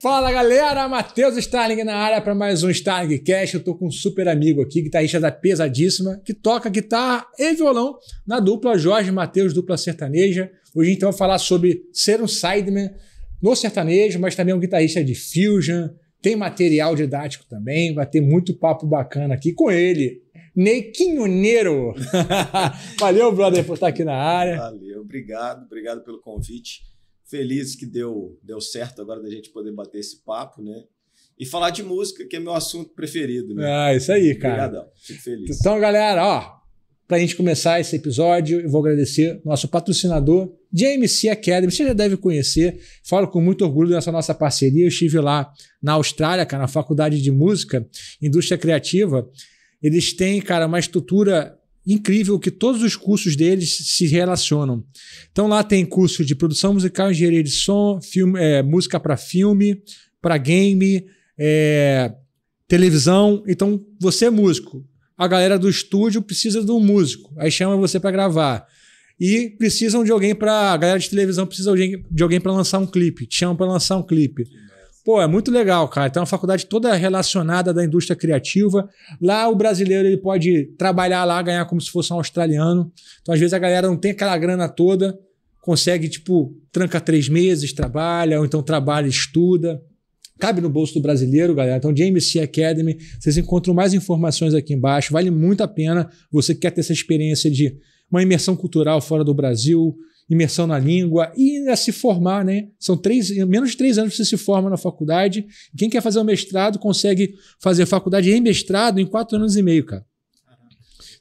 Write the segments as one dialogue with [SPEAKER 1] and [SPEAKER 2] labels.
[SPEAKER 1] Fala galera, Matheus Starling na área para mais um Starling Cash. Eu tô com um super amigo aqui, guitarrista da Pesadíssima, que toca guitarra e violão na dupla Jorge Matheus, dupla sertaneja. Hoje então vou falar sobre ser um sideman no sertanejo, mas também um guitarrista de fusion. Tem material didático também, vai ter muito papo bacana aqui com ele. Neiquinho Nero. Valeu, brother, por estar aqui na área.
[SPEAKER 2] Valeu, obrigado, obrigado pelo convite. Feliz que deu, deu certo agora da gente poder bater esse papo, né? E falar de música, que é meu assunto preferido. Né? Ah, isso aí, cara. Obrigadão. Fico feliz.
[SPEAKER 1] Então, galera, ó, pra gente começar esse episódio, eu vou agradecer nosso patrocinador, JMC Academy. Você já deve conhecer. Falo com muito orgulho dessa nossa parceria. Eu estive lá na Austrália, cara, na Faculdade de Música, Indústria Criativa. Eles têm, cara, uma estrutura incrível que todos os cursos deles se relacionam. Então lá tem curso de produção musical, engenharia de som, filme, é, música para filme, para game, é, televisão. Então você é músico. A galera do estúdio precisa de um músico. Aí chama você para gravar. E precisam de alguém para a galera de televisão precisa de alguém, alguém para lançar um clipe. Te chama para lançar um clipe Pô, é muito legal, cara. Então, é uma faculdade toda relacionada da indústria criativa. Lá, o brasileiro ele pode trabalhar lá, ganhar como se fosse um australiano. Então, às vezes, a galera não tem aquela grana toda, consegue, tipo, tranca três meses, trabalha, ou então trabalha e estuda. Cabe no bolso do brasileiro, galera. Então, JMC Academy, vocês encontram mais informações aqui embaixo. Vale muito a pena. Você que quer ter essa experiência de uma imersão cultural fora do Brasil, imersão na língua e a se formar, né? São três, menos de três anos que você se forma na faculdade. Quem quer fazer o mestrado consegue fazer faculdade em mestrado em quatro anos e meio, cara.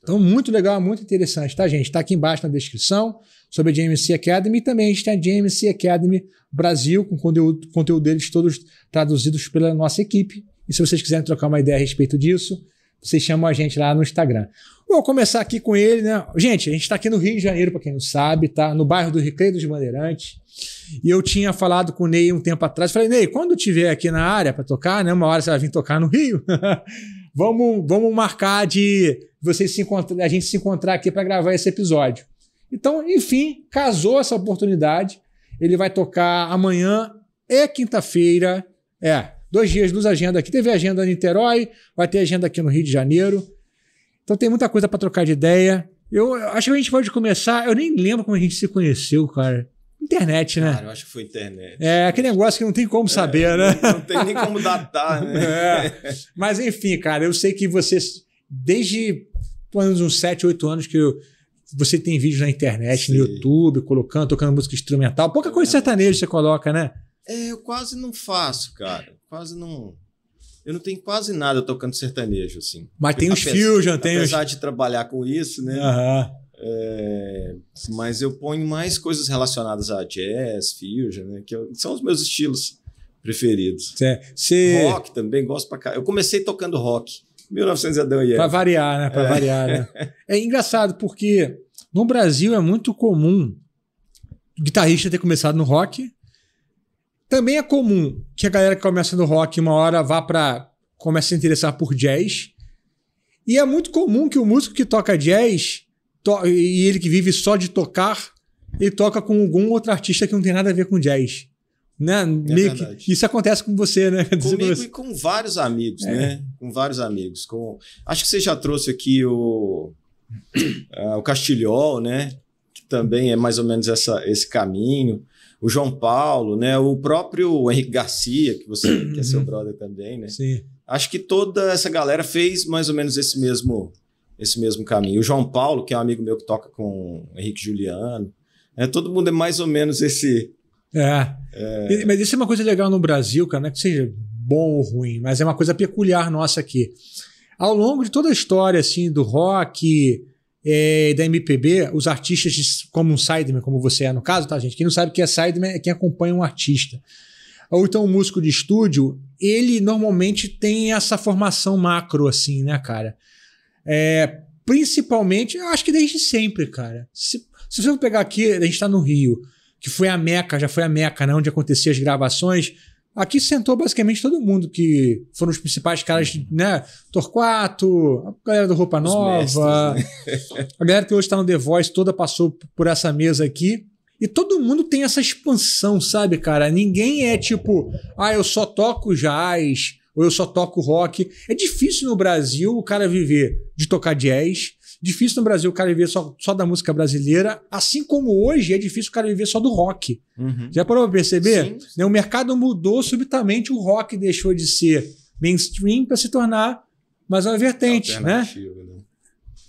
[SPEAKER 1] Então, muito legal, muito interessante, tá, gente? Está aqui embaixo na descrição sobre a JMC Academy e também a gente tem a JMC Academy Brasil, com conteúdo, conteúdo deles todos traduzidos pela nossa equipe. E se vocês quiserem trocar uma ideia a respeito disso, vocês chamam a gente lá no Instagram. Vou começar aqui com ele, né? Gente, a gente está aqui no Rio de Janeiro, para quem não sabe, tá? No bairro do Recreio dos Bandeirantes. E eu tinha falado com o Ney um tempo atrás. Falei, Ney, quando tiver aqui na área para tocar, né? Uma hora você vai vir tocar no Rio. vamos, vamos marcar de vocês se encontrar, a gente se encontrar aqui para gravar esse episódio. Então, enfim, casou essa oportunidade. Ele vai tocar amanhã é quinta-feira. É, dois dias nos agenda aqui. Teve agenda em Niterói, vai ter agenda aqui no Rio de Janeiro. Então tem muita coisa para trocar de ideia. Eu, eu acho que a gente pode começar. Eu nem lembro como a gente se conheceu, cara. Internet, né? Cara, eu
[SPEAKER 2] acho que foi internet.
[SPEAKER 1] É, aquele negócio que não tem como é, saber, é, né? Não,
[SPEAKER 2] não, tem nem como datar, né? É. Mas
[SPEAKER 1] enfim, cara, eu sei que você, desde pelo menos uns 7, 8 anos que eu, você tem vídeos na internet, Sim. no YouTube, colocando, tocando música instrumental. Pouca é coisa é. sertaneja você coloca, né?
[SPEAKER 2] É, eu quase não faço, cara. Quase não eu não tenho quase nada tocando sertanejo, assim. Mas tem os fusion, tem Apesar os... de trabalhar com isso, né? Uhum. É, mas eu ponho mais coisas relacionadas a jazz, fusion, né? Que são os meus estilos preferidos. Cê, cê... Rock também, gosto pra cá. Eu comecei tocando rock, 1900 e Eva. Pra variar, né? Pra é. variar, né?
[SPEAKER 1] É engraçado porque no Brasil é muito comum o guitarrista ter começado no rock também é comum que a galera que começa no rock uma hora vá para começa a se interessar por jazz. E é muito comum que o músico que toca jazz to e ele que vive só de tocar, ele toca com algum outro artista que não tem nada a ver com jazz. Né? É isso acontece com você, né? Comigo você... e com vários
[SPEAKER 2] amigos, é. né? Com vários amigos. Com... Acho que você já trouxe aqui o, uh, o Castilhol, né? Que também é mais ou menos essa, esse caminho o João Paulo, né? O próprio Henrique Garcia, que você uhum. que é seu brother também, né? Sim. Acho que toda essa galera fez mais ou menos esse mesmo esse mesmo caminho. O João Paulo, que é um amigo meu que toca com o Henrique Juliano, né? todo mundo é mais ou menos esse. É. é.
[SPEAKER 1] Mas isso é uma coisa legal no Brasil, cara, não é que seja bom ou ruim, mas é uma coisa peculiar nossa aqui. Ao longo de toda a história assim do rock, é, da MPB, os artistas, de, como um sideman, como você é no caso, tá, gente? Quem não sabe o que é sideman é quem acompanha um artista. Ou então um músico de estúdio, ele normalmente tem essa formação macro, assim, né, cara? É, principalmente, eu acho que desde sempre, cara. Se, se você pegar aqui, a gente está no Rio, que foi a Meca, já foi a Meca, né? Onde acontecia as gravações Aqui sentou basicamente todo mundo que foram os principais caras, uhum. né? Torquato, a galera do Roupa Nova, mestres, né? a galera que hoje está no The Voice toda passou por essa mesa aqui. E todo mundo tem essa expansão, sabe, cara? Ninguém é tipo, ah, eu só toco jazz, ou eu só toco rock. É difícil no Brasil o cara viver de tocar jazz, Difícil no Brasil o cara viver só, só da música brasileira, assim como hoje é difícil o cara viver só do rock. Uhum. Já parou para perceber? Sim. Né, o mercado mudou subitamente, o rock deixou de ser mainstream para se tornar mais uma vertente, né? né?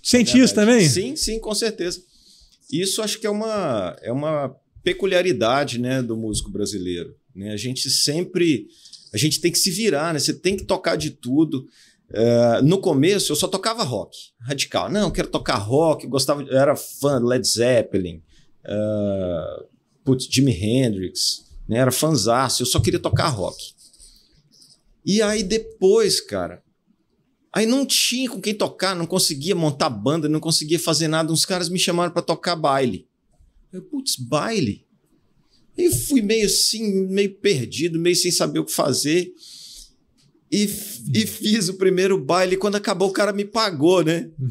[SPEAKER 1] Sente é isso também?
[SPEAKER 2] Sim, sim, com certeza. Isso acho que é uma, é uma peculiaridade né, do músico brasileiro. Né? A gente sempre. A gente tem que se virar, né? Você tem que tocar de tudo. Eh, no começo eu só tocava rock, radical. Não, eu quero tocar rock, eu gostava, eu era fã de Led Zeppelin, uh, putz, Jimi Hendrix, né? Era fanzaço, eu só queria tocar rock. E aí depois, cara, aí não tinha com quem tocar, não conseguia montar banda, não conseguia fazer nada. Uns caras me chamaram para tocar baile. Eu, putz, baile? eu fui meio assim, meio perdido, meio sem saber o que fazer. E, e fiz o primeiro baile. Quando acabou, o cara me pagou, né? Hum.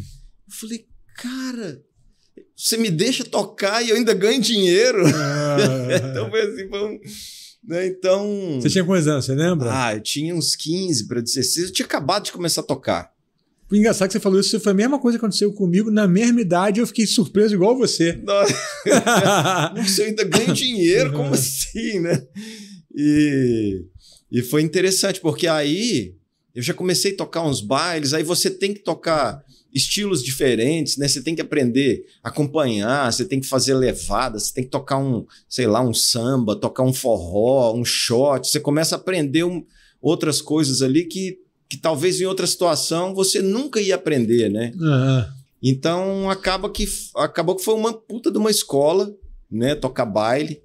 [SPEAKER 2] Eu falei, cara, você me deixa tocar e eu ainda ganho dinheiro? Ah. então foi assim, vamos. Né, então. Você tinha quantos anos, você lembra? Ah, eu tinha uns 15 para 16. Eu tinha acabado de começar a tocar.
[SPEAKER 1] Engraçado é que você falou isso, foi a mesma coisa que aconteceu comigo, na mesma idade eu fiquei surpreso
[SPEAKER 2] igual você. Nossa, Nossa eu ainda ganho dinheiro, como assim, né? E e foi interessante, porque aí eu já comecei a tocar uns bailes, aí você tem que tocar estilos diferentes, né? Você tem que aprender a acompanhar, você tem que fazer levadas, você tem que tocar um, sei lá, um samba, tocar um forró, um shot. Você começa a aprender um, outras coisas ali que, que talvez em outra situação você nunca ia aprender, né? Uhum. Então acaba que acabou que foi uma puta de uma escola, né? Tocar baile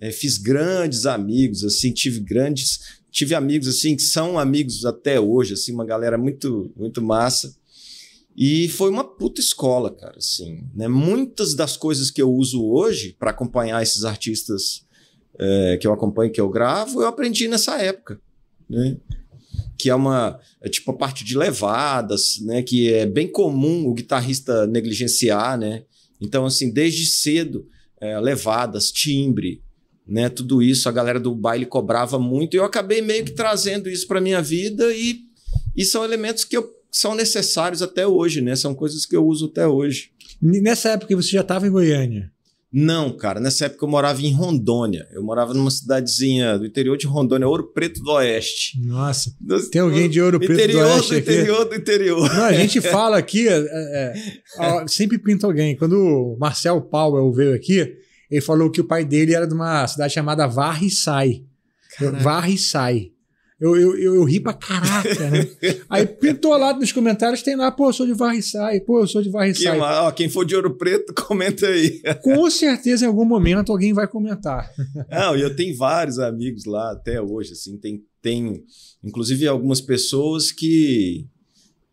[SPEAKER 2] é, fiz grandes amigos, assim, tive grandes, tive amigos assim que são amigos até hoje, assim, uma galera muito muito massa. E foi uma puta escola, cara, assim, né? Muitas das coisas que eu uso hoje para acompanhar esses artistas é, que eu acompanho, que eu gravo, eu aprendi nessa época, né? Que é uma é tipo a parte de levadas, né? Que é bem comum o guitarrista negligenciar, né? Então, assim, desde cedo, é, levadas, timbre, né? Tudo isso a galera do baile cobrava muito e eu acabei meio que trazendo isso para minha vida e, e são elementos que eu, são necessários até hoje, né? São coisas que eu uso até hoje. Nessa época você já estava em Goiânia? Não, cara. Nessa época eu morava em Rondônia. Eu morava numa cidadezinha do interior de Rondônia, Ouro Preto do Oeste. Nossa. Do, tem alguém de Ouro Preto do Oeste? Do interior aqui? do interior. Não, a gente fala aqui, é, é,
[SPEAKER 1] sempre pinta alguém. Quando o Marcel Powell veio aqui, ele falou que o pai dele era de uma cidade chamada Varrisai. Sai. Eu, eu, eu, eu ri pra caraca, né? Aí pintou lá nos comentários, tem lá, pô, eu sou de Sai, pô, eu sou de Varriçai. Quem, ó,
[SPEAKER 2] quem for de Ouro Preto, comenta aí.
[SPEAKER 1] Com certeza, em algum momento, alguém vai comentar.
[SPEAKER 2] Não, e eu tenho vários amigos lá até hoje, assim, tem, tem inclusive algumas pessoas que,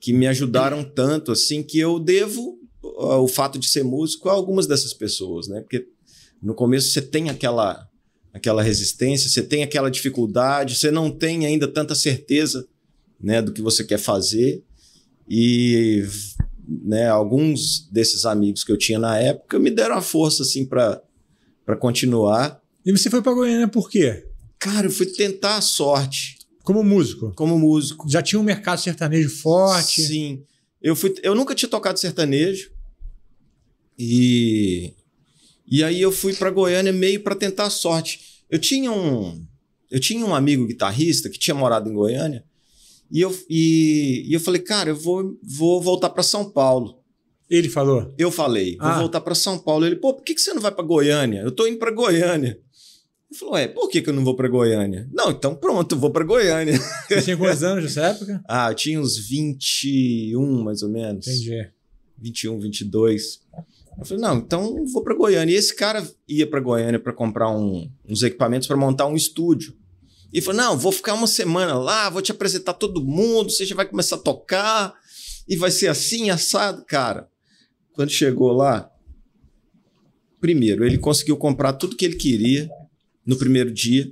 [SPEAKER 2] que me ajudaram tanto, assim, que eu devo o fato de ser músico a algumas dessas pessoas, né? Porque no começo você tem aquela aquela resistência, você tem aquela dificuldade, você não tem ainda tanta certeza, né, do que você quer fazer. E né, alguns desses amigos que eu tinha na época me deram a força assim para para continuar. E você foi para Goiânia né, por quê? Cara, eu fui tentar a sorte. Como músico? Como músico. Já tinha um mercado sertanejo forte? Sim. Eu, fui, eu nunca tinha tocado sertanejo. E e aí eu fui para Goiânia meio para tentar a sorte. Eu tinha um eu tinha um amigo guitarrista que tinha morado em Goiânia e eu, e, e eu falei, cara, eu vou, vou voltar para São Paulo. Ele falou? Eu falei, ah. vou voltar para São Paulo. Ele, pô, por que, que você não vai para Goiânia? Eu tô indo para Goiânia. Ele falou, é, por que, que eu não vou para Goiânia? Não, então pronto, eu vou para Goiânia. Você tinha quantos anos nessa época? Ah, eu tinha uns 21, mais ou menos. Entendi. 21, 22. Eu falei, não, então vou para Goiânia. E esse cara ia para Goiânia para comprar um, uns equipamentos para montar um estúdio. E falou, não, vou ficar uma semana lá, vou te apresentar todo mundo, você já vai começar a tocar e vai ser assim, assado. Cara, quando chegou lá, primeiro, ele conseguiu comprar tudo que ele queria no primeiro dia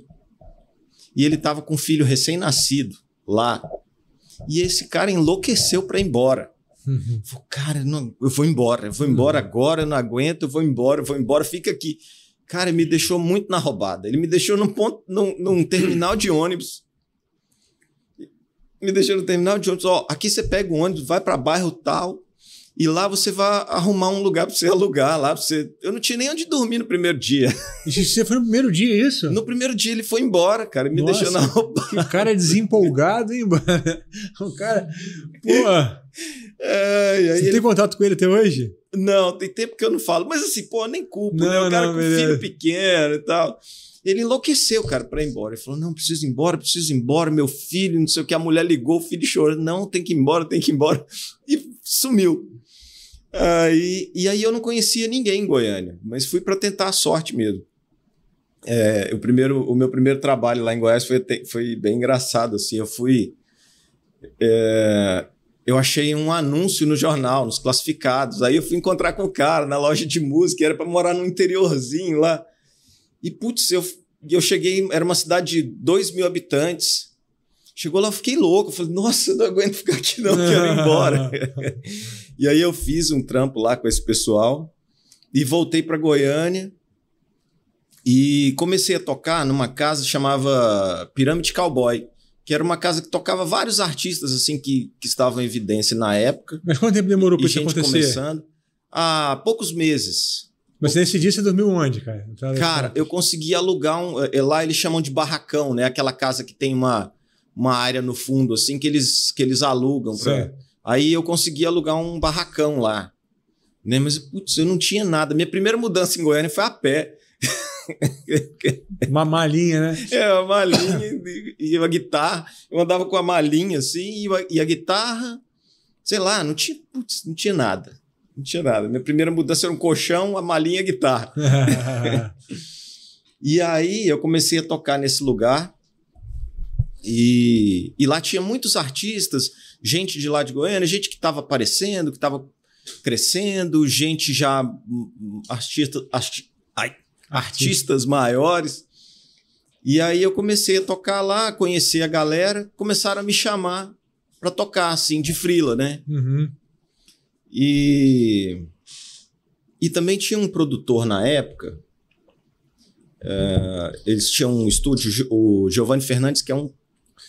[SPEAKER 2] e ele tava com um filho recém-nascido lá. E esse cara enlouqueceu para ir embora. Uhum. Falei, cara, não, eu vou embora, eu vou embora uhum. agora, eu não aguento, eu vou embora, eu vou embora, fica aqui. Cara, me deixou muito na roubada. Ele me deixou num, ponto, num, num terminal de ônibus. Me deixou no terminal de ônibus. Ó, aqui você pega o ônibus, vai para bairro tal. E lá você vai arrumar um lugar para você alugar lá. você... Eu não tinha nem onde dormir no primeiro dia. Você foi no primeiro dia, é isso? No primeiro dia ele foi embora, cara, me Nossa, deixou na roupa. Que cara desempolgado, hein, O cara. Pô. É, você ele... tem
[SPEAKER 1] contato com ele até hoje?
[SPEAKER 2] Não, tem tempo que eu não falo. Mas assim, pô, nem culpa, né? O cara não, com beleza. filho pequeno e tal. Ele enlouqueceu, cara, para ir embora. Ele falou: não, preciso ir embora, preciso ir embora, meu filho, não sei o que. A mulher ligou, o filho chorando, não, tem que ir embora, tem que ir embora. E sumiu e aí eu não conhecia ninguém em Goiânia, mas fui para tentar a sorte mesmo. É, o, primeiro, o meu primeiro trabalho lá em Goiás foi, foi bem engraçado. Assim, eu fui. É, eu achei um anúncio no jornal, nos classificados. Aí eu fui encontrar com o cara na loja de música, era para morar no interiorzinho lá. E putz, eu, eu cheguei, era uma cidade de 2 mil habitantes. Chegou lá, eu fiquei louco. falei, nossa, eu não aguento ficar aqui, não, quero ir embora. E aí eu fiz um trampo lá com esse pessoal e voltei para Goiânia e comecei a tocar numa casa chamava Pirâmide Cowboy, que era uma casa que tocava vários artistas assim que, que estavam em evidência na época. Mas quanto tempo demorou para isso acontecer? Começando? Há ah, poucos meses.
[SPEAKER 1] Mas nesse dia você dormiu onde, cara? Então, cara,
[SPEAKER 2] eu consegui alugar um. Eh, lá eles chamam de barracão, né? Aquela casa que tem uma, uma área no fundo, assim, que eles, que eles alugam para Aí eu consegui alugar um barracão lá. Né? Mas, putz, eu não tinha nada. Minha primeira mudança em Goiânia foi a pé. uma malinha, né? É, uma malinha e uma guitarra. Eu andava com a malinha assim e a, guitarra, sei lá, não tinha, putz, não tinha nada. Não tinha nada. Minha primeira mudança era um colchão, a malinha e a guitarra. e aí eu comecei a tocar nesse lugar. E, e lá tinha muitos artistas gente de lá de Goiânia, gente que estava aparecendo, que estava crescendo, gente já hum, hum, artista, ai, artistas maiores. E aí eu comecei a tocar lá, conheci a galera, começaram a me chamar para tocar assim de frila, né? Uhum. E e também tinha um produtor na época. Eh, eles tinham um estúdio, o Giovanni Fernandes, que é um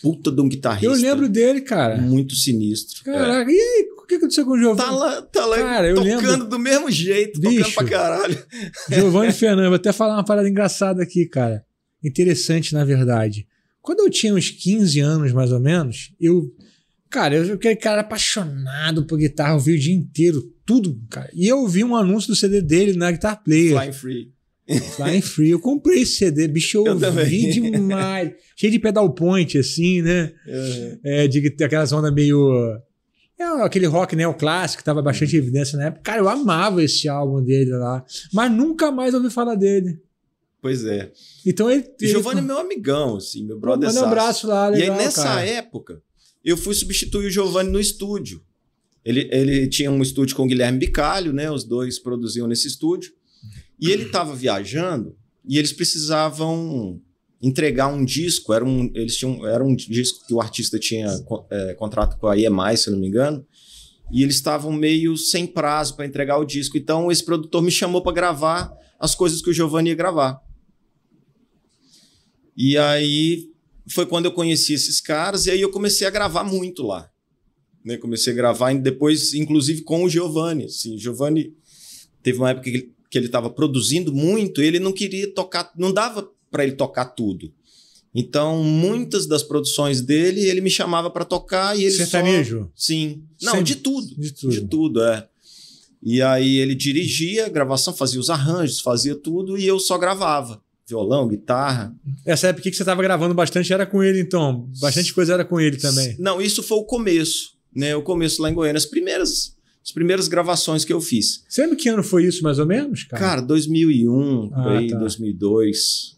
[SPEAKER 2] puta de um guitarrista. Eu lembro dele, cara. Muito sinistro. Caraca, é. e aí,
[SPEAKER 1] o que aconteceu com o Giovanni? Tá lá, tá lá cara, tocando lembro.
[SPEAKER 2] do mesmo jeito, Bicho, tocando pra caralho.
[SPEAKER 1] Giovanni Fernandes, vou até falar uma parada engraçada aqui, cara. Interessante, na verdade. Quando eu tinha uns 15 anos, mais ou menos, eu. Cara, eu aquele cara apaixonado por guitarra, vi o dia inteiro, tudo, cara. E eu vi um anúncio do CD dele na Guitar Player. Flying
[SPEAKER 2] Free. Flying
[SPEAKER 1] Free, eu comprei esse CD, bicho, eu, eu ouvi demais. Cheio de pedal point, assim, né? Uhum. É, de, de aquelas ondas meio. É, aquele rock neoclássico, tava bastante evidência na época. Cara, eu amava esse álbum dele lá, mas nunca mais ouvi falar dele. Pois é. Então ele. ele Giovanni é meu
[SPEAKER 2] amigão, assim, meu brother. Manda um abraço lá, legal, E aí, nessa cara. época, eu fui substituir o Giovanni no estúdio. Ele, ele tinha um estúdio com o Guilherme Bicalho, né? Os dois produziam nesse estúdio. E ele estava viajando e eles precisavam entregar um disco. Era um, eles tinham, era um disco que o artista tinha é, contrato com a EMI, se eu não me engano. E eles estavam meio sem prazo para entregar o disco. Então esse produtor me chamou para gravar as coisas que o Giovanni ia gravar. E aí foi quando eu conheci esses caras e aí eu comecei a gravar muito lá. Né? Comecei a gravar depois, inclusive com o Giovanni. Assim, Giovanni teve uma época que ele que ele estava produzindo muito, ele não queria tocar, não dava para ele tocar tudo. Então, muitas das produções dele, ele me chamava para tocar e ele Sertanejo? Só... Sim. Não, de tudo. De tudo. De tudo, é. E aí ele dirigia a gravação, fazia os arranjos, fazia tudo e eu só gravava. Violão, guitarra. Essa época que você
[SPEAKER 1] estava gravando bastante era com ele, então? Bastante coisa era com ele também.
[SPEAKER 2] Não, isso foi o começo, né? O começo lá em Goiânia. As primeiras as primeiras gravações que eu fiz. Você lembra que ano foi isso, mais ou menos, cara? Cara, 2001, ah, aí, tá. 2002.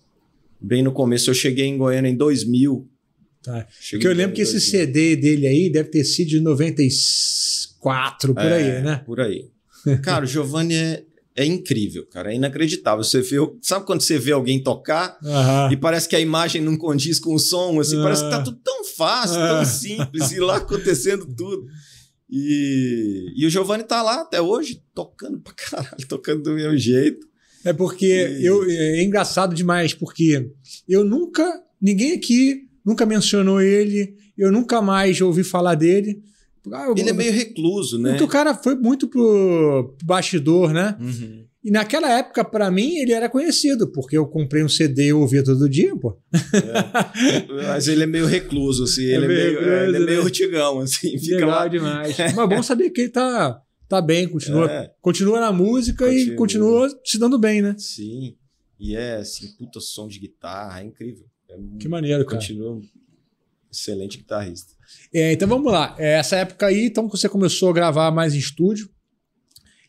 [SPEAKER 2] Bem no começo, eu cheguei em Goiânia em 2000. Tá. Porque eu lembro que esse
[SPEAKER 1] CD dele aí deve ter sido de 94,
[SPEAKER 2] por é, aí, né? Por aí. Cara, o Giovanni é, é incrível, cara, é inacreditável. Você vê, sabe quando você vê alguém tocar uh -huh. e parece que a imagem não condiz com o som, assim, uh -huh. parece que tá ah. tudo tão fácil, uh -huh. tão ah. simples e lá acontecendo tudo. E, e o Giovanni tá lá até hoje, tocando pra caralho, tocando do meu jeito.
[SPEAKER 1] É porque e... eu, é, é engraçado demais, porque eu nunca, ninguém aqui nunca mencionou ele, eu nunca mais ouvi falar dele. Ah, eu, ele é meio
[SPEAKER 2] recluso, né? Porque o
[SPEAKER 1] cara foi muito pro bastidor, né? Uhum. E naquela época, para mim, ele era conhecido, porque eu comprei um CD e ouvia todo dia, pô.
[SPEAKER 2] É. Mas ele é meio recluso, assim. É ele, é meio, recluso, é, ele, é meio, né? assim. Fica Legal lá. demais.
[SPEAKER 1] Mas é bom saber que ele tá, tá bem, continua, é. continua na música continua. e continua
[SPEAKER 2] se dando bem, né? Sim. E é, assim, puta som de guitarra, é incrível. que maneiro, cara. Continua excelente guitarrista. então vamos lá. Essa época
[SPEAKER 1] aí, então, você começou a gravar mais em estúdio.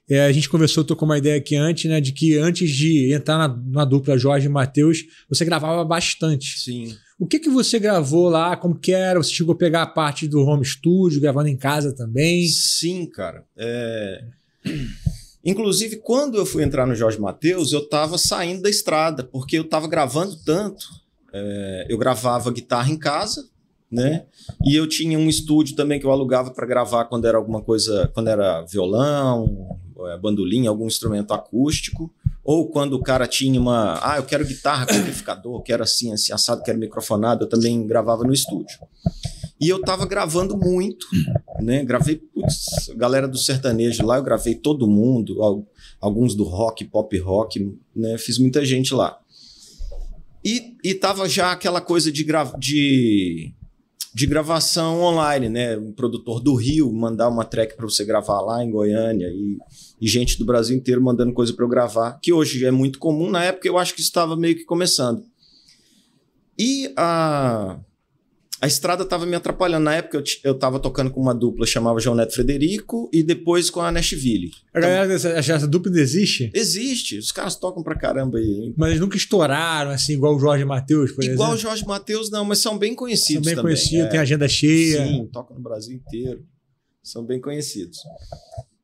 [SPEAKER 1] É, a gente conversou, tô com uma ideia aqui antes, né? De que antes de entrar na, na dupla Jorge e Matheus, você gravava bastante. Sim. O que que você gravou lá? Como que era? Você chegou a pegar a parte do home studio, gravando em casa
[SPEAKER 2] também? Sim, cara. É... Inclusive, quando eu fui entrar no Jorge Matheus, eu tava saindo da estrada, porque eu tava gravando tanto. É... Eu gravava guitarra em casa, né? E eu tinha um estúdio também que eu alugava para gravar quando era alguma coisa, quando era violão, eh, bandolim, algum instrumento acústico, ou quando o cara tinha uma, ah, eu quero guitarra com amplificador, quero assim, assim assado, quero microfonado, eu também gravava no estúdio. E eu tava gravando muito, né? Gravei, putz, galera do sertanejo lá, eu gravei todo mundo, alguns do rock, pop rock, né? Fiz muita gente lá. E, e tava já aquela coisa de, de de gravação online, né? Um produtor do Rio mandar uma track para você gravar lá em Goiânia e, e gente do Brasil inteiro mandando coisa para eu gravar, que hoje é muito comum. Na época eu acho que estava meio que começando. E a a estrada estava me atrapalhando. Na época eu, estava tava tocando com uma dupla, chamava João Neto Frederico, e depois com a Nashville. A galera, então essa,
[SPEAKER 1] essa dupla ainda existe?
[SPEAKER 2] Existe, os caras tocam pra caramba aí.
[SPEAKER 1] Mas eles nunca estouraram, assim, igual o Jorge Matheus, por igual exemplo? Igual o Jorge
[SPEAKER 2] Matheus, não, mas são bem conhecidos. São bem conhecidos, é. tem agenda cheia. Sim, tocam no Brasil inteiro. São bem conhecidos.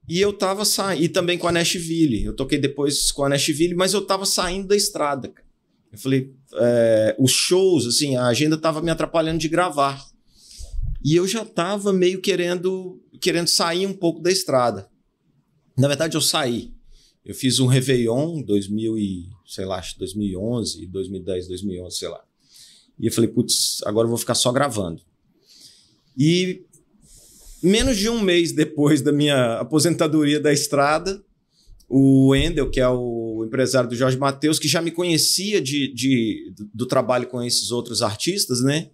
[SPEAKER 2] E eu tava saindo, e também com a Nashville. Eu toquei depois com a Nashville, mas eu tava saindo da estrada. Eu falei, é, os shows, assim, a agenda estava me atrapalhando de gravar. E eu já estava meio querendo, querendo sair um pouco da estrada. Na verdade, eu saí. Eu fiz um Réveillon 2000 e, sei lá, 2011, 2010, 2011, sei lá. E eu falei, putz, agora eu vou ficar só gravando. E menos de um mês depois da minha aposentadoria da estrada, o Endel, que é o empresário do Jorge Matheus, que já me conhecia de, de, do trabalho com esses outros artistas, né?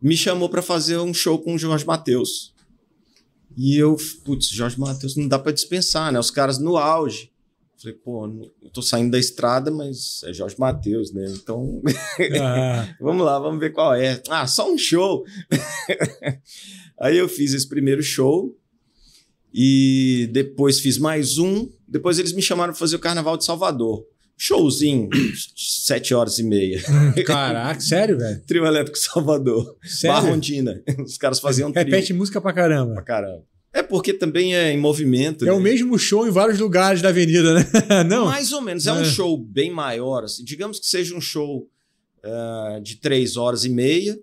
[SPEAKER 2] Me chamou para fazer um show com o Jorge Matheus. E eu, putz, Jorge Matheus não dá para dispensar, né? Os caras no auge. Falei, pô, eu tô saindo da estrada, mas é Jorge Matheus, né? Então, ah. vamos lá, vamos ver qual é. Ah, só um show. Aí eu fiz esse primeiro show e depois fiz mais um depois eles me chamaram para fazer o Carnaval de Salvador. Showzinho, sete horas e meia. Caraca, sério, velho? Trio Elétrico Salvador. Sério? Barrondina. Os caras faziam trio. Repete
[SPEAKER 1] música pra caramba. Pra
[SPEAKER 2] caramba. É porque também é em movimento. É né? o
[SPEAKER 1] mesmo show em vários lugares da avenida, né? Não? Mais ou menos. É, é. um show
[SPEAKER 2] bem maior. Assim. Digamos que seja um show uh, de três horas e meia,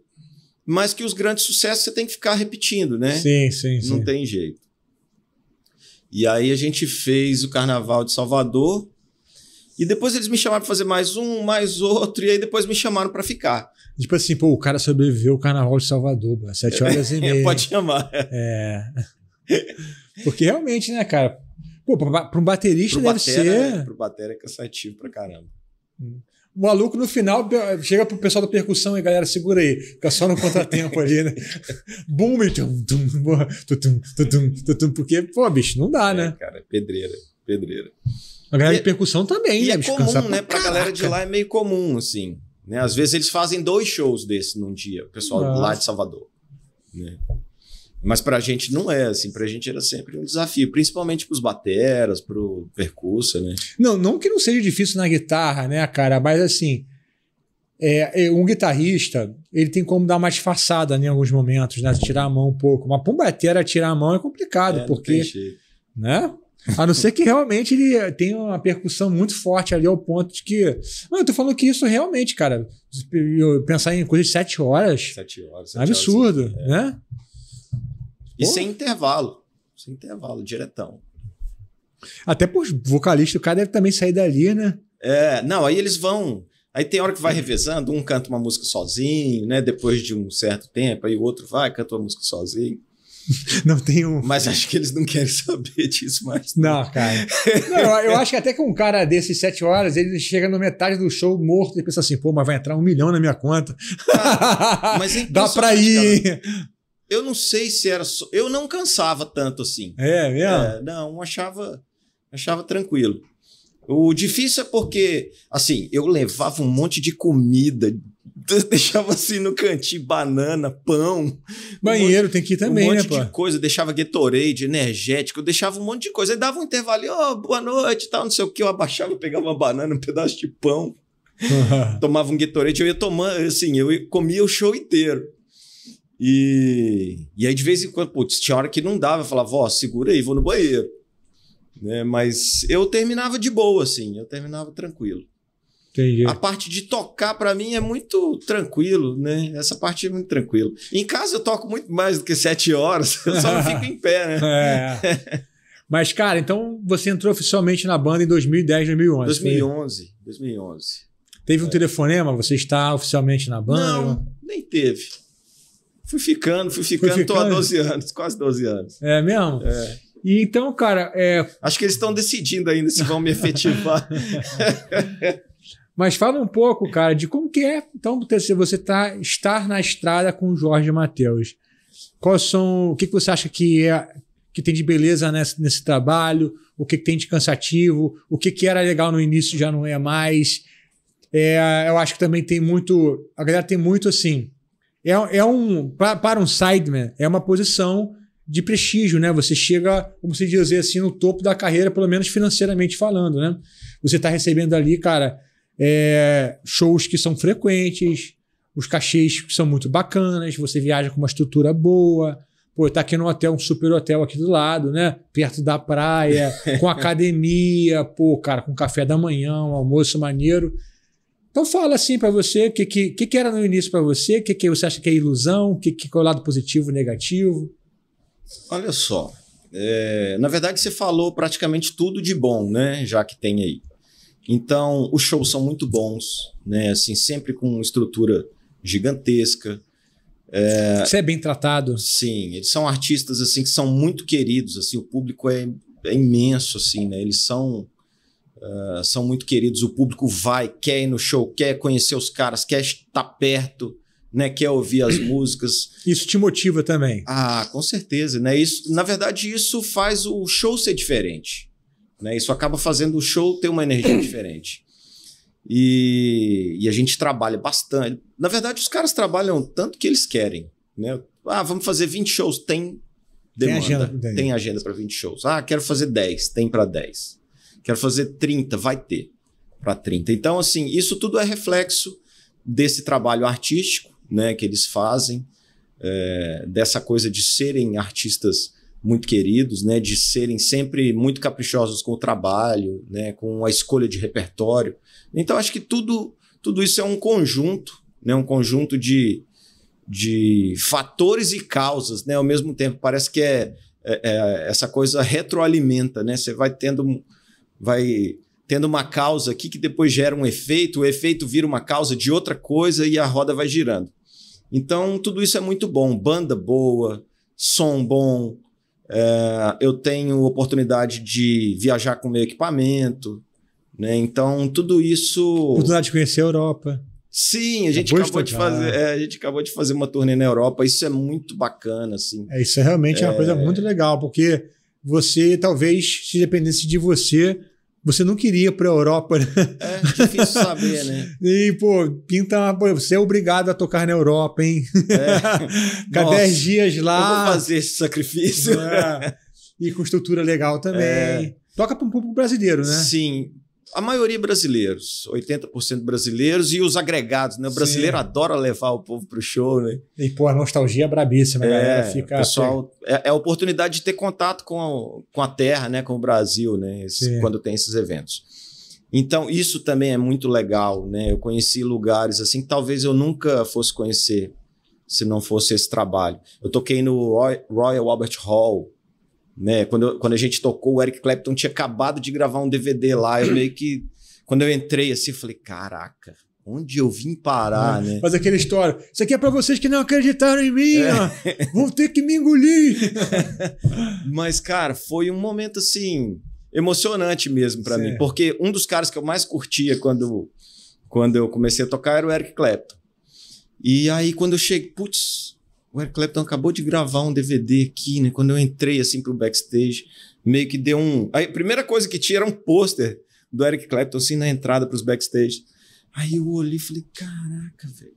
[SPEAKER 2] mas que os grandes sucessos você tem que ficar repetindo, né? Sim, sim, Não sim. tem jeito. E aí a gente fez o Carnaval de Salvador. E depois eles me chamaram para fazer mais um, mais outro, e aí depois me chamaram para ficar. Tipo
[SPEAKER 1] assim, pô, o cara sobreviveu o Carnaval de Salvador, mano, sete horas e meia. Pode
[SPEAKER 2] chamar. É.
[SPEAKER 1] Porque realmente, né, cara? Pô, para um baterista pro deve batera, ser. Né?
[SPEAKER 2] o batera é cansativo para caramba.
[SPEAKER 1] Hum. O maluco no final chega pro pessoal da percussão e galera, segura aí, fica só no contratempo ali, né? Boom, tum, tum, tum, tum, tum, tum, porque, pô, bicho, não dá, é, né?
[SPEAKER 2] Cara, pedreira, pedreira.
[SPEAKER 1] A galera e, de percussão também, e né? É comum, né? Pra, pra
[SPEAKER 2] galera de lá é meio comum, assim. Né? Às vezes eles fazem dois shows desse num dia, o pessoal Nossa. lá de Salvador. Né? Mas para a gente não é, assim, para a gente era sempre um desafio, principalmente para os bateras, para o percurso, né?
[SPEAKER 1] Não, não que não seja difícil na guitarra, né, cara, mas assim, é, é um guitarrista, ele tem como dar uma disfarçada né, em alguns momentos, né, tirar a mão um pouco, mas para um batera tirar a mão é complicado, é, porque, né? A não ser que realmente ele tenha uma percussão muito forte ali ao ponto de que. Não, eu tô falando que isso realmente, cara, eu pensar em coisa de sete horas.
[SPEAKER 2] Sete horas, sete absurdo,
[SPEAKER 1] horas, né? É.
[SPEAKER 2] E sem intervalo. Sem intervalo, diretão.
[SPEAKER 1] Até por vocalista, o cara deve também sair dali, né?
[SPEAKER 2] É, não, aí eles vão. Aí tem hora que vai revezando, um canta uma música sozinho, né? Depois de um certo tempo, aí o outro vai, canta uma música sozinho. Não tem um. Mas acho que eles não querem saber disso mais. Não, não cara.
[SPEAKER 1] Não, eu acho que até que um cara desses sete horas, ele chega na metade do show morto e pensa assim, pô, mas vai entrar um milhão na minha conta.
[SPEAKER 2] mas então Dá pra ir. Cara eu não sei se era. Eu não cansava tanto assim. É, é mesmo? É, não, achava, achava tranquilo. O difícil é porque, assim, eu levava um monte de comida, deixava assim no cantinho banana, pão. Banheiro um monte, tem que ir também, né, Um monte né, de pô? coisa, deixava Gatorade, energético, deixava um monte de coisa. Aí dava um intervalo, ó, oh, boa noite, tal, não sei o que. Eu abaixava, pegava uma banana, um pedaço de pão, tomava um Gatorade. Eu ia tomando, assim, eu comia o show inteiro. E, e aí, de vez em quando, putz, tinha hora que não dava, eu falava, vó, segura aí, vou no banheiro. Né? Mas eu terminava de boa, assim, eu terminava tranquilo. Entendi. A parte de tocar, para mim, é muito tranquilo, né? Essa parte é muito tranquilo. Em casa eu toco muito mais do que sete horas, eu só não fico em
[SPEAKER 1] pé, né? É. Mas, cara, então você entrou oficialmente na banda em 2010, 2011. 2011,
[SPEAKER 2] foi? 2011.
[SPEAKER 1] Teve um é. telefonema? Você está oficialmente na banda? Não,
[SPEAKER 2] nem teve. Fui ficando, fui ficando, estou há 12 anos, quase 12 anos. É mesmo? É. E então, cara. É... Acho que eles estão decidindo ainda se vão me efetivar.
[SPEAKER 1] Mas fala um pouco, cara, de como que é, então, você tá, estar na estrada com o Jorge Matheus. Quais são. O que, que você acha que é que tem de beleza nesse, nesse trabalho? O que, que tem de cansativo? O que, que era legal no início já não é mais? É, eu acho que também tem muito. A galera tem muito assim é, é um. Para um sideman, é uma posição de prestígio, né? Você chega, como se dizer assim, assim, no topo da carreira, pelo menos financeiramente falando, né? Você está recebendo ali, cara, é, shows que são frequentes, os cachês que são muito bacanas, você viaja com uma estrutura boa, pô, tá aqui no hotel, um super hotel aqui do lado, né? Perto da praia, com academia, pô, cara, com café da manhã, um almoço maneiro. Então fala assim para você o que, que, que, era no início para você, o que, que você acha que é ilusão, o que, que é o lado positivo, negativo.
[SPEAKER 2] Olha só, é, na verdade você falou praticamente tudo de bom, né? Já que tem aí. Então os shows são muito bons, né? Assim sempre com estrutura gigantesca. É, você é bem tratado. Sim, eles são artistas assim que são muito queridos, assim o público é, é imenso, assim, né? Eles são ah, são muito queridos, o público vai, quer ir no show, quer conhecer os caras, quer estar perto, né, quer ouvir as músicas. Isso te motiva também. Ah, com certeza, né? Isso, na verdade, isso faz o show ser diferente. Né? Isso acaba fazendo o show ter uma energia diferente. E, e, a gente trabalha bastante. Na verdade, os caras trabalham tanto que eles querem. Né? Ah, vamos fazer 20 shows. Tem demanda. Tem agenda, tem agenda para 20 shows. Ah, quero fazer 10. Tem para 10. Quero fazer 30, vai ter para 30. Então, assim, isso tudo é reflexo desse trabalho artístico né, que eles fazem, é, dessa coisa de serem artistas muito queridos, né, de serem sempre muito caprichosos com o trabalho, né, com a escolha de repertório. Então, acho que tudo, tudo isso é um conjunto, né, um conjunto de, de fatores e causas, né, ao mesmo tempo. Parece que é, é, é essa coisa retroalimenta, né, você vai tendo vai tendo uma causa aqui que depois gera um efeito, o efeito vira uma causa de outra coisa e a roda vai girando. Então, tudo isso é muito bom. Banda boa, som bom. É, eu tenho oportunidade de viajar com meu equipamento. Né? Então, tudo isso. Oportunidade
[SPEAKER 1] de conhecer a Europa.
[SPEAKER 2] Sim, a gente, acabou de, de fazer, é, a gente acabou de fazer uma turnê na Europa. Isso é muito bacana. Assim. É, isso é realmente é... uma coisa é. muito
[SPEAKER 1] legal, porque você talvez, se dependesse de você, você não queria para a Europa, né? É difícil saber, né? e, pô, pinta pô, Você é obrigado a tocar na Europa, hein? É. Ficar 10 dias lá. Eu vou fazer esse sacrifício. É. E com estrutura legal também. É. Toca para um público brasileiro, né?
[SPEAKER 2] Sim a maioria brasileiros, 80% brasileiros e os agregados, né? O brasileiro Sim. adora levar o povo pro show, né?
[SPEAKER 1] E, pô, a nostalgia é brabíssima, é, fica... Pessoal,
[SPEAKER 2] é, é, a oportunidade de ter contato com a, com a terra, né? Com o Brasil, né? Esse, quando tem esses eventos. Então, isso também é muito legal, né? Eu conheci lugares assim que talvez eu nunca fosse conhecer se não fosse esse trabalho. Eu toquei no Royal Albert Hall, né? Quando, quando a gente tocou, o Eric Clapton tinha acabado de gravar um DVD lá. Eu meio que. Quando eu entrei assim, eu falei: caraca, Onde eu vim parar, ah, né? Mas aquela história.
[SPEAKER 1] Isso aqui é para vocês que não acreditaram em mim, é. ó, vão ter que me engolir.
[SPEAKER 2] mas, cara, foi um momento assim emocionante mesmo para mim, porque um dos caras que eu mais curtia quando, quando eu comecei a tocar era o Eric Clapton. E aí, quando eu cheguei, putz, o Eric Clapton acabou de gravar um DVD aqui, né? Quando eu entrei assim pro backstage, meio que deu um. Aí, a primeira coisa que tinha era um pôster do Eric Clapton assim na entrada pros backstage. Aí eu olhei e falei: caraca, velho,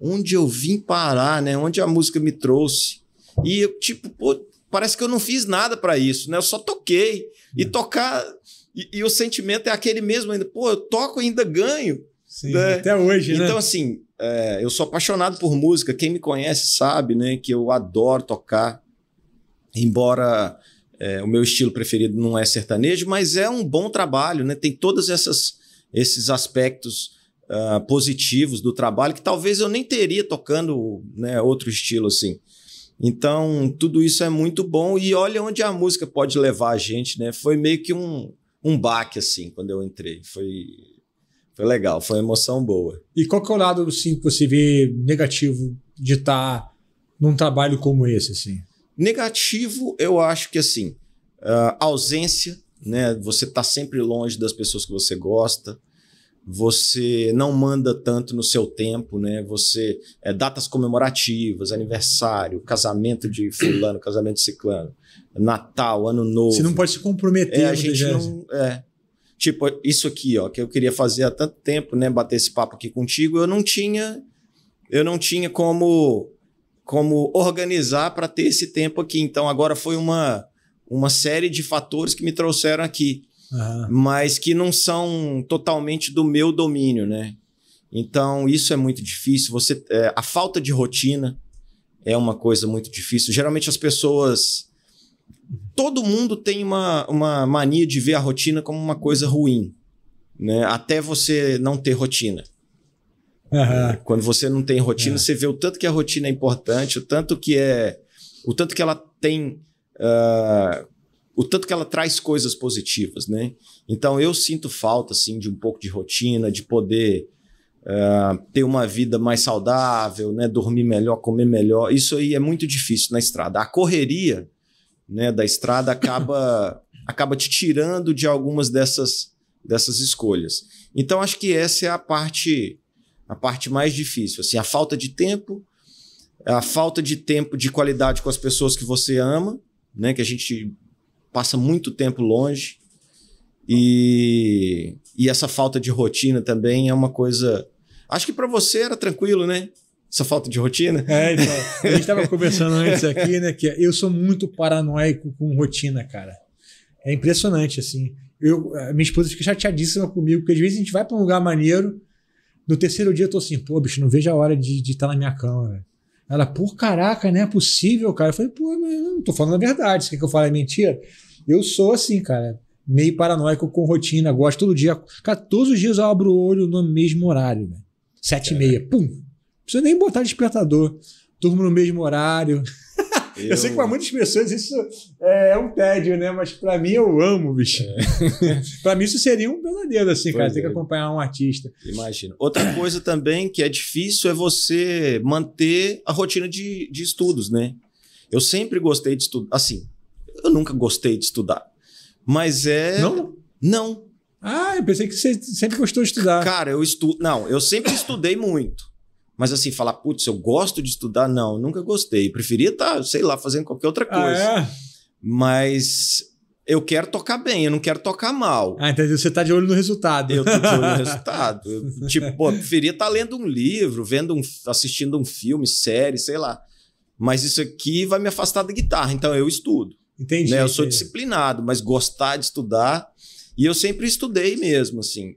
[SPEAKER 2] onde eu vim parar, né? Onde a música me trouxe. E eu, tipo, pô, parece que eu não fiz nada para isso, né? Eu só toquei. E é. tocar. E, e, o sentimento é aquele mesmo ainda, pô, eu toco e ainda ganho. Sim, né? até hoje, né? Então, assim, é, eu sou apaixonado por música. Quem me conhece sabe, né, que eu adoro tocar. Embora é, o meu estilo preferido não é sertanejo, mas é um bom trabalho, né? Tem todos essas, esses aspectos uh, positivos do trabalho que talvez eu nem teria tocando né, outro estilo assim. Então, tudo isso é muito bom e olha onde a música pode levar a gente, né? Foi meio que um, um baque, assim, quando eu entrei. Foi foi legal, foi uma emoção boa.
[SPEAKER 1] E qual que é o lado assim, que você vê negativo de estar tá num trabalho como esse? Assim?
[SPEAKER 2] Negativo, eu acho que assim, ah, ausência, né? Você está sempre longe das pessoas que você gosta você não manda tanto no seu tempo, né? Você é, datas comemorativas, aniversário, casamento de fulano, casamento de ciclano, Natal, Ano Novo. Você não pode se comprometer. É, a gente não, é, Tipo, isso aqui, ó, que eu queria fazer há tanto tempo, né? Bater esse papo aqui contigo, eu não tinha. Eu não tinha como como organizar para ter esse tempo aqui. Então agora foi uma, uma série de fatores que me trouxeram aqui, uhum. mas que não são totalmente do meu domínio, né? Então isso é muito difícil. Você é, a falta de rotina é uma coisa muito difícil. Geralmente as pessoas todo mundo tem uma, uma mania de ver a rotina como uma coisa ruim, né? Até você não ter rotina. Uhum. Quando você não tem rotina, uhum. você vê o tanto que a rotina é importante, o tanto que é, o tanto que ela tem, uh, o tanto que ela traz coisas positivas, né? Então eu sinto falta assim de um pouco de rotina, de poder uh, ter uma vida mais saudável, né? Dormir melhor, comer melhor. Isso aí é muito difícil na estrada. A correria né, da estrada acaba acaba te tirando de algumas dessas dessas escolhas. Então acho que essa é a parte a parte mais difícil, assim, a falta de tempo, a falta de tempo de qualidade com as pessoas que você ama, né, que a gente passa muito tempo longe. E, e essa falta de rotina também é uma coisa. Acho que para você era tranquilo, né? Só falta de rotina? É, então. A gente estava conversando antes aqui,
[SPEAKER 1] né? Que eu sou muito paranoico com rotina, cara. É impressionante, assim. Eu, minha esposa fica chateadíssima comigo, porque às vezes a gente vai para um lugar maneiro. No terceiro dia eu tô assim, pô, bicho, não vejo a hora de estar tá na minha cama, velho. Ela, pô, caraca, não é possível, cara. Eu falei, pô, mas eu não tô falando a verdade. Você quer que eu fale é mentira? Eu sou assim, cara, meio paranoico com rotina. Gosto todo dia. Cara, todos os dias eu abro o olho no mesmo horário, velho. Sete é. e meia, é. pum, precisa nem botar despertador. Turma no mesmo horário. Eu, eu sei que para muitas pessoas isso é, é, um tédio, né? Mas para mim eu amo, bicho. É. para mim isso seria
[SPEAKER 2] um pesadelo, assim, pois cara. É. Tem que é. acompanhar um artista. Imagina. Outra coisa também que é difícil é você manter a rotina de, de estudos, né? Eu sempre gostei de estudar. Assim, eu nunca gostei de estudar. Mas é. Não? Não. Ah, eu pensei que você sempre gostou de estudar. Cara, eu estudo. Não, eu sempre estudei muito. Mas assim, falar, putz, eu gosto de estudar, não, nunca gostei. Preferia estar, tá, sei lá, fazendo qualquer outra ah, coisa. Ah, é? Mas eu quero tocar bem, eu não quero tocar mal. Ah, entendeu? Você tá de olho no resultado. Eu tô de olho no resultado. Eu, tipo, pô, preferia estar tá lendo um livro, vendo um, assistindo um filme, série, sei lá. Mas isso aqui vai me afastar da guitarra, então eu estudo. Entendi. Né? Eu sou entendi. disciplinado, mas gostar de estudar. E eu sempre estudei mesmo, assim.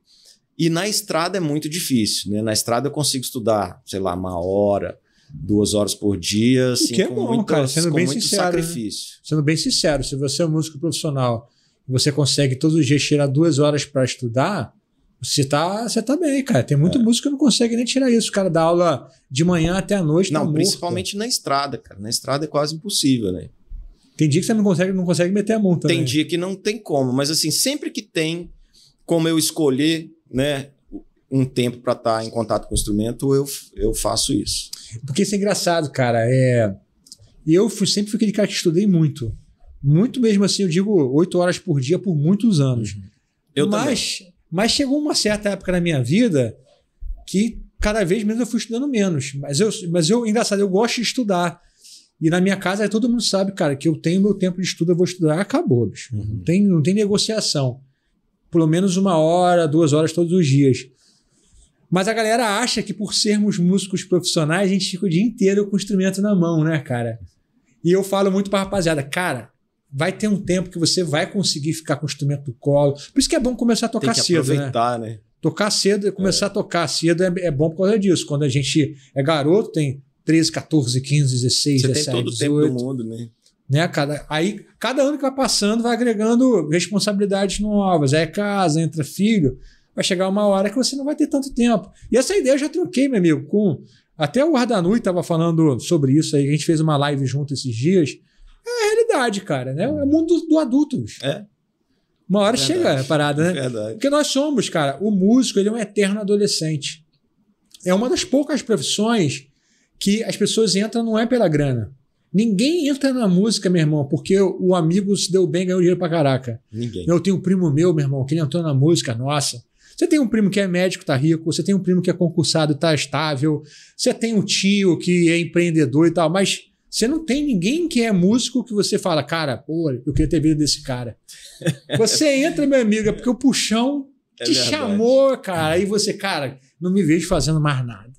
[SPEAKER 2] E na estrada é muito difícil, né? Na estrada eu consigo estudar, sei lá, uma hora, duas horas por dia, assim, que é bom, muitas, cara, sendo bem sincero, né? sacrifício. Né? Sendo bem
[SPEAKER 1] sincero, se você é um músico profissional e você consegue todos os dias tirar duas horas para estudar, você tá, você tá bem, cara. Tem muito é. músico que não consegue nem tirar isso. O cara dá aula de manhã
[SPEAKER 2] até a noite. Tá não, tá principalmente na estrada, cara. Na estrada é quase impossível, né? Tem dia que você não consegue, não consegue meter a mão também. Tem né? dia que não tem como, mas assim, sempre que tem, como eu escolher, né, um tempo para estar tá em contato com o instrumento, eu, eu faço isso. Porque isso é engraçado, cara. É... Eu
[SPEAKER 1] fui, sempre fui aquele cara que estudei muito. Muito mesmo assim, eu digo oito horas por dia por muitos anos. Uhum. Eu mas, também. mas chegou uma certa época na minha vida que cada vez menos eu fui estudando menos. Mas eu, mas eu engraçado, eu gosto de estudar. E na minha casa todo mundo sabe, cara, que eu tenho meu tempo de estudo, eu vou estudar, acabou, bicho. Uhum. Não, tem, não tem negociação pelo menos uma hora, duas horas todos os dias. Mas a galera acha que por sermos músicos profissionais, a gente fica o dia inteiro com o instrumento na mão, né, cara? E eu falo muito pra rapaziada, cara, vai ter um tempo que você vai conseguir ficar com o instrumento no colo. Por isso que é bom começar a tocar Tem que cedo, né? aproveitar, né? né? Tocar cedo, começar é. a tocar cedo é, é bom por causa disso. Quando a gente é garoto, tem 13, 14, 15, 16, Você 17, tem todo 18. o tempo do mundo, né? Né? Cada, aí, cada ano que vai passando, vai agregando responsabilidades novas. Aí é casa, entra filho. Vai chegar uma hora que você não vai ter tanto tempo. E essa ideia eu já troquei, meu amigo, com. Até o Ardanui estava falando sobre isso aí. A gente fez uma live junto esses dias. É a realidade, cara. Né? É o mundo do, adulto. É. Uma hora Verdade. chega a parada, né? Verdade. Porque nós somos, cara, o músico ele é um eterno adolescente. É uma das poucas profissões que as pessoas entram não é pela grana. Ninguém entra na música, meu irmão, porque o amigo se deu bem, ganhou dinheiro pra caraca. Ninguém. Eu tenho um primo meu, meu irmão, que ele entrou na música, nossa. Você tem um primo que é médico, tá rico. Você tem um primo que é concursado, tá estável. Você tem um tio que é empreendedor e tal. Mas você não tem ninguém que é músico que você fala, cara, pô, eu queria ter vida desse cara. Você entra, meu amigo, é porque o puxão é te verdade. chamou, cara. Aí você, cara, não me vejo fazendo mais nada.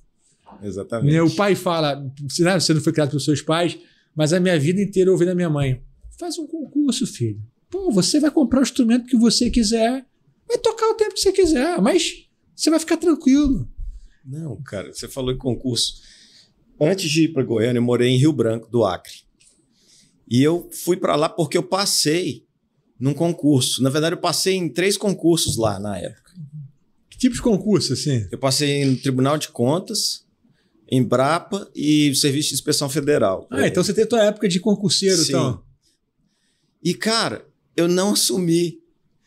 [SPEAKER 2] Exatamente. O
[SPEAKER 1] pai fala, né, você não foi criado pelos seus pais mas a minha vida inteira eu ouvi da minha mãe: faz um concurso, filho. Pô, você vai comprar o instrumento que você quiser, vai tocar o tempo que você quiser, mas você vai ficar tranquilo.
[SPEAKER 2] Não, cara, você falou em concurso. Antes de ir para Goiânia, eu morei em Rio Branco, do Acre. E eu fui para lá porque eu passei num concurso. Na verdade, eu passei em três concursos lá na época. Que tipo de concurso, assim? Eu passei no Tribunal de Contas, Embrapa e Serviço de Inspeção Federal. Ah, então você teve tua época de concurseiro, Sim. então. E, cara, eu não assumi.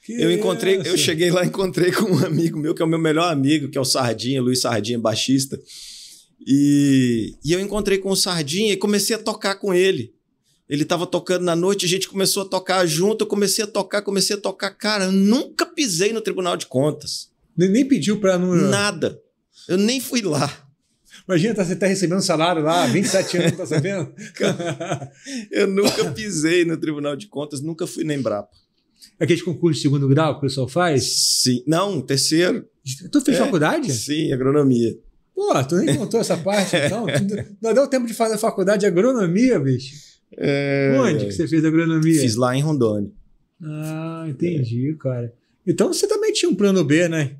[SPEAKER 1] Que eu encontrei,
[SPEAKER 2] essa? eu cheguei lá, encontrei com um amigo meu, que é o meu melhor amigo, que é o Sardinha, Luiz Sardinha, baixista. E, e eu encontrei com o Sardinha e comecei a tocar com ele. Ele estava tocando na noite, a gente começou a tocar junto, eu comecei a tocar, comecei a tocar. Cara, eu nunca pisei no Tribunal de Contas. Nem, nem pediu para não. Nada. Eu nem fui lá. Imagina, tá, você tá recebendo salário lá, 27 anos, não está sabendo? eu nunca pisei no Tribunal de Contas, nunca fui na Embrapa.
[SPEAKER 1] É Aqueles concursos de segundo grau que o pessoal faz? Sim. Não, terceiro. Tu fez é, faculdade? Sim, agronomia. Pô, tu nem contou essa parte, é. então? Não deu tempo de fazer faculdade de agronomia, bicho?
[SPEAKER 2] É... Onde que você fez agronomia? Fiz lá em Rondônia.
[SPEAKER 1] Ah, entendi, é. cara. Então você também tinha um plano B, né?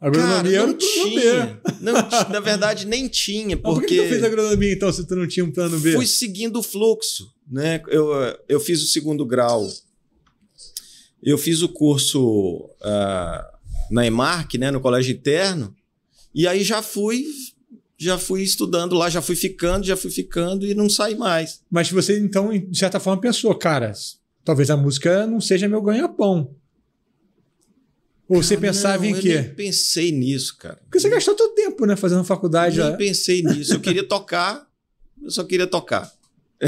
[SPEAKER 2] Agronomia é Cara, não tinha. Não, na verdade, nem tinha. Porque... por que tu fez agronomia então se tu não tinha um plano B? Fui seguindo o fluxo. Né? Eu, eh, eu fiz o segundo grau. Eu fiz o curso uh, na EMARC, né, no colégio interno, e aí já fui já fui estudando lá, já fui ficando, já fui ficando e não saí mais. Mas você então, de certa forma, pensou,
[SPEAKER 1] cara, talvez a música não seja meu ganha-pão. Ou você pensava não, em quê? Eu nem
[SPEAKER 2] pensei nisso, cara. Porque você
[SPEAKER 1] gastou todo tempo, né, fazendo faculdade. Eu nem já.
[SPEAKER 2] pensei nisso. Eu queria tocar, eu só queria tocar.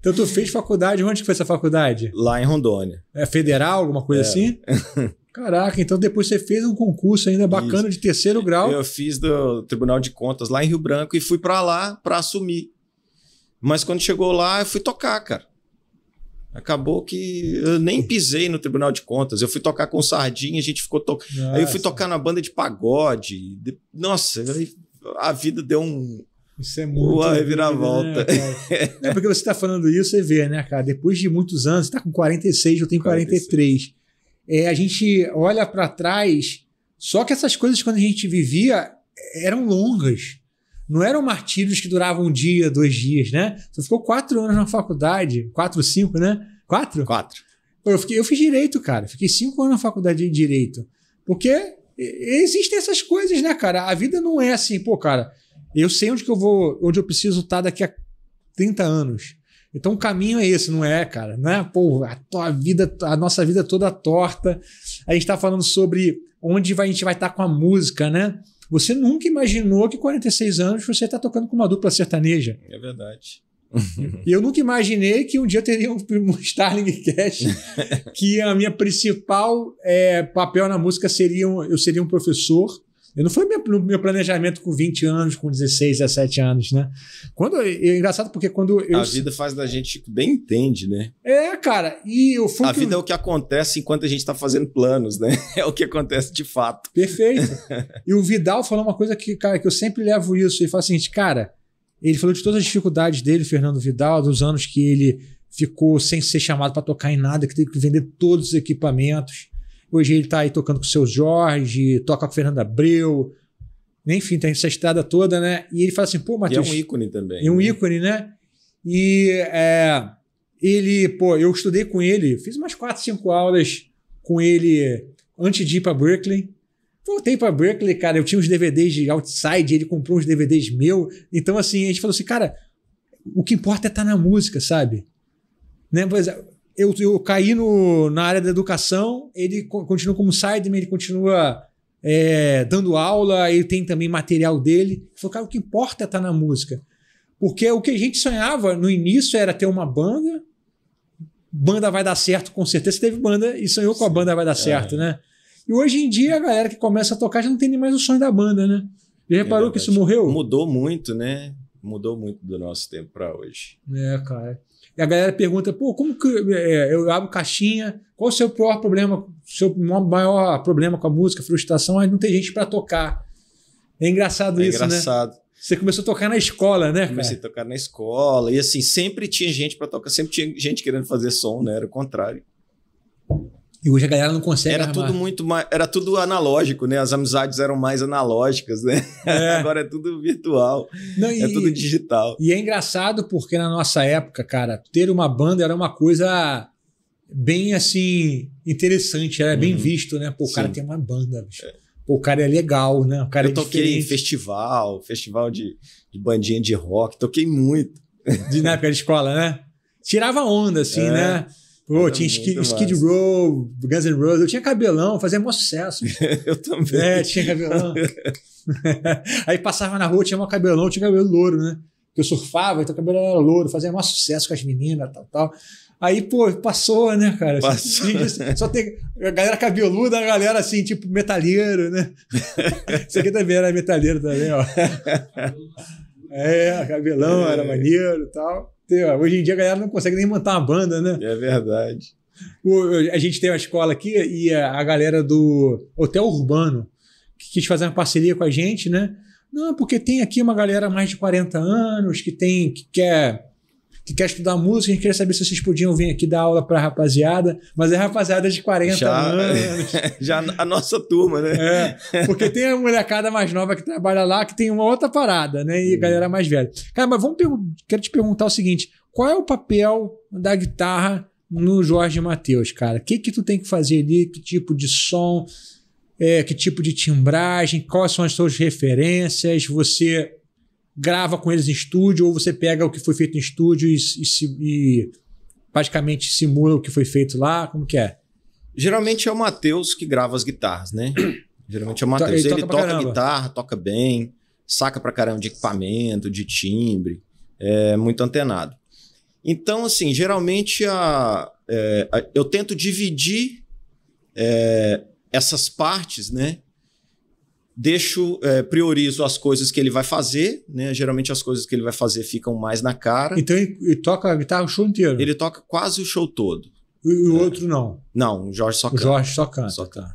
[SPEAKER 1] então tu fez faculdade, onde que foi essa faculdade? Lá em Rondônia.
[SPEAKER 2] É federal, alguma coisa é. assim?
[SPEAKER 1] Caraca, então depois você fez um concurso ainda bacana Isso. de terceiro grau. Eu
[SPEAKER 2] fiz do Tribunal de Contas lá em Rio Branco e fui para lá para assumir. Mas quando chegou lá, eu fui tocar, cara. Acabou que eu nem pisei no Tribunal de Contas. Eu fui tocar com Sardinha, a gente ficou tocando. Aí eu fui tocar na banda de pagode. De... Nossa, a vida deu um. Isso é muito. Uma virar Né, é porque
[SPEAKER 1] você está falando isso, você vê, né, cara? Depois de muitos anos, você está com 46, eu tenho 43. É, a gente olha para trás, só que essas coisas, quando a gente vivia, eram longas não eram martírios que duravam um dia, dois dias, né? Você ficou quatro anos na faculdade, quatro, cinco, né? Quatro? Quatro. Eu, fiquei, eu fiz direito, cara. Fiquei cinco anos na faculdade de direito. Porque existem essas coisas, né, cara? A vida não é assim, pô, cara, eu sei onde que eu vou, onde eu preciso estar daqui a 30 anos. Então o caminho é esse, não é, cara? Não é, pô, a tua vida, a nossa vida toda torta. A gente tá falando sobre onde vai, a gente vai estar tá com a música, né? Você nunca imaginou que 46 anos você está tocando com uma dupla sertaneja.
[SPEAKER 2] É verdade.
[SPEAKER 1] E eu nunca imaginei que um dia eu teria um, Starling Cash, que a minha principal é, papel na música seria um, eu seria um professor eu não foi meu, meu planejamento com 20 anos, com 16, 17 anos, né? Quando
[SPEAKER 2] é engraçado porque quando eu A vida faz da gente bem entende, né? É, cara, e eu fui A vida é o que acontece enquanto a gente está fazendo planos, né? É o que acontece de fato. Perfeito.
[SPEAKER 1] e o Vidal falou uma coisa que, cara, que eu sempre levo isso, ele fala assim, cara, ele falou de todas as dificuldades dele, Fernando Vidal, dos anos que ele ficou sem ser chamado para tocar em nada, que teve que vender todos os equipamentos Hoje ele está aí tocando com o seu Jorge, toca com o Fernando Abreu, enfim, tem essa estrada toda, né? E ele fala assim, pô, Matheus. E é um ícone também. É um né? ícone, né? E é, ele, pô, eu estudei com ele, fiz umas 4, 5 aulas com ele antes de ir para Berkeley. Voltei para Berkeley, cara, eu tinha uns DVDs de outside, ele comprou uns DVDs meu. Então, assim, a gente falou assim, cara, o que importa é estar tá na música, sabe? Né? Pois, é, eu, eu caí no, na área da educação, ele continua como sideman, ele continua é, dando aula, ele tem também material dele. Falei, cara, o que importa é estar tá na música. Porque o que a gente sonhava no início era ter uma banda, banda vai dar certo, com certeza. teve banda e sonhou com a banda vai dar é. certo, né? E hoje em
[SPEAKER 2] dia a galera que começa a tocar já não tem nem mais o sonho da banda, né? Já reparou é que isso morreu? Mudou muito, né? Mudou muito do nosso tempo para hoje.
[SPEAKER 1] É, cara.
[SPEAKER 2] E a galera pergunta, pô,
[SPEAKER 1] como que é, eu abro caixinha? Qual o seu pior problema, seu maior problema com a música, frustração? aí não tem gente para tocar. É engraçado é isso, né? engraçado.
[SPEAKER 2] né? Você começou a tocar na escola, né? Cara? Comecei a tocar na escola e assim sempre tinha gente para tocar, sempre tinha gente querendo fazer som, né? Era o contrário. E hoje a galera não consegue. Era armar. tudo muito mais, era tudo analógico, né? As amizades eram mais analógicas, né? É. Agora é tudo virtual. Não, é tudo digital.
[SPEAKER 1] E é engraçado porque na nossa época, cara, ter uma banda era uma coisa bem assim interessante, era uhum. bem visto, né? Pô, o cara tem uma banda, bicho. Pô, o cara é legal, né? O cara Eu é toquei diferente. em
[SPEAKER 2] festival, festival de, de bandinha de rock, toquei muito. De, na época de escola, né? Tirava onda, assim, é. né?
[SPEAKER 1] Pô, tinha Skid, Skid Row, Guns N' Roses. Eu tinha cabelão, fazia mó sucesso.
[SPEAKER 2] eu também. É, tinha cabelão.
[SPEAKER 1] Aí passava na rua, tinha mó cabelão, tinha cabelo louro, né? Porque eu surfava, então o cabelo era louro, fazia mó sucesso com as meninas, tal, tal. Aí, pô, passou, né, cara? Assim, passou. Assim, assim, só tem a galera cabeluda, a galera assim, tipo metalheiro, né? Isso aqui também era metalheiro também, ó. É, cabelão, era é. maneiro e tal. Hoje em dia a galera não consegue nem montar uma banda, né? É verdade. a gente tem uma escola aqui e a, galera do Hotel Urbano que quis fazer uma parceria com a gente, né? Não, porque tem aqui uma galera mais de 40 anos que tem que quer que quer estudar música, a gente queria saber se vocês podiam vir aqui dar aula para a rapaziada, mas é rapaziada de 40 já, anos.
[SPEAKER 2] Já a nossa
[SPEAKER 1] turma, né? É, porque tem a molecada mais nova que trabalha lá que tem uma outra parada, né? E a galera mais velha. Cara, mas vamos quero te perguntar o seguinte, qual é o papel da guitarra no Jorge Matheus, cara? O que que tu tem que fazer ali? Que tipo de som? É, que tipo de timbragem? Quais são as suas referências? Você grava com eles em estúdio, ou você pega o que foi feito em estúdio e, e, e praticamente simula o que foi feito lá? Como que é?
[SPEAKER 2] Geralmente é o Matheus que grava as guitarras, né? Geralmente é o Matheus. Ele, ele, toca, toca guitarra, toca bem, saca pra caramba de equipamento, de timbre, é muito antenado. Então, assim, geralmente a, é, a eu tento dividir é, essas partes, né? deixo, é, priorizo as coisas que ele vai fazer, né? Geralmente as coisas que ele vai fazer ficam mais na cara. Então ele, toca a guitarra o show inteiro? Ele toca quase o show todo. E, o é. outro não? Não, o Jorge só canta. O Jorge só canta. Só canta.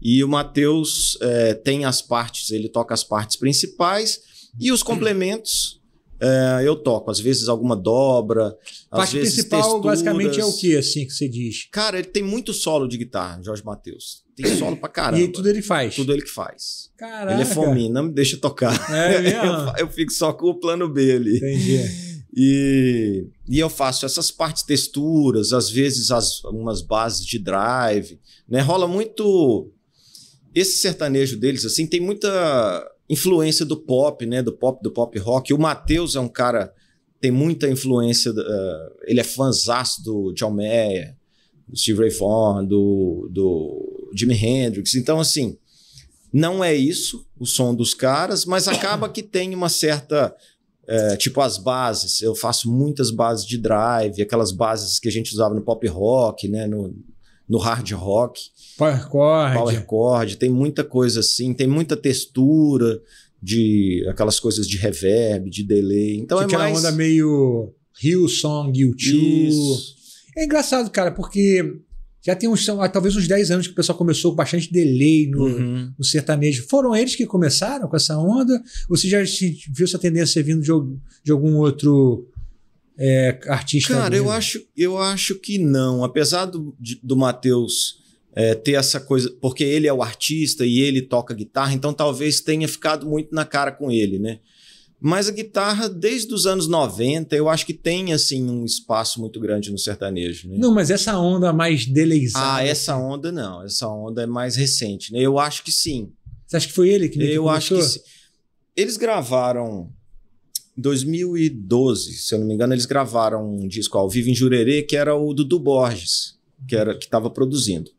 [SPEAKER 2] E o Matheus é, tem as partes, ele toca as partes principais e os complementos é, eu toco. Às vezes alguma dobra, às parte vezes principal texturas. basicamente é o que, assim, que você diz? Cara, ele tem muito solo de guitarra, Jorge Matheus. Tem solo pra caramba. E tudo ele faz? Tudo ele que faz. Caraca. Ele é fominha, não me deixa tocar. É eu, eu fico só com o plano B ali. Entendi. E, e eu faço essas partes texturas, às vezes as, algumas bases de drive, né? Rola muito esse sertanejo deles assim, tem muita influência do pop, né? Do pop, do pop rock. O Matheus é um cara tem muita influência, uh, ele é fãzaço do John Mayer, do Steve Ray Vaughan, do, do Jimi Hendrix. Então, assim, não é isso o som dos caras, mas acaba que tem uma certa. É, tipo as bases, eu faço muitas bases de drive, aquelas bases que a gente usava no pop rock, né, no, no hard rock. Power chord. Power chord, tem muita coisa assim, tem muita textura de aquelas coisas de reverb, de delay. Então Fica é mais... uma onda
[SPEAKER 1] meio Hillsong, YouTube. Isso. É engraçado, cara, porque já tem uns, ah, talvez uns 10 anos que o pessoal começou com bastante delay no, uhum. no sertanejo. Foram eles que começaram com essa onda? Ou você já viu essa tendência vindo de, de algum outro é, artista? Cara, eu acho,
[SPEAKER 2] eu acho que não. Apesar do, do Matheus é, ter essa coisa, porque ele é o artista e ele toca guitarra, então talvez tenha ficado muito na cara com ele, né? Mas a guitarra, desde os anos 90, eu acho que tem assim um espaço muito grande no sertanejo. Né? Não, mas essa onda mais deleizada. Ah, essa onda não. Essa onda é mais recente. Né? Eu acho que sim. Você acha que foi ele que me Eu acho que sim. Eles gravaram em 2012, se eu não me engano, eles gravaram um disco ao vivo em Jurerê, que era o Dudu Borges, que era que estava produzindo.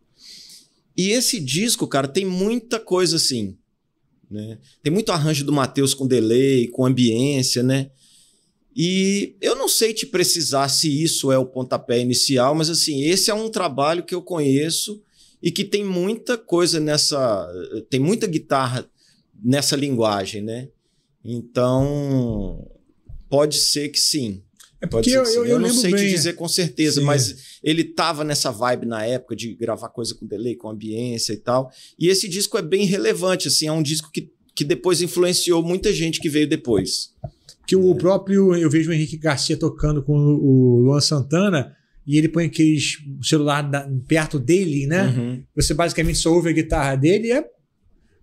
[SPEAKER 2] E esse disco, cara, tem muita coisa assim, né? Tem muito arranjo do Matheus com delay, com ambiência, né? E eu não sei te precisar se isso é o pontapé inicial, mas assim, esse é um trabalho que eu conheço e que tem muita coisa nessa, tem muita guitarra nessa linguagem, né? Então, pode ser que sim. É pode ser que eu, eu, eu não sei bem. te dizer com certeza, sim. mas ele tava nessa vibe na época de gravar coisa com delay, com ambiência e tal. E esse disco é bem relevante, assim, é um disco que, que depois influenciou muita gente que veio depois.
[SPEAKER 1] Que o né? próprio, eu vejo o Henrique Garcia tocando com o Luan Santana, e ele põe aqueles celular da, perto dele, né? Uhum. Você basicamente só ouve a guitarra dele, é,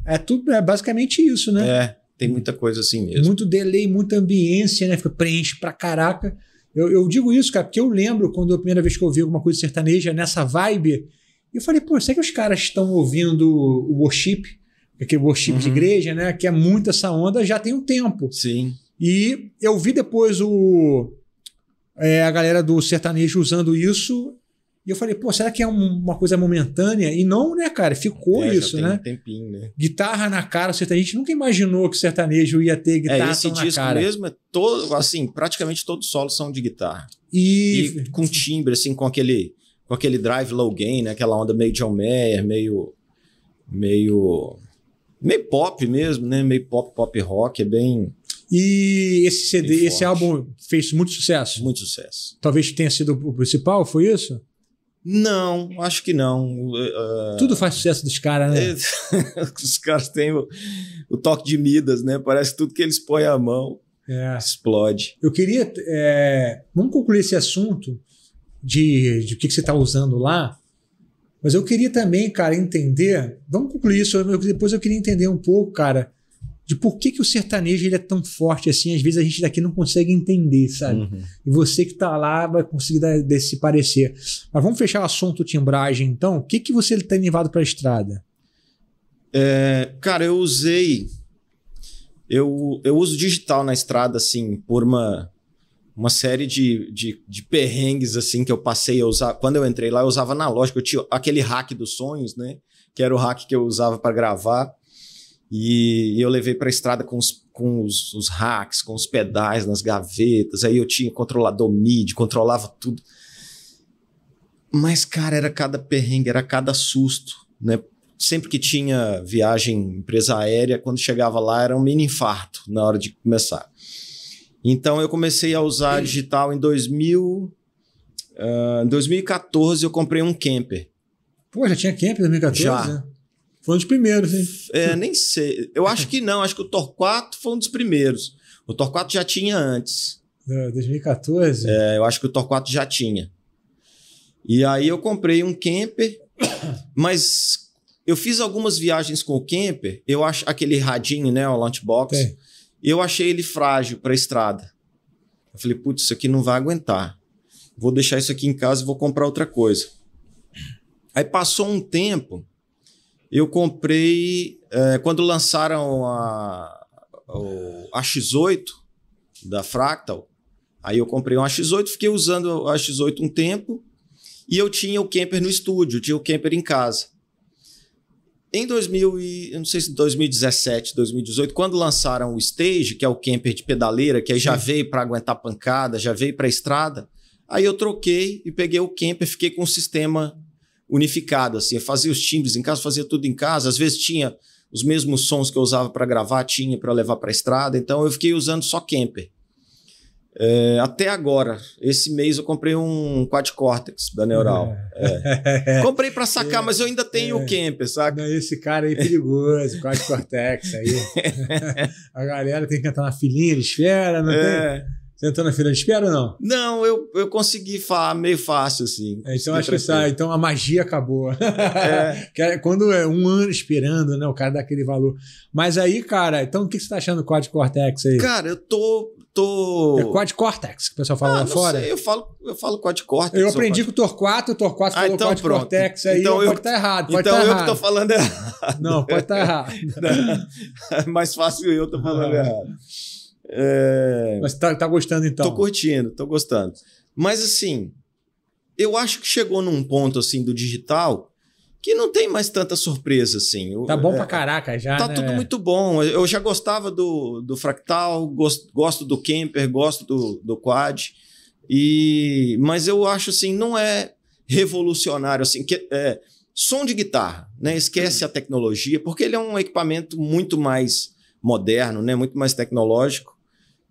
[SPEAKER 1] é tudo, é basicamente isso, né? É
[SPEAKER 2] tem muita coisa assim mesmo. Muito
[SPEAKER 1] delay, muita ambiência, né? Fica preenche pra caraca. Eu, eu digo isso, cara, porque eu lembro quando a primeira vez que eu ouvi alguma coisa sertaneja nessa vibe, eu falei, pô, será que os caras estão ouvindo o worship? Aquele worship uhum. de igreja, né? Que é muito essa onda, já tem um tempo. Sim. E eu vi depois o, é, a galera do sertanejo usando isso e eu falei, pô, será que é um, uma coisa momentânea? E não, né, cara? Ficou é, isso, né? Um
[SPEAKER 2] tempinho, né?
[SPEAKER 1] Guitarra na cara, a gente nunca imaginou que o sertanejo ia ter é, guitarra é, esse na disco cara. mesmo,
[SPEAKER 2] é todo, assim, praticamente todos os solos são de guitarra. E... e... com timbre, assim, com aquele, com aquele drive low gain, né? Aquela onda meio John Mayer, meio. meio. meio pop mesmo, né? Meio pop, pop rock, é bem. E
[SPEAKER 1] esse CD, esse álbum fez muito sucesso? Muito sucesso. Talvez tenha sido o principal, foi isso?
[SPEAKER 2] Não, acho que não. Uh, Tudo faz
[SPEAKER 1] sucesso dos caras, né? Eh,
[SPEAKER 2] os caras têm o, o, toque de Midas, né? Parece que tudo que eles põem à mão é. explode.
[SPEAKER 1] Eu queria. É, vamos concluir esse assunto de, de o que, que você está usando lá. Mas eu queria também, cara, entender. Vamos concluir isso. depois eu queria entender um pouco, cara, de por que, que o sertanejo ele é tão forte assim, às vezes a gente daqui não consegue entender, sabe? Uhum. E você que está lá vai conseguir dar desse parecer. Mas vamos fechar o assunto timbragem, então. O que, que você tem tá levado para a estrada?
[SPEAKER 2] É, cara, eu usei. Eu, eu uso digital na estrada, assim, por uma, uma série de, de, de perrengues, assim, que eu passei a usar. Quando eu entrei lá, eu usava analógico. Eu tinha aquele hack dos sonhos, né? Que era o hack que eu usava para gravar. E eu levei para a estrada com, os, com os, os, hacks, com os pedais nas gavetas. Aí eu tinha controlador MIDI, controlava tudo. Mas, cara, era cada perrengue, era cada susto, né? Sempre que tinha viagem empresa aérea, quando chegava lá era um mini infarto na hora de começar. Então eu comecei a usar digital em 2000, uh, 2014 eu comprei um camper.
[SPEAKER 1] Pô, já tinha camper em 2014? Já. Né? Foi um dos primeiros,
[SPEAKER 2] hein? É, nem sei. Eu acho que não, acho que o Torquato foi um dos primeiros. O Torquato já tinha antes. 2014? É, é, eu acho que o Torquato já tinha. E aí eu comprei um camper, mas eu fiz algumas viagens com o camper, eu acho aquele radinho, né, o lunchbox, Tem. eu achei ele frágil para estrada. Eu falei, putz, isso aqui não vai aguentar. Vou deixar isso aqui em casa e vou comprar outra coisa. Aí passou um tempo, eu comprei. É, quando lançaram a, a X8 da Fractal, aí eu comprei uma X8, fiquei usando a X8 um tempo e eu tinha o camper no estúdio, tinha o camper em casa. Em 2000 e, eu não sei se 2017, 2018, quando lançaram o Stage, que é o camper de pedaleira, que aí já Sim. veio para aguentar pancada, já veio para estrada, aí eu troquei e peguei o camper, fiquei com o sistema unificado, assim. Eu fazia os timbres em casa, fazia tudo em casa. Às vezes tinha os mesmos sons que eu usava para gravar, tinha para levar para a estrada. Então eu fiquei usando só Kemper. É, até agora, esse mês eu comprei um Quad Cortex da Neural. É. É. Comprei para sacar, mas eu ainda tenho o Kemper, é. saca? Não, esse cara aí é
[SPEAKER 1] perigoso, Quad Cortex aí. a galera tem que entrar na filinha de esfera, não tem? É. Você entrou na fila de espera ou não?
[SPEAKER 2] Não, eu, eu consegui falar meio fácil, assim. É, então acho que
[SPEAKER 1] então a magia acabou. É. é. Quando é um ano esperando, né? O cara dá aquele valor. Mas aí, cara, então o que você tá achando do Quad Cortex aí? Cara, eu
[SPEAKER 2] tô. tô... É Quad
[SPEAKER 1] Cortex que o pessoal fala ah, lá fora? Sei, eu
[SPEAKER 2] falo, eu falo Quad Cortex. Eu aprendi com o
[SPEAKER 1] Torquato, o Torquato ah, falou então Quad pronto. Cortex aí. Então eu, pode estar tá errado. Pode então tá eu errado. que tô falando
[SPEAKER 2] errado. Não, pode estar tá errado. é mais fácil eu tô falando ah. errado. Mas tá, tá gostando então? Tô curtindo, tô gostando. Mas assim, eu acho que chegou num ponto assim do digital que não tem mais tanta surpresa assim. Tá bom é, pra
[SPEAKER 1] caraca já. Tá né? tudo muito
[SPEAKER 2] bom. Eu já gostava do, do Fractal, gosto, gosto do Kemper, gosto do, do Quad. E, mas eu acho assim, não é revolucionário assim. Que, é, som de guitarra, né? Esquece a tecnologia, porque ele é um equipamento muito mais moderno, né? Muito mais tecnológico.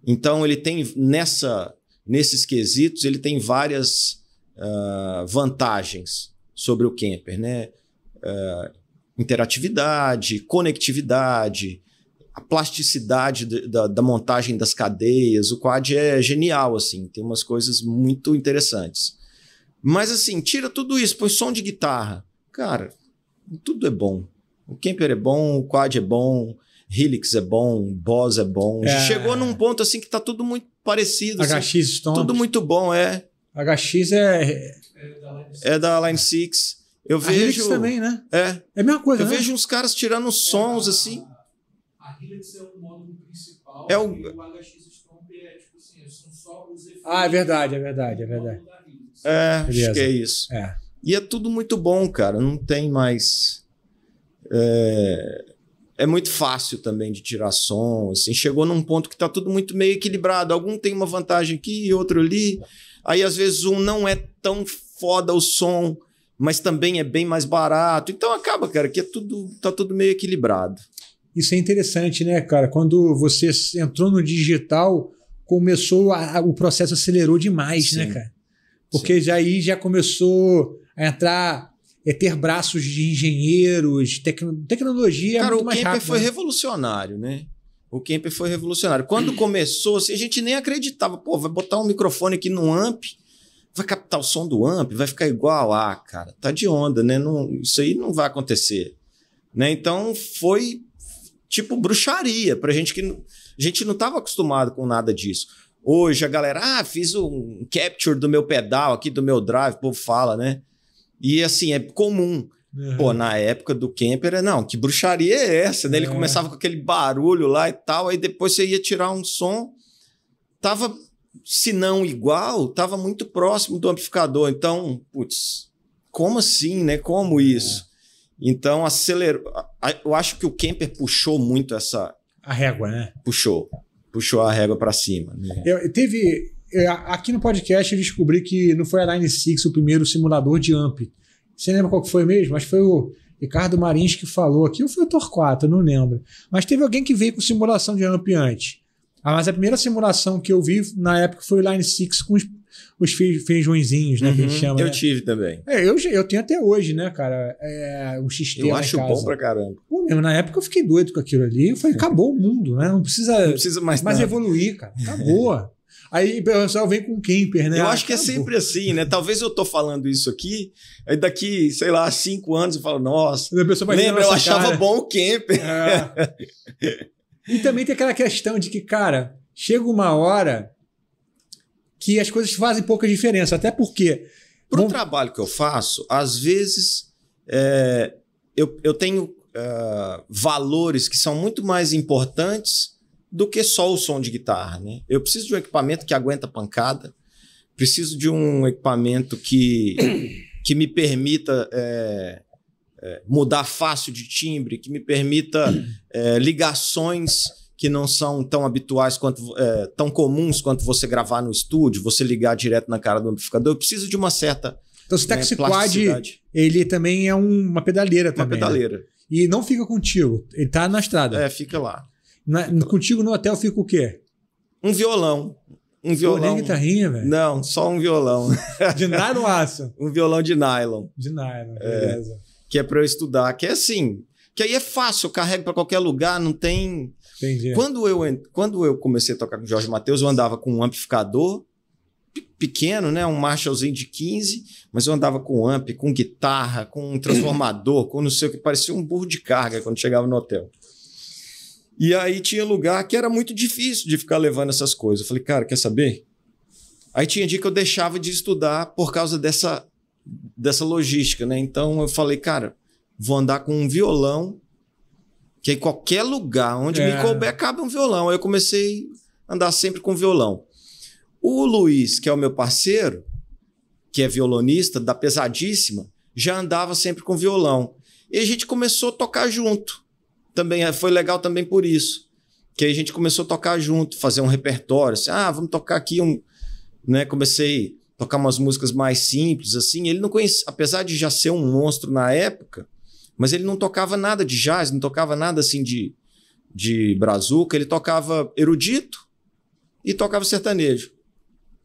[SPEAKER 2] Então ele tem nessa nesses quesitos ele tem várias uh, vantagens sobre o camper, né? Uh, interatividade, conectividade, a plasticidade da, da, montagem das cadeias. O quad é genial, assim, tem umas coisas muito interessantes. Mas assim, tira tudo isso, põe som de guitarra. Cara, tudo é bom. O camper é bom, o quad é bom, Helix é bom, Boss é bom. É. Chegou num ponto assim que tá tudo muito parecido. HX assim, Stomp. Tudo muito bom, é. HX é. É da Line 6. É. Eu a vejo. Helix também, né? É. É a mesma coisa. Eu né? vejo uns caras tirando sons é a... assim.
[SPEAKER 1] A Helix é o módulo principal. É o. o
[SPEAKER 2] HX
[SPEAKER 1] Stomp é tipo assim, é, são só os efeitos. Ah, é verdade, é verdade, é verdade.
[SPEAKER 2] É, Beleza. acho que é isso. É. E é tudo muito bom, cara. Não tem mais. É é muito fácil também de tirar som. Assim, chegou num ponto que está tudo muito meio equilibrado. Algum tem uma vantagem aqui, e outro ali. Aí às vezes um não é tão foda o som, mas também é bem mais barato. Então acaba, cara, que é tudo tá tudo meio equilibrado.
[SPEAKER 1] Isso é interessante, né, cara? Quando você entrou no digital, começou a, o processo acelerou demais, né, Sim. né, cara? Porque Sim. já aí já começou a entrar é ter braços de engenheiros, tecno tecnologia é Cara, é muito o Kemper foi né?
[SPEAKER 2] revolucionário, né? O Kemper foi revolucionário. Quando começou, assim, a gente nem acreditava. Pô, vai botar um microfone aqui no amp, vai captar o som do amp, vai ficar igual. Ah, cara, tá de onda, né? Não, isso aí não vai acontecer. Né? Então, foi tipo bruxaria pra gente que... A gente não estava acostumado com nada disso. Hoje a galera, ah, fiz um capture do meu pedal aqui, do meu drive, o povo fala, né? E assim, é comum. Uhum. Pô, na época do Kemper, é, não, que bruxaria é essa? Né? Ele é. começava com aquele barulho lá e tal, aí depois você ia tirar um som, tava, se não igual, tava muito próximo do amplificador. Então, putz, como assim, né? Como é. isso? É. Então, acelerou. Eu acho que o Kemper puxou muito essa.
[SPEAKER 1] A régua, né?
[SPEAKER 2] Puxou. Puxou a régua para cima. Né?
[SPEAKER 1] Eu, teve é, aqui no podcast eu descobri que não foi a Line 6 o primeiro simulador de AMP. Você lembra qual que foi mesmo? Mas foi o Ricardo Marins que falou aqui, ou foi o Torquato, não lembro. Mas teve alguém que veio com simulação de AMP antes. Ah, mas a primeira simulação que eu vi na época foi o Line 6 com os, os feijõezinhos, né? Uhum, que a gente chama. Eu né? tive
[SPEAKER 2] também. É,
[SPEAKER 1] eu, eu tenho até hoje, né, cara? É, o XT. Eu acho bom pra
[SPEAKER 2] caramba. Pô,
[SPEAKER 1] mesmo, na época eu fiquei doido com aquilo ali. Eu falei, acabou o mundo, né? Não precisa, Não precisa mais, mais evoluir,
[SPEAKER 2] cara. Acabou. Aí o pessoal vem com camper, né? Eu ah, acho que é sempre assim, né? Talvez eu tô falando isso aqui, aí daqui, sei lá, cinco anos eu falo, nossa, lembra, eu achava bom o camper. É.
[SPEAKER 1] e também tem aquela questão de que, cara, chega uma
[SPEAKER 2] hora que as coisas fazem pouca diferença, até porque... Para o bom... trabalho que eu faço, às vezes é, eu, eu tenho uh, valores que são muito mais importantes do que só o som de guitarra, né? Eu preciso de um equipamento que aguenta pancada, preciso de um equipamento que, que me permita é, é, mudar fácil de timbre, que me permita é, ligações que não são tão habituais quanto é, tão comuns quanto você gravar no estúdio, você ligar direto na cara do amplificador. Eu preciso de uma certa então, esse Tactic né, Quad,
[SPEAKER 1] ele também é um, uma pedaleira uma também. Uma né? pedaleira. Né? E não fica contigo, ele tá na estrada. É, fica lá. Na, contigo no hotel fica o quê? Um violão.
[SPEAKER 2] Um violão. Pô, guitarrinha, velho? Não, só um violão. De nylon aço? Um violão de nylon. De nylon, é, beleza. É, que é para eu estudar, que é assim. Que aí é fácil, eu carrego para qualquer lugar, não tem. Entendi. Quando eu, quando eu comecei a tocar com Jorge Matheus, eu andava com um amplificador pequeno, né? Um Marshallzinho de 15, mas eu andava com amp, com guitarra, com um transformador, com não sei o que, parecia um burro de carga quando chegava no hotel. E aí tinha lugar que era muito difícil de ficar levando essas coisas. Eu falei, cara, quer saber? Aí tinha dia que eu deixava de estudar por causa dessa, dessa logística, né? Então eu falei, cara, vou andar com um violão, que em qualquer lugar onde é. me couber cabe um violão. Aí eu comecei a andar sempre com violão. O Luiz, que é o meu parceiro, que é violonista da Pesadíssima, já andava sempre com violão. E a gente começou a tocar junto também é, foi legal também por isso. Que aí a gente começou a tocar junto, fazer um repertório, assim, ah, vamos tocar aqui um, né, comecei a tocar umas músicas mais simples assim, ele não conhecia, apesar de já ser um monstro na época, mas ele não tocava nada de jazz, não tocava nada assim de de brazuca, ele tocava erudito e tocava sertanejo.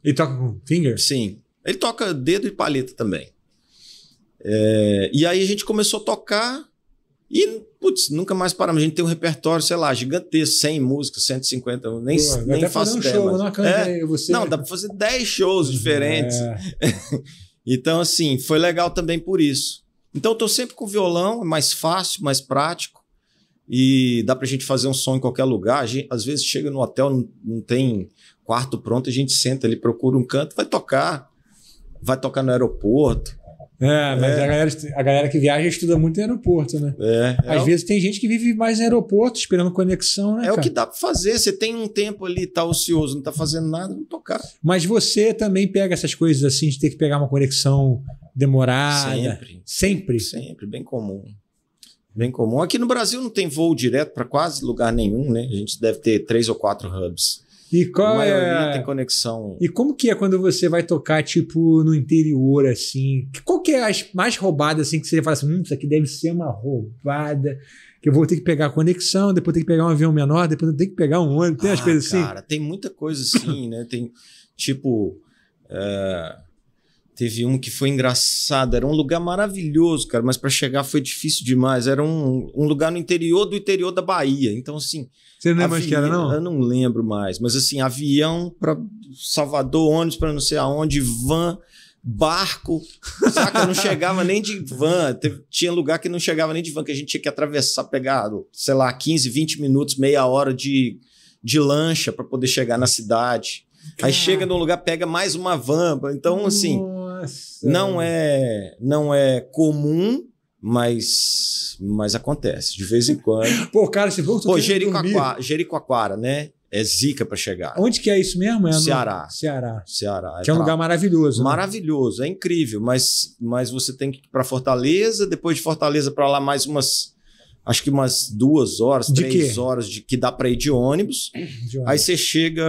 [SPEAKER 2] E toca com finger? Sim. Ele toca dedo e paleta também. É, e aí a gente começou a tocar e, putz, nunca mais paramos. A gente tem um repertório, sei lá, gigantesco, 100 músicas, 150, nem, Pô, nem faço um show, não, é, você... não, dá para fazer 10 shows diferentes. É. então, assim, foi legal também por isso. Então, eu tô sempre com violão, é mais fácil, mais prático. E dá pra gente fazer um som em qualquer lugar. Gente, às vezes chega no hotel, não, não tem quarto pronto, a gente senta ali, procura um canto, vai tocar. Vai tocar no aeroporto.
[SPEAKER 1] É, mas é. A, galera, a galera que viaja estuda muito em aeroporto, né?
[SPEAKER 2] É. é Às é vezes
[SPEAKER 1] tem gente que vive mais em aeroporto, esperando conexão, né? É cara? o que dá para fazer. Você
[SPEAKER 2] tem um tempo ali, tá ocioso, não tá fazendo nada, não tocar.
[SPEAKER 1] Mas você também pega essas coisas assim, de ter que pegar uma conexão demorada? Sempre. Sempre? Sempre, bem comum.
[SPEAKER 2] Bem comum. Aqui no Brasil não tem voo direto para quase lugar nenhum, né? A gente deve ter três ou quatro hubs. E qual é a maioria é... tem conexão.
[SPEAKER 1] E como que é quando você vai tocar, tipo, no interior, assim? Qual que é a mais roubada, assim, que você fala assim, hum, isso aqui deve ser uma roubada, que eu vou ter que pegar a conexão, depois ter que pegar um avião menor, depois tem que pegar um ônibus, tem ah, coisas assim? cara,
[SPEAKER 2] tem muita coisa assim, né? Tem, tipo... Uh Teve um que foi engraçado, era um lugar maravilhoso, cara, mas para chegar foi difícil demais. Era um, um, lugar no interior do interior da Bahia. Então, assim. Você não lembra mais que era, não? Eu não lembro mais. Mas, assim, avião para Salvador, ônibus para não sei aonde, van, barco. Saca? não chegava nem de van. Teve, tinha lugar que não chegava nem de van, que a gente tinha que atravessar, pegar, sei lá, 15, 20 minutos, meia hora de, de lancha para poder chegar na cidade. Aí chega num lugar, pega mais uma van. Então, assim, uhum.
[SPEAKER 1] Nossa. Não
[SPEAKER 2] é, é, não é comum, mas, mas acontece de vez em quando. Pô, cara, você voltou. Pô, Jericoacoara, Jericoacoara, né? É zica para chegar. Onde que é isso
[SPEAKER 1] mesmo? É Ceará. No... Ceará.
[SPEAKER 2] Ceará. É que é um lugar maravilhoso. Né? Maravilhoso, é incrível, mas, mas você tem que ir para Fortaleza, depois de Fortaleza para lá mais umas acho que umas duas horas, de três quê? horas de que dá para ir de ônibus. de ônibus. Aí você chega,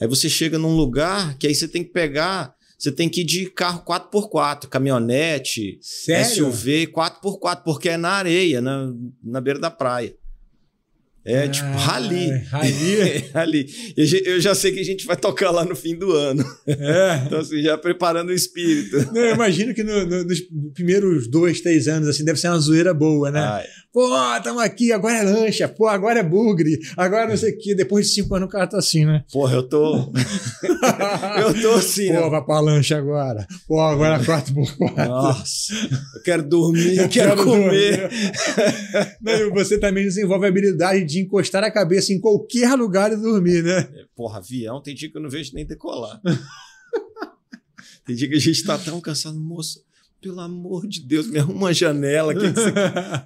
[SPEAKER 2] aí você chega num lugar que aí você tem que pegar você tem que ir de carro 4x4, caminhonete, Sério? SUV 4x4, porque é na areia, na, na beira da praia. É tipo, ah, tipo rally. Rally. rally. Eu já sei que a gente vai tocar lá no fim do ano. É. então, assim, já preparando o espírito. Não, eu imagino
[SPEAKER 1] que no, no, nos primeiros dois, três anos, assim, deve ser uma zoeira boa, né? Ai. Pô, estamos aqui, agora é lancha, pô, agora é bugre, agora não sei o quê. Depois de cinco anos o cara tá assim, né? Porra, eu tô. eu tô assim. Né? Pô, né? vai pra lancha agora. Pô, agora é quatro
[SPEAKER 2] por quatro. Nossa, eu quero dormir, eu, eu quero, quero, comer. Dormir. não, e
[SPEAKER 1] você também desenvolve a habilidade de encostar a cabeça em qualquer lugar e dormir, né? É,
[SPEAKER 2] porra, avião tem dia que eu não vejo nem decolar. tem dia que a gente está tão cansado, moço. Pelo amor de Deus, me arruma uma janela que você,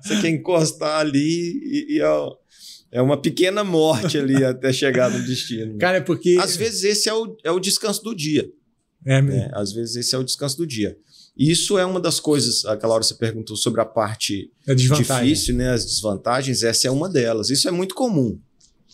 [SPEAKER 2] você quer encostar ali e, e ó, é uma pequena morte ali até chegar no destino. Cara, é porque. Às vezes esse é o, é o descanso do dia. É mesmo. É, às vezes esse é o descanso do dia. Isso é uma das coisas, aquela hora você perguntou sobre a parte difícil, né? As desvantagens, essa é uma delas. Isso é muito comum,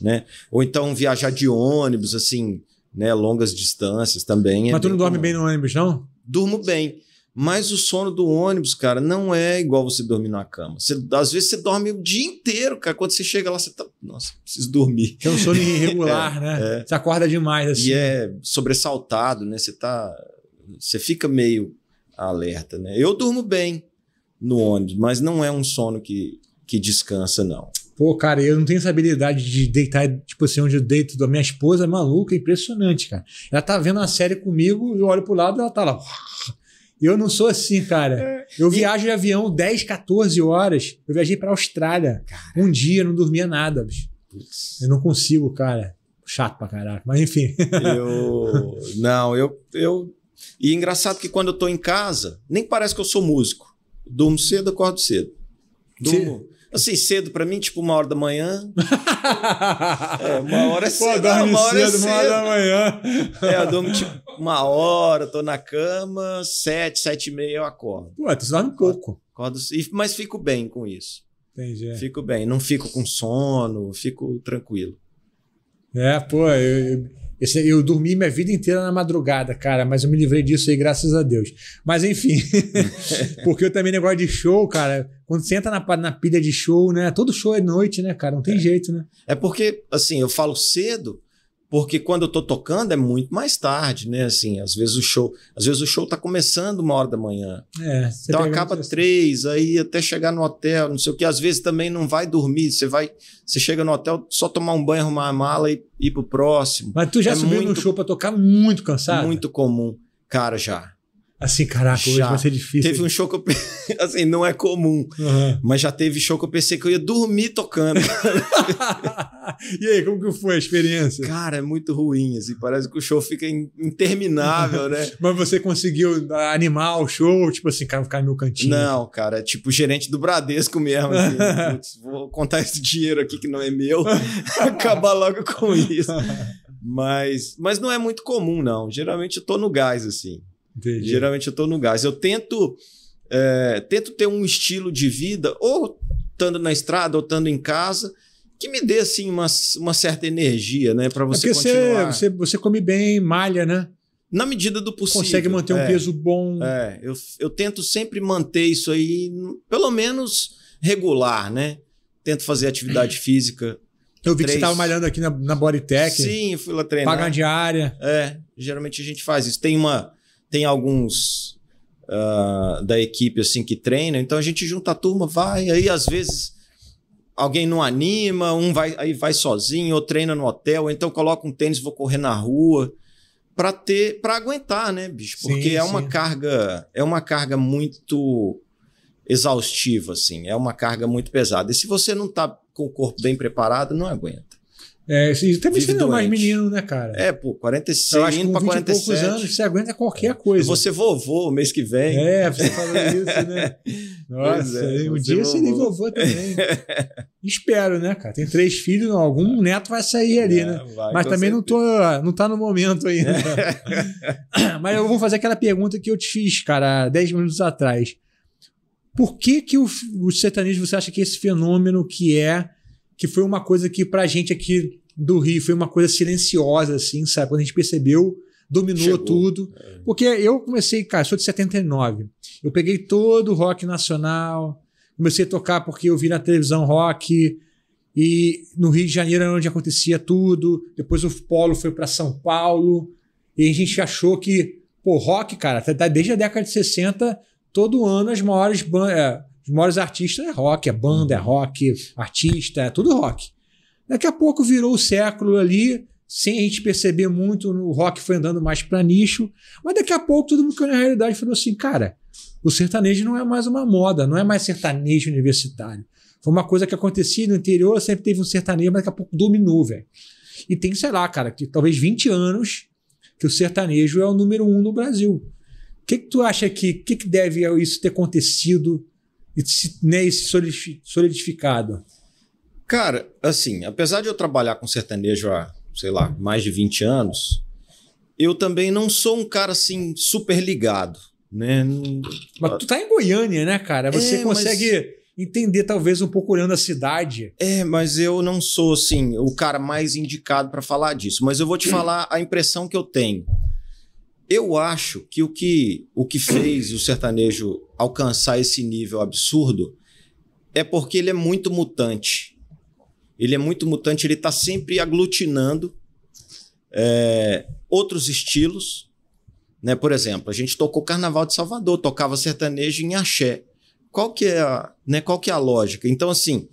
[SPEAKER 2] né? Ou então viajar de ônibus, assim, né? Longas distâncias também. É mas é tu não dorme comum. bem no ônibus, não? Durmo bem. Mas o sono do ônibus, cara, não é igual você dormir na cama. Você, às vezes você dorme o dia inteiro, cara. Quando você chega lá, você tá. Nossa, preciso dormir. É um sono irregular, é, né? É. Você acorda demais, assim. E é sobressaltado, né? Você tá. Você fica meio alerta, né? Eu durmo bem no ônibus, mas não é um sono que, que descansa, não.
[SPEAKER 1] Pô, cara, eu não tenho essa habilidade de deitar, tipo assim, onde eu deito da minha esposa é maluca, é impressionante, cara. Ela tá vendo a série comigo, eu olho pro lado ela tá lá. Eu não sou assim, cara. É, eu viajo de avião 10, 14 horas. Eu viajei pra Austrália. Um dia, não dormia nada, Eu não consigo, cara. Chato pra caraca, mas
[SPEAKER 2] enfim. eu. Não, eu, eu e é engraçado que quando eu tô em casa, nem parece que eu sou músico. Durmo cedo, acordo cedo. Durmo. Sim. Assim, cedo pra mim, tipo uma hora da manhã.
[SPEAKER 1] é, uma hora é cedo. Pô, uma hora cedo, é cedo. Uma hora da
[SPEAKER 2] manhã. É, eu durmo tipo uma hora, tô na cama, sete, sete e meia eu acordo. Ué, tu dorme pouco. Acordo, acordo, mas fico bem com isso. Entendi. É. Fico bem, não fico com sono, fico tranquilo.
[SPEAKER 1] É, pô, eu, eu esse, eu dormi minha vida inteira na madrugada, cara, mas eu me livrei disso aí, graças a Deus. Mas enfim, porque eu também negócio de show, cara, quando você entra na, na pilha de show, né? Todo show é noite, né, cara? Não tem é. jeito, né?
[SPEAKER 2] É porque, assim, eu falo cedo, porque quando eu tô tocando é muito mais tarde, né? Assim, às vezes o show, às vezes o show tá começando uma hora da manhã. É, então acaba assim. três, aí até chegar no hotel, não sei o que. Às vezes também não vai dormir, você vai, você chega no hotel só tomar um banho, arrumar a mala e ir pro próximo. Mas tu já é subiu muito, num show para tocar muito cansado? Muito comum, cara, já assim, caraca, já. hoje vai ser difícil. Teve um show que eu assim, não é comum, uhum. mas já teve show que eu pensei que eu ia dormir tocando. e aí, como que foi a experiência? Cara, é muito ruim, assim, parece que o show fica interminável, né?
[SPEAKER 1] mas você conseguiu ah, animar o show, tipo assim, ficar no meu cantinho? Não,
[SPEAKER 2] cara, é tipo gerente do Bradesco mesmo, assim, vou contar esse dinheiro aqui que não é meu, acabar logo com isso. Mas, mas não é muito comum, não. Geralmente eu tô no gás, assim. Entendi. Geralmente eu estou no gás. Eu tento, é, tento ter um estilo de vida, ou estando na estrada, ou estando em casa, que me dê assim uma, uma certa energia, né, para você é continuar. Você,
[SPEAKER 1] você, você come bem, malha, né? Na medida do possível. Consegue manter um é, peso bom.
[SPEAKER 2] É, eu, eu tento sempre manter isso aí, pelo menos regular, né? Tento fazer atividade física. Eu vi três. que você estava
[SPEAKER 1] malhando aqui na, na Bodytech. Sim, fui lá treinar. Pagar diária.
[SPEAKER 2] É, geralmente a gente faz isso. Tem uma, tem alguns uh, da equipe assim que treina, então a gente junta a turma, vai, aí às vezes alguém não anima, um vai aí vai sozinho, ou treina no hotel, ou então coloca um tênis, vou correr na rua para ter para aguentar, né, bicho? Porque sim, é uma sim. carga, é uma carga muito exaustiva assim, é uma carga muito pesada. E se você não tá com o corpo bem preparado, não aguenta.
[SPEAKER 1] É, também você é mais menino, né, cara? É,
[SPEAKER 2] pô, 46 então, indo para 47. poucos anos, você aguenta qualquer
[SPEAKER 1] é. coisa. Você vovô mês que vem. É, você falou isso, né? Nossa, é, um dia você nem vovô também. Espero, né, cara? Tem três filhos, algum neto vai sair ali, é, né? Vai, Mas também certeza. não, tô, não tá no momento ainda. Mas eu vou fazer aquela pergunta que eu te fiz, cara, 10 minutos atrás. Por que que o, o você acha que esse fenômeno que é que foi uma coisa que pra gente aqui do Rio foi uma coisa silenciosa, assim, sabe? Quando a gente percebeu, dominou Chegou, tudo. É. Porque eu comecei, cara, sou de 79. Eu peguei todo o rock nacional, comecei a tocar porque eu vi na televisão rock. E no Rio de Janeiro era onde acontecia tudo. Depois o Polo foi para São Paulo. E a gente achou que, pô, rock, cara, tá, tá desde a década de 60, todo ano as maiores bandas. É, os maiores artistas é rock, é banda, é uhum. rock, artista, é tudo rock. Daqui a pouco virou o século ali, sem a gente perceber muito, o rock foi andando mais para nicho, mas daqui a pouco todo mundo que na realidade falou assim, cara, o sertanejo não é mais uma moda, não é mais sertanejo universitário. Foi uma coisa que acontecia no interior, sempre teve um sertanejo, mas daqui a pouco dominou, velho. E tem, sei lá, cara, que talvez 20 anos que o sertanejo é o número um no Brasil. O que, que tu acha que, que, que deve isso ter acontecido? e se, né, solidificado?
[SPEAKER 2] Cara, assim, apesar de eu trabalhar com sertanejo há, sei lá, mais de 20 anos, eu também não sou um cara assim super ligado, né? Mas tu tá em Goiânia, né, cara? Você é, consegue mas... entender talvez um pouco olhando a cidade. É, mas eu não sou assim o cara mais indicado para falar disso, mas eu vou te hum. falar a impressão que eu tenho. Eu acho que o que, o que fez o sertanejo alcançar esse nível absurdo é porque ele é muito mutante. Ele é muito mutante, ele está sempre aglutinando é, outros estilos. Né? Por exemplo, a gente tocou Carnaval de Salvador, tocava sertanejo em axé. Qual que é a, né, qual que é a lógica? Então, assim,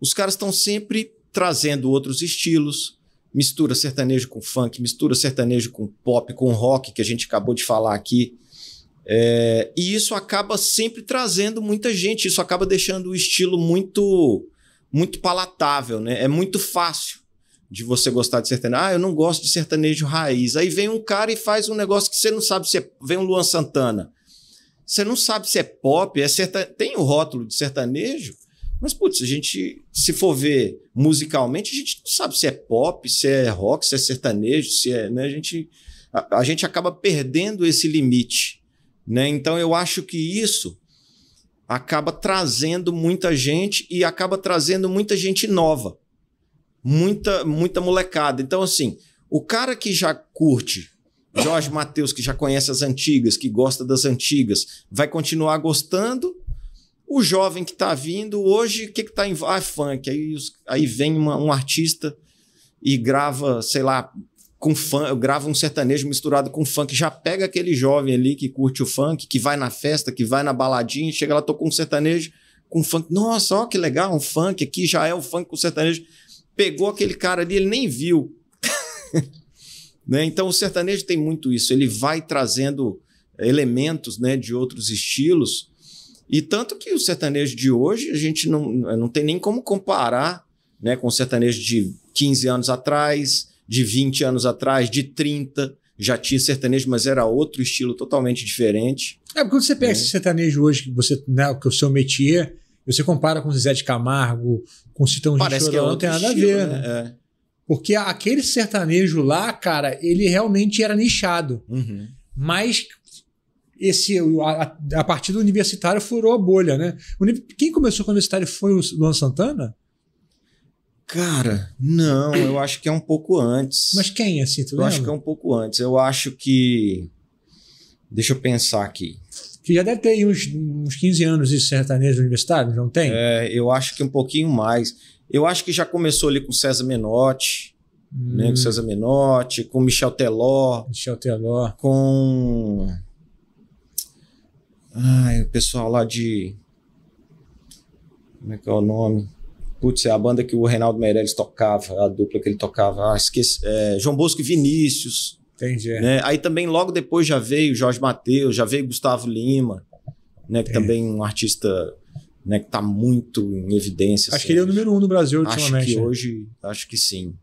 [SPEAKER 2] os caras estão sempre trazendo outros estilos, mistura sertanejo com funk, mistura sertanejo com pop, com rock, que a gente acabou de falar aqui. É, e isso acaba sempre trazendo muita gente, isso acaba deixando o estilo muito muito palatável, né? É muito fácil de você gostar de sertanejo. Ah, eu não gosto de sertanejo raiz. Aí vem um cara e faz um negócio que você não sabe se é... Vem um Luan Santana. Você não sabe se é pop, é sertanejo. Tem o rótulo de sertanejo, mas, putz, a gente, se for ver musicalmente, a gente não sabe se é pop, se é rock, se é sertanejo, se é. Né? A, gente, a, a gente acaba perdendo esse limite. Né? Então, eu acho que isso acaba trazendo muita gente e acaba trazendo muita gente nova. Muita, muita molecada. Então, assim, o cara que já curte Jorge Matheus, que já conhece as antigas, que gosta das antigas, vai continuar gostando o jovem que está vindo, hoje, o que está em. Ah, funk. Aí, aí vem uma, um artista e grava, sei lá, com funk, grava um sertanejo misturado com funk. Já pega aquele jovem ali que curte o funk, que vai na festa, que vai na baladinha, chega lá, tocou um sertanejo com funk. Nossa, ó que legal, um funk aqui, já é um funk com sertanejo. Pegou aquele cara ali, ele nem viu. né? Então o sertanejo tem muito isso, ele vai trazendo elementos né, de outros estilos e tanto que o sertanejo de hoje, a gente não, não tem nem como comparar né, com o sertanejo de 15 anos atrás, de 20 anos atrás, de 30. Já tinha sertanejo, mas era outro estilo totalmente diferente.
[SPEAKER 1] É, porque quando você pega é. esse sertanejo hoje, que você, né, que é o seu métier, você compara com Zé de Camargo, com Citão Parece de Chorão, é não tem nada estilo, a ver, né? né? É. Porque aquele sertanejo lá, cara, ele realmente era nichado. Uhum. Mas esse a, a partir do universitário furou a bolha, né? Quem começou com o universitário foi o Luan Santana?
[SPEAKER 2] Cara, não, eu acho que é um pouco antes. Mas quem, assim, tu Eu lembra? acho que é um pouco antes. Eu acho que. Deixa eu pensar aqui. Que já
[SPEAKER 1] deve ter uns, uns 15 anos de sertanejo universitário, não tem?
[SPEAKER 2] É, eu acho que um pouquinho mais. Eu acho que já começou ali com César Menotti, hum. né? Com hum. César Menotti, com Michel Teló. Michel Teló. Com. Ai, o pessoal lá de. Como é que é o nome? Putz, é a banda que o Reinaldo Meirelles tocava, a dupla que ele tocava. Ah, esqueci. É, João Bosco e Vinícius. Entendi. É. Né? Aí também logo depois já veio Jorge Mateus, já veio Gustavo Lima, né? Que é. também é um artista né, que está muito em evidência. Acho assim, que ele é o número
[SPEAKER 1] um no Brasil ultimamente. Acho que né?
[SPEAKER 2] hoje, acho que sim.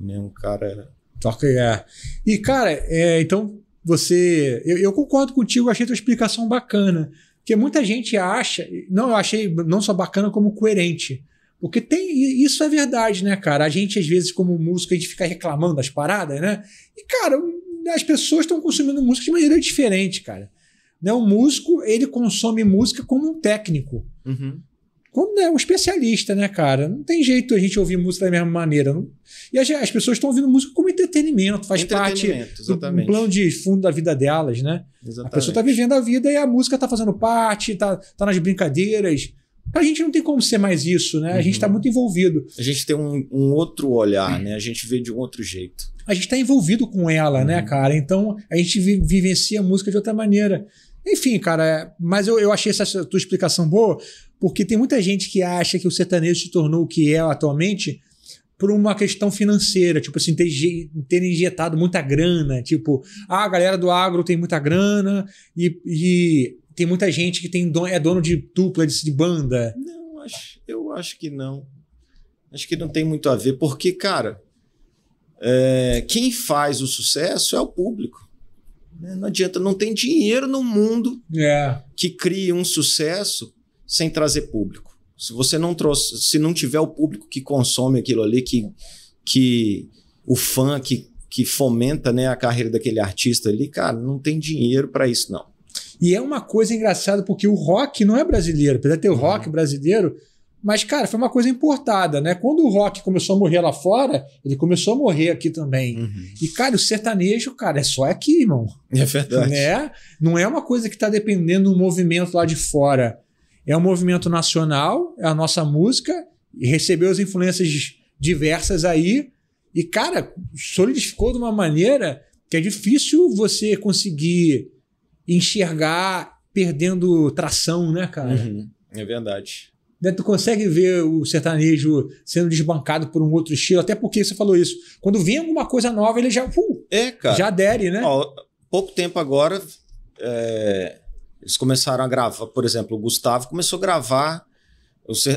[SPEAKER 2] Né, um cara... Toca, é.
[SPEAKER 1] E, cara, é, então, você. Eu, eu concordo contigo, achei tua explicação bacana. Porque muita gente acha, não, eu achei não só bacana, como coerente. Porque tem. Isso é verdade, né, cara? A gente, às vezes, como músico a gente fica reclamando das paradas, né? E, cara, as pessoas estão consumindo música de maneira diferente, cara. Né? O músico, ele consome música como um técnico. Uhum quando é né, um especialista, né, cara? Não tem jeito a gente ouvir música da mesma maneira. Não... E as, as pessoas estão ouvindo música como entretenimento, faz entretenimento, parte exatamente. do plano de fundo da vida delas, né?
[SPEAKER 2] Exatamente. A pessoa está
[SPEAKER 1] vivendo a vida e a música está fazendo parte, está tá nas brincadeiras. A gente não tem como ser mais isso, né? A tá uhum. gente está muito
[SPEAKER 2] envolvido. A gente tem um, um outro olhar, né? A gente vê de um outro jeito.
[SPEAKER 1] A gente está envolvido com ela, né, uhum. né, cara? Então a gente vi vivencia a música de outra maneira. Enfim, cara, é, mas eu, eu achei essa tua explicação boa, porque tem muita gente que acha que o sertanejo se tornou o que é atualmente por uma questão financeira, tipo assim, ter, ter injetado muita grana, tipo, ah, a galera do agro tem muita grana e, e tem muita gente que tem é dono de dupla, de, de banda.
[SPEAKER 2] Não, acho, eu acho que não. Acho que não tem muito a ver, porque, cara, é, quem faz o sucesso é o público. Né? Não adianta, não tem dinheiro no mundo é. que crie um sucesso sem trazer público. Se você não trouxe, se não tiver o público que consome aquilo ali, que, que o fã que, que fomenta né, a carreira daquele artista ali, cara, não tem dinheiro para isso, não. E é uma coisa
[SPEAKER 1] engraçada, porque o rock não é brasileiro, apesar de ter o rock uhum. brasileiro, mas, cara, foi uma coisa importada, né? Quando o rock começou a morrer lá fora, ele começou a morrer aqui também. Uhum. E, cara, o sertanejo, cara, é só aqui, irmão.
[SPEAKER 2] É verdade. Né?
[SPEAKER 1] Não é uma coisa que está dependendo do movimento lá de fora. É um movimento nacional, é a nossa música, e recebeu as influências diversas aí, e, cara, solidificou de uma maneira que é difícil você conseguir enxergar perdendo tração, né, cara? Uhum,
[SPEAKER 2] é verdade.
[SPEAKER 1] Né, tu consegue ver o sertanejo sendo desbancado por um outro estilo, até porque você falou isso. Quando vem alguma coisa nova, ele já. Uh,
[SPEAKER 2] é, cara. Já adere, né? Ó, pouco tempo agora. É, eles começaram a gravar, por exemplo, o Gustavo começou a gravar,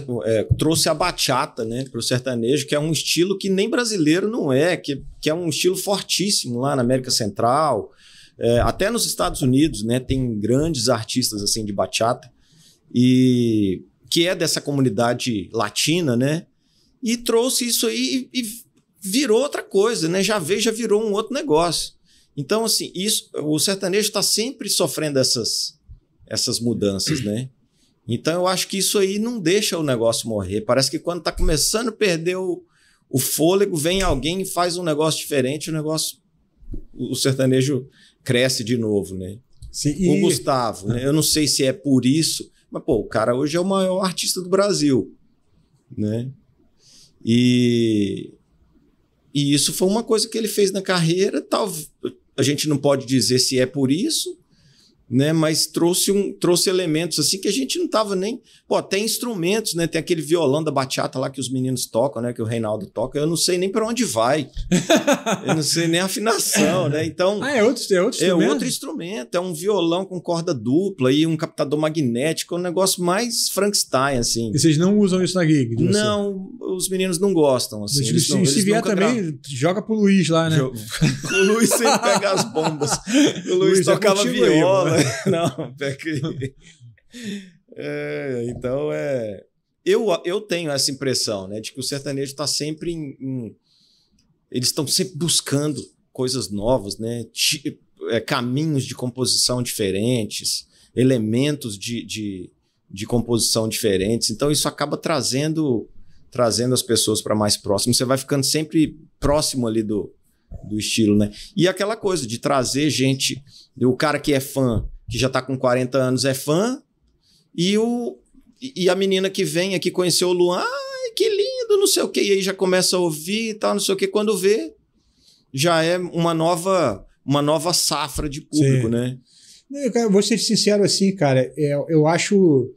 [SPEAKER 2] o, é, trouxe a bachata né, para o sertanejo, que é um estilo que nem brasileiro não é, que, que é um estilo fortíssimo lá na América Central, é, até nos Estados Unidos, né? Tem grandes artistas assim de bachata e que é dessa comunidade latina, né? E trouxe isso aí e, e virou outra coisa, né? Já veio, já virou um outro negócio. Então, assim, isso, o sertanejo está sempre sofrendo essas, essas mudanças, né? Então eu acho que isso aí não deixa o negócio morrer. Parece que quando está começando a perder o, o fôlego, vem alguém e faz um negócio diferente, o negócio. O sertanejo cresce de novo, né? Sim, e... O Gustavo, né? Eu não sei se é por isso, mas pô, o cara hoje é o maior artista do Brasil, né? E, e isso foi uma coisa que ele fez na carreira. Tal, a gente não pode dizer se é por isso, né? Mas trouxe, um, trouxe elementos assim que a gente não tava nem. Pô, tem instrumentos, né? Tem aquele violão da bachata lá que os meninos tocam, né? Que o Reinaldo toca. Eu não sei nem para onde vai. eu não sei nem a afinação, né? Então. Ah, é outro, é outro é instrumento. É outro instrumento. É um violão com corda dupla e um captador magnético. É um negócio mais Frankenstein, assim. E
[SPEAKER 1] vocês não usam isso na gig? Não,
[SPEAKER 2] os meninos não gostam. Assim, eles, não, se vier também, gravam. joga
[SPEAKER 1] pro Luiz lá, né? o
[SPEAKER 2] Luiz sempre pega as bombas. O Luiz, Luiz é tocava é viola. Aí, não, peca É, então é. Eu, eu tenho essa impressão, né? De que o sertanejo está sempre em, em... Eles estão sempre buscando coisas novas, né? é, caminhos de composição diferentes, elementos de, de, de, composição diferentes. Então, isso acaba trazendo trazendo as pessoas para mais próximo. Você vai ficando sempre próximo ali do, do estilo, né? E aquela coisa de trazer gente, o cara que é fã, que já tá com 40 anos, é fã, e, o, e a menina que vem aqui conheceu o Luan, ai, que lindo, não sei o que, e aí já começa a ouvir e tal, não sei o que. quando vê, já é uma nova, uma nova safra de público, Sim. né?
[SPEAKER 1] Eu, vou ser sincero assim, cara, eu, é, eu acho,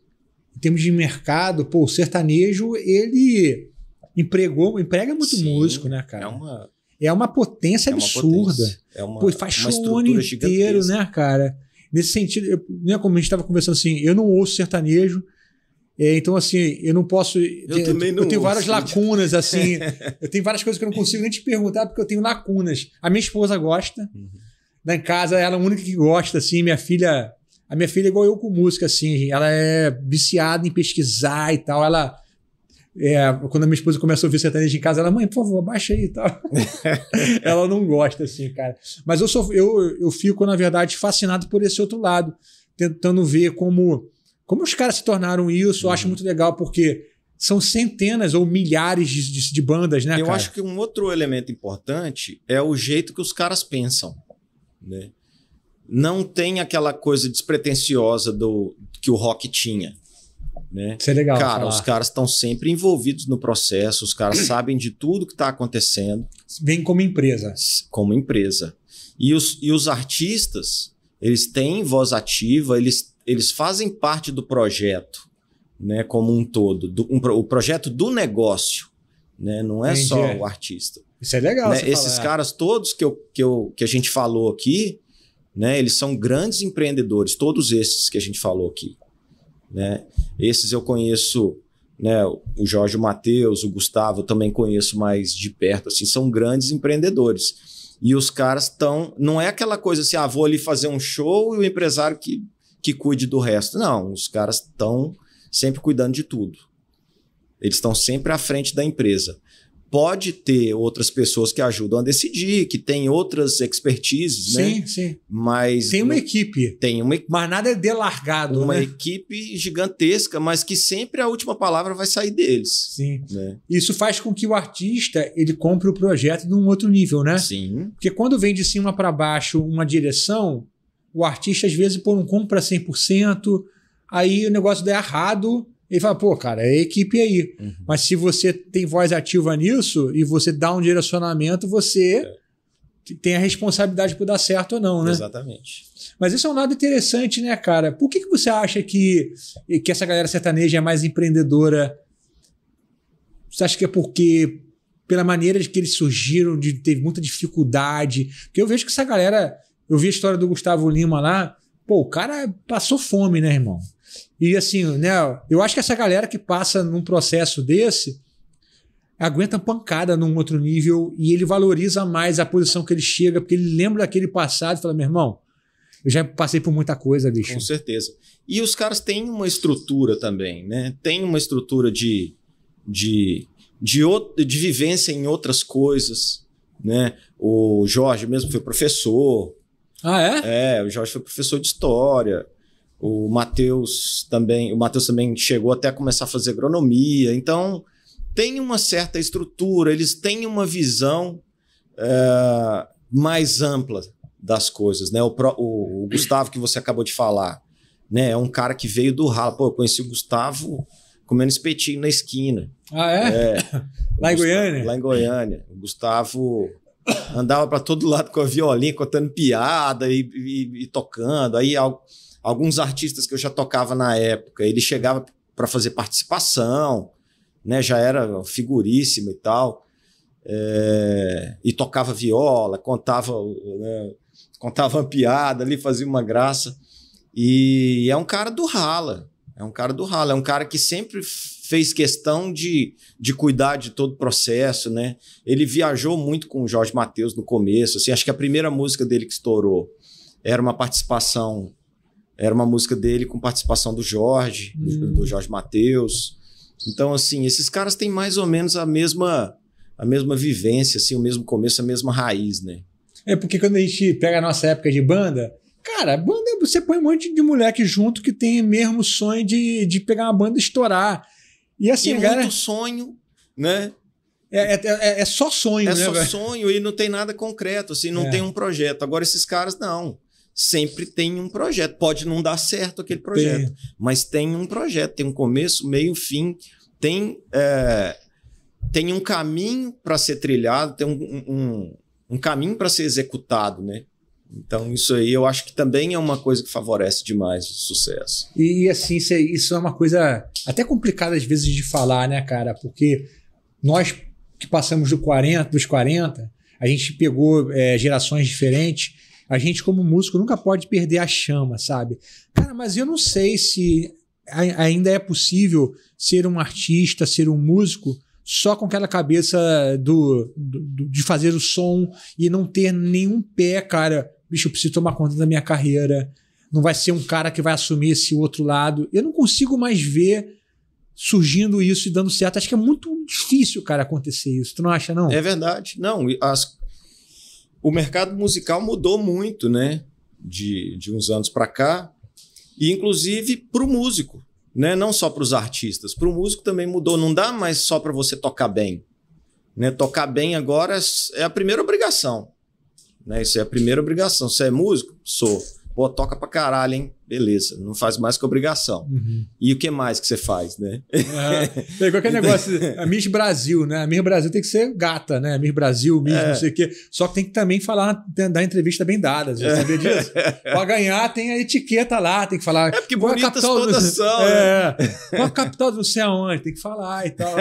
[SPEAKER 1] em termos de mercado, pô, o sertanejo, ele empregou, emprega muito Sim, músico, né, cara? É uma é uma potência é uma absurda. Potência. É uma, Pô, faz uma show o ano inteiro, né, cara? Nesse sentido, eu, né, como a gente estava conversando assim, eu não ouço sertanejo, é, então, assim, eu não posso. Eu, é, eu também não. Eu tenho ouço, várias né? lacunas, assim. eu tenho várias coisas que eu não consigo nem te perguntar, porque eu tenho lacunas. A minha esposa gosta. Uhum. em casa, ela é a única que gosta, assim. Minha filha. A minha filha é igual eu com música, assim. Ela é viciada em pesquisar e tal. Ela é, quando a minha esposa começa a ouvir sertanejo em casa, ela, mãe, por favor, abaixa aí e tal. ela não gosta, assim, cara. Mas eu, sou, eu, eu fico, na verdade, fascinado por esse outro lado, tentando ver como, como os caras se tornaram isso. Eu acho uhum. muito legal, porque são centenas ou milhares de, de, de bandas, né? Eu cara? acho
[SPEAKER 2] que um outro elemento importante é o jeito que os caras pensam, né? Não tem aquela coisa despretensiosa do que o rock tinha. Né? Isso é legal. Cara, falar. os caras estão sempre envolvidos no processo, os caras sabem de tudo que está acontecendo. Vem como empresa. Como empresa. E os, e os artistas, eles têm voz ativa, eles, eles fazem parte do projeto, né? Como um todo. Do, um, o projeto do negócio, né? Não é Entendi. só o artista. Isso é legal. Né? Esses falar. caras todos que, eu, que, eu, que a gente falou aqui, né? Eles são grandes empreendedores, todos esses que a gente falou aqui. Né? Esses eu conheço, né, o Jorge Matheus, o Gustavo, também conheço mais de perto, assim, são grandes empreendedores. E os caras estão, não é aquela coisa assim, ah, vou ali fazer um show e o empresário que, que cuide do resto. Não, os caras estão sempre cuidando de tudo. Eles estão sempre à frente da empresa pode ter outras pessoas que ajudam a decidir, que tem outras expertises, sim, né? Sim, sim. Mas tem uma equipe. Tem uma Mas nada é delargado, Uma né? equipe gigantesca, mas que sempre a última palavra vai sair deles. Sim. Né?
[SPEAKER 1] Isso faz com que o artista, ele compre o projeto de um outro nível, né? Sim. Porque quando vem de cima para baixo uma direção, o artista às vezes pô, não compra 100%, aí o negócio dá errado, ele fala, pô, cara, é a equipe aí. Uhum. Mas se você tem voz ativa nisso e você dá um direcionamento, você é. tem a responsabilidade por dar certo ou não, né? Exatamente. Mas isso é um lado interessante, né, cara? Por que, que você acha que, que essa galera sertaneja é mais empreendedora? Você acha que é porque pela maneira de que eles surgiram, de ter muita dificuldade? Porque eu vejo que essa galera, eu vi a história do Gustavo Lima lá, pô, o cara passou fome, né, irmão? E assim, né? Eu acho que essa galera que passa num processo desse aguenta pancada num outro nível e ele valoriza mais a posição que ele chega, porque ele lembra daquele passado e fala: meu irmão, eu já passei por muita coisa, bicho. Com
[SPEAKER 2] certeza. E os caras têm uma estrutura também, né? Tem uma estrutura de, de, de, de vivência em outras coisas, né? O Jorge mesmo foi professor. Ah, é? É, o Jorge foi professor de história. O Matheus também, o Matheus também chegou até a começar a fazer agronomia. Então, tem uma certa estrutura, eles têm uma visão é, mais ampla das coisas, né? O, o, o, Gustavo que você acabou de falar, né? É um cara que veio do ralo. Pô, eu conheci o Gustavo comendo espetinho na esquina.
[SPEAKER 1] Ah, é? é
[SPEAKER 2] lá em Goiânia? Lá em Goiânia. O Gustavo andava para todo lado com a violinha, contando piada e, e, e tocando. Aí algo alguns artistas que eu já tocava na época, ele chegava para fazer participação, né? Já era figuríssimo e tal. É, e tocava viola, contava, né, contava uma piada ali, fazia uma graça. E é um cara do rala, é um cara do rala, é um cara que sempre fez questão de, de cuidar de todo o processo, né? Ele viajou muito com o Jorge Matheus no começo, assim, acho que a primeira música dele que estourou era uma participação era uma música dele com participação do Jorge, hum. do Jorge Matheus. Então, assim, esses caras têm mais ou menos a mesma a mesma vivência, assim, o mesmo começo, a mesma raiz, né?
[SPEAKER 1] É, porque quando a gente pega a nossa época de banda, cara, banda, você põe um monte de moleque junto que tem mesmo sonho de, de pegar uma banda e estourar. E assim, e galera... muito
[SPEAKER 2] sonho, né? É, é, é, é só sonho, é né? É só sonho e não tem nada concreto, assim, não é. tem um projeto. Agora, esses caras, não sempre tem um projeto. Pode não dar certo aquele projeto, mas tem um projeto, tem um começo, meio, fim, tem, é, tem um caminho para ser trilhado, tem um, um, um caminho para ser executado, né? Então, isso aí eu acho que também é uma coisa que favorece demais o sucesso.
[SPEAKER 1] E, assim, é, isso é uma coisa até complicada às vezes de falar, né, cara? Porque nós que passamos do 40, dos 40, a gente pegou é, gerações diferentes a gente, como músico, nunca pode perder a chama, sabe? Cara, mas eu não sei se ainda é possível ser um artista, ser um músico, só com aquela cabeça do, do de fazer o som e não ter nenhum pé, cara. Bicho, eu preciso tomar conta da minha carreira. Não vai ser um cara que vai assumir esse outro lado. Eu não consigo mais ver surgindo isso e dando certo. Acho que é muito difícil,
[SPEAKER 2] cara, acontecer isso. Tu não acha, não? É verdade. Não, as, o mercado musical mudou muito, né? De, de uns anos para cá, e inclusive para o músico, né? Não só para os artistas, para o músico também mudou. Não dá mais só para você tocar bem, né? Tocar bem agora é a primeira obrigação, né? Isso é a primeira obrigação. Você é músico, sou. Pô, toca pra caralho, hein? Beleza, não faz mais que obrigação. Uhum. E o que mais que você faz, né?
[SPEAKER 1] É, qualquer negócio, a Miss Brasil, né? A Miss Brasil tem que ser gata, né? A Miss Brasil, Miss é. não sei o quê. Só que tem que também falar, dar entrevista bem dada, você é. sabia disso? pra ganhar tem a etiqueta lá, tem que falar... É porque bonitas capital todas do... são, é, né? Qual a capital do não aonde, tem que falar e tal.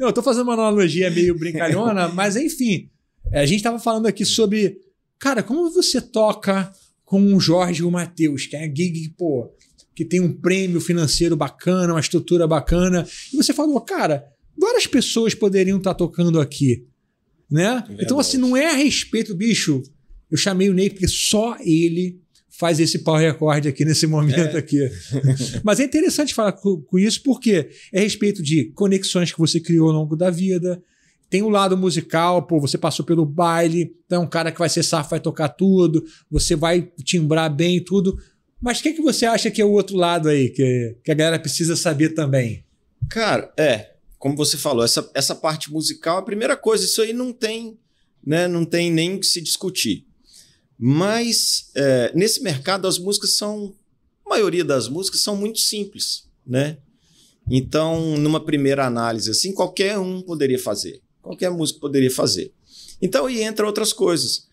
[SPEAKER 1] não, eu tô fazendo uma analogia meio brincalhona, mas enfim, é, a gente tava falando aqui sobre, cara, como você toca com o Jorge e o Matheus, que é a gig, pô, que tem um prêmio financeiro bacana, uma estrutura bacana. E você falou, cara, várias pessoas poderiam estar tá tocando aqui. Né? Então, assim, não é a respeito, bicho. Eu chamei o Ney porque só ele faz esse pau recorde aqui nesse momento é. aqui. Mas é interessante falar com, com, isso porque é a respeito de conexões que você criou ao longo da vida, tem o um lado musical, pô, você passou pelo baile, então é um cara que vai ser safo, vai tocar tudo, você vai timbrar bem tudo. Mas o que, que você acha que é o outro lado aí, que, que a galera precisa saber também?
[SPEAKER 2] Cara, é, como você falou, essa, essa parte musical, a primeira coisa, isso aí não tem, né, não tem nem que se discutir. Mas é, nesse mercado as músicas são, a maioria das músicas são muito simples, né? Então, numa primeira análise assim, qualquer um poderia fazer qualquer músico poderia fazer. Então, e entra outras coisas: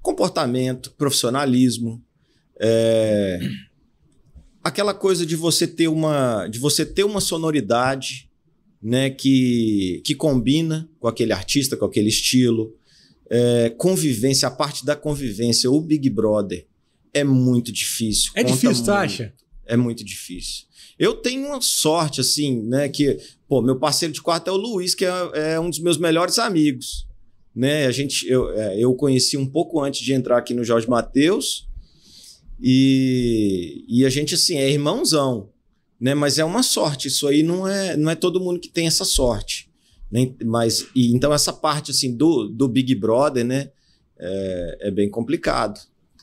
[SPEAKER 2] comportamento, profissionalismo, é, aquela coisa de você ter uma, de você ter uma sonoridade, né, que, que combina com aquele artista, com aquele estilo. É, convivência, a parte da convivência, o Big Brother é muito difícil. É difícil, muito, tu acha? É muito difícil. Eu tenho uma sorte, assim, né? Que, pô, meu parceiro de quarto é o Luiz, que é, é um dos meus melhores amigos. Né? A gente, eu, é, eu conheci um pouco antes de entrar aqui no Jorge Matheus. E, e a gente, assim, é irmãozão. Né? Mas é uma sorte. Isso aí não é, não é todo mundo que tem essa sorte. Né? Mas, e, então, essa parte, assim, do, do Big Brother, né? É, é bem complicado.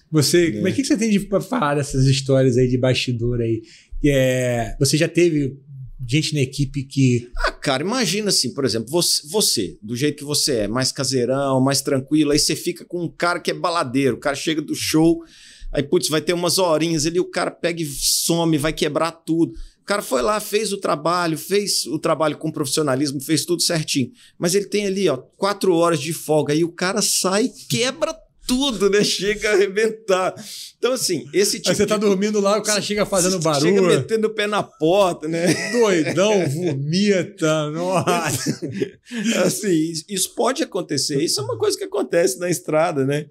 [SPEAKER 2] Você, é. mas que,
[SPEAKER 1] você tem para falar dessas histórias aí de bastidor aí? É, você já teve gente na equipe que.
[SPEAKER 2] Ah, cara, imagina assim, por exemplo, você, você, do jeito que você é, mais caseirão, mais tranquilo, aí você fica com um cara que é baladeiro, o cara chega do show, aí, putz, vai ter umas horinhas ali, o cara pega e some, vai quebrar tudo. O cara foi lá, fez o trabalho, fez o trabalho com profissionalismo, fez tudo certinho. Mas ele tem ali, ó, quatro horas de folga. Aí o cara sai, quebra tudo, né? Chega a arrebentar. Então, assim, esse tipo. Aí você tipo tá dormindo lá, o cara chega fazendo barulho. Chega metendo o pé na porta, né? Doidão, vomita. Nossa. assim, isso pode acontecer. Isso é uma coisa que acontece na estrada, né?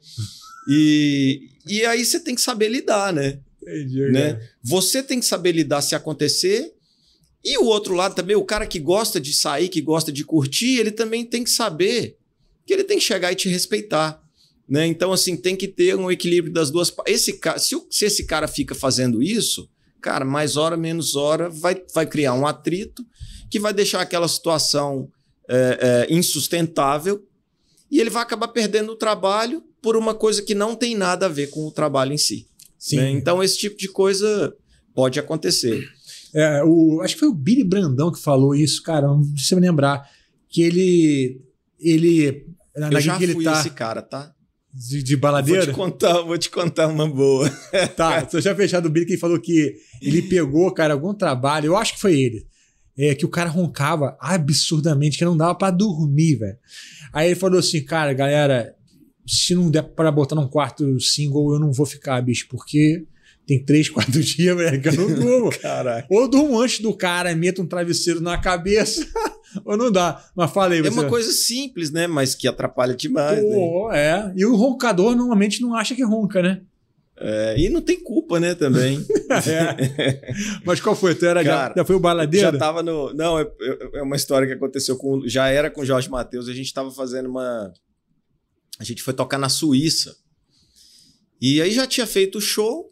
[SPEAKER 2] E, e aí você tem que saber lidar, né? Entendi, né? né? Você tem que saber lidar se acontecer. E o outro lado também, o cara que gosta de sair, que gosta de curtir, ele também tem que saber que ele tem que chegar e te respeitar. Né? Então, assim, tem que ter um equilíbrio das duas. Esse, se, se esse cara fica fazendo isso, cara, mais hora, menos hora, vai, vai criar um atrito que vai deixar aquela situação é, é, insustentável e ele vai acabar perdendo o trabalho por uma coisa que não tem nada a ver com o trabalho em si. Sim. Né? Então, esse tipo de coisa pode acontecer.
[SPEAKER 1] É, o, acho que foi o Billy Brandão que falou isso, cara, não precisa me lembrar. Que ele. ele na, Eu já fui militar, tá esse
[SPEAKER 2] cara, tá? De, de baladeira? Vou te
[SPEAKER 1] contar, vou te contar uma boa. tá, só já fechado o bico que falou que ele pegou, cara, algum trabalho, eu acho que foi ele. É, que o cara roncava absurdamente, que não dava para dormir, velho. Aí ele falou assim, cara, galera, se não der para botar num quarto single, eu não vou ficar, bicho, porque tem três, quatro dias, velho, que eu não durmo. Ou durmo antes do cara, meto um travesseiro na cabeça ou não dá. Mas fala aí, É você... uma coisa
[SPEAKER 2] simples, né? Mas que atrapalha demais. Né? Pô, né? é. E o roncador normalmente não acha que ronca, né? É, e não tem culpa, né, também. é. Mas qual foi? Tu era Cara, já, já foi o baladeiro? Já tava no. Não, é, é, é, uma história que aconteceu com. Já era com o Jorge Matheus, a gente tava fazendo uma. A gente foi tocar na Suíça. E aí já tinha feito o show.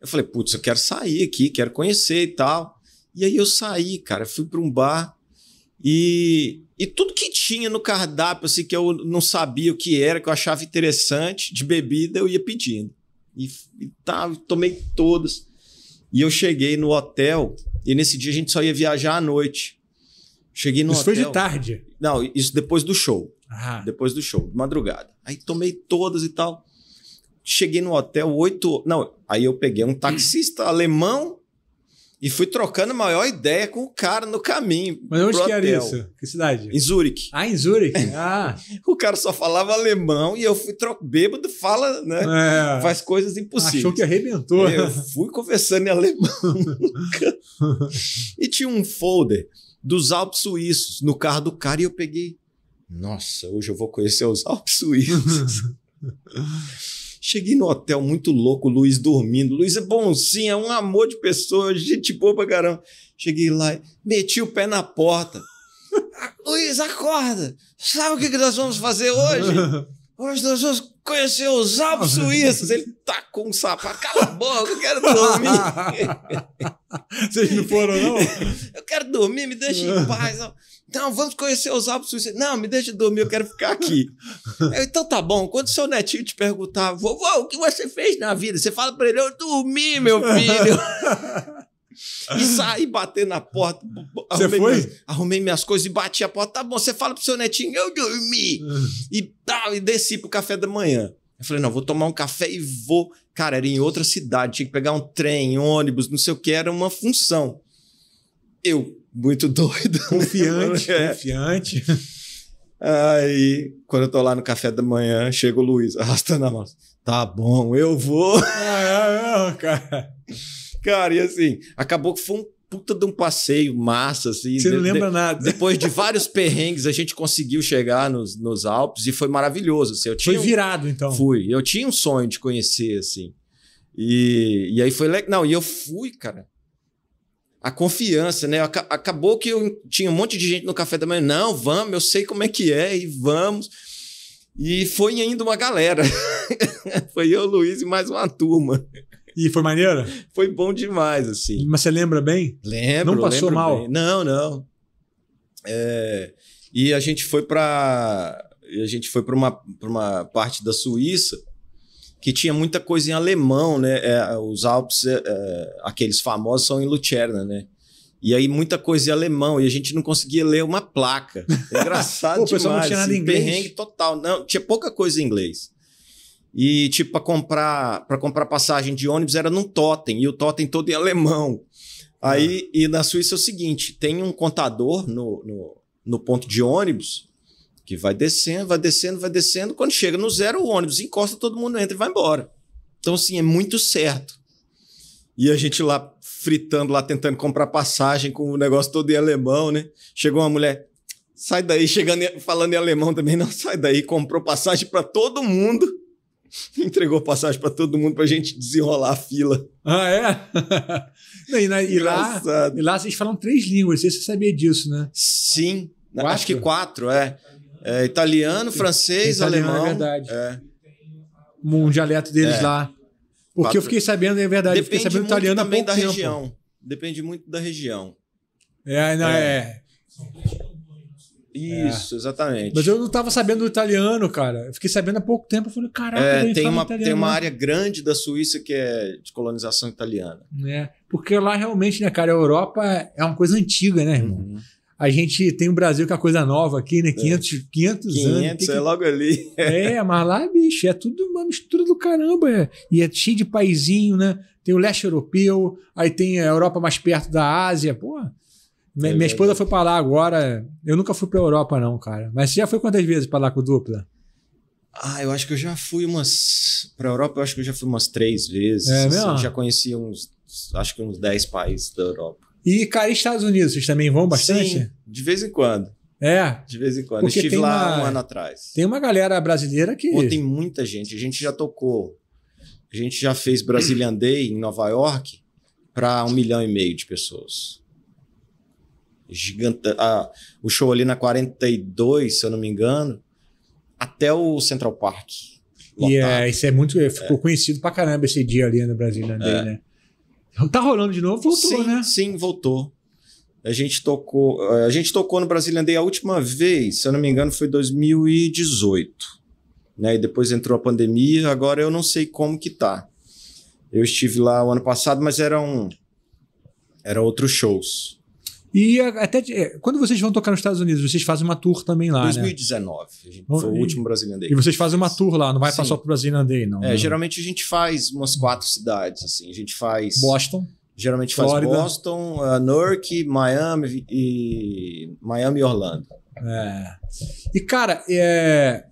[SPEAKER 2] Eu falei, putz, eu quero sair aqui, quero conhecer e tal. E aí eu saí, cara, fui para um bar e, e tudo que tinha no cardápio, assim, que eu não sabia o que era, que eu achava interessante, de bebida, eu ia pedindo. E, e tá, tomei todas. E eu cheguei no hotel, e nesse dia a gente só ia viajar à noite. Cheguei no isso hotel. Isso foi de tarde? Não, isso depois do show. Ah. Depois do show, de madrugada. Aí tomei todas e tal. Cheguei no hotel, oito. Não, aí eu peguei um taxista alemão e fui trocando a maior ideia com o cara no caminho. Mas onde que hotel. era isso? Que cidade? Em Zurique. Ah, em Zurique? Ah. o cara só falava alemão e eu fui troco, bêbado, fala, né? É. Faz coisas impossíveis. Achou que arrebentou. É, eu fui conversando em alemão. e tinha um folder dos Alpes Suíços no carro do cara e eu peguei. Nossa, hoje eu vou conhecer os Alpes Suíços. Cheguei no hotel muito louco, Luiz dormindo. Luiz é bonzinho, é um amor de pessoa, gente boa pra caramba. Cheguei lá, meti o pé na porta. Luiz, acorda! Sabe o que, que nós vamos fazer hoje? Hoje nós vamos conhecer os Alpes Suíços. Ele tacou um sapato. Cala a boca, eu quero dormir. Vocês não foram, não? eu quero dormir, me deixa em paz. Então, vamos conhecer os hábitos suicidas. Não, me deixa dormir, eu quero ficar aqui. eu, então tá bom. Quando seu netinho te perguntar, vovô, o que você fez na vida? Você fala para ele, eu dormi, meu filho. e saí bater na porta. Você foi? Minhas, arrumei minhas coisas e bati a porta. Tá bom, você fala pro seu netinho, eu dormi. e tal, e desci pro café da manhã. Eu falei, não, vou tomar um café e vou. Cara, era em outra cidade, tinha que pegar um trem, um ônibus, não sei o que, era uma função. Eu muito doido. Né? Confiante, né? confiante. Aí, quando eu tô lá no café da manhã, chega o Luiz arrastando a mão. Tá bom, eu vou. Ah, é, é, cara. Cara, e assim, acabou que foi um puta de um passeio massa, assim. Você não lembra de, nada. Depois de vários perrengues, a gente conseguiu chegar nos, nos Alpes e foi maravilhoso. Assim, eu tinha foi virado, então. Fui. Eu tinha um sonho de conhecer, assim. E, e aí foi legal. Não, e eu fui, cara a confiança, né? Acabou que eu tinha um monte de gente no café da manhã. Não, vamos, eu sei como é que é e vamos. E foi ainda uma galera. foi eu, Luiz e mais uma turma. E foi maneiro? Foi bom demais, assim. Mas você lembra bem? Lembro. Não passou lembro mal? Bem. Não, não. É... E a gente foi para a gente foi para uma, uma parte da Suíça que tinha muita coisa em alemão, né? É, os Alpes, é, é, aqueles famosos, são em Lucerna, né? E aí muita coisa em alemão e a gente não conseguia ler uma placa. É engraçado Pô, demais. não tinha nada assim, em inglês. Perrengue total. Não, tinha pouca coisa em inglês. E tipo para comprar, para comprar passagem de ônibus era num totem, e o totem todo em alemão. Aí ah. e na Suíça é o seguinte, tem um contador no, no, no ponto de ônibus que vai descendo, vai descendo, vai descendo. Quando chega no zero, o ônibus encosta, todo mundo entra e vai embora. Então, assim, é muito certo. E a gente lá fritando, lá tentando comprar passagem com o negócio todo em alemão, né? Chegou uma mulher, sai daí, chegando falando em alemão também, não, sai daí, comprou passagem para todo mundo. Entregou passagem para todo mundo para a gente desenrolar a fila. Ah, é? e, na, e, lá,
[SPEAKER 1] e lá vocês falam três línguas, você sabia disso, né? Sim, quatro? acho que quatro,
[SPEAKER 2] é. É, italiano, francês, é italiano, é alemão. É verdade. É.
[SPEAKER 1] Um dialeto deles é. lá. Porque Quatro. eu fiquei sabendo, é verdade, Depende eu fiquei sabendo italiano também da tempo. região.
[SPEAKER 2] Depende muito da região. É, não é. é. Isso, exatamente. Mas
[SPEAKER 1] eu não estava sabendo italiano, cara. Eu fiquei sabendo há pouco tempo. Eu falei, caraca, é, tem uma italiano. Tem uma né? área
[SPEAKER 2] grande da Suíça que é de colonização italiana.
[SPEAKER 1] É, porque lá realmente, né, cara, a Europa é uma coisa antiga, né, irmão? Uhum a gente tem o Brasil que é a coisa nova aqui, né? 500, 500, 500 anos. 500, é que...
[SPEAKER 2] logo ali. é,
[SPEAKER 1] mas lá, bicho, é tudo uma mistura do caramba. É. E é cheio de paizinho, né? Tem o leste europeu, aí tem a Europa mais perto da Ásia. Pô, minha, é minha esposa foi para lá agora. Eu nunca fui para Europa, não, cara. Mas você já foi quantas vezes para lá com o dupla?
[SPEAKER 2] Ah, eu acho que eu já fui umas. Para Europa, eu acho que eu já fui umas três vezes. É assim, mesmo? Assim, já conheci uns. Acho que uns dez países da Europa.
[SPEAKER 1] E, cara, Estados Unidos, vocês também vão bastante? Sim,
[SPEAKER 2] de vez em quando. É. De vez em quando. Porque Estive lá uma, um ano atrás. Tem uma galera brasileira que. Pô, tem muita gente. A gente já tocou. A gente já fez Brazilian Day em Nova York para um milhão e meio de pessoas. Giganta... Ah, o show ali na 42, se eu não me engano, até o Central Park.
[SPEAKER 1] E é, isso é muito. Ficou é. conhecido pra caramba esse dia ali no Brazilian Day, é. né?
[SPEAKER 2] Tá rolando de novo? Voltou, sim, né? Sim, voltou. A gente tocou, eh, a gente tocou no Brasília Day a última vez, se eu não me engano, foi 2018. Né? E depois entrou a pandemia, agora eu não sei como que tá. Eu estive lá o ano passado, mas eram era outros shows.
[SPEAKER 1] E até é, quando vocês vão tocar nos Estados Unidos, vocês fazem uma tour também lá, 2019,
[SPEAKER 2] né? foi o último Brazilian Day. E vocês
[SPEAKER 1] fazem uma tour lá, não vai passar para pro Brazilian Day, não. É, né?
[SPEAKER 2] geralmente a gente faz umas quatro cidades, assim, a gente faz... Boston. Geralmente Florida. faz Boston, uh, Newark, Miami e... Miami e Orlando. É.
[SPEAKER 1] E, cara, é...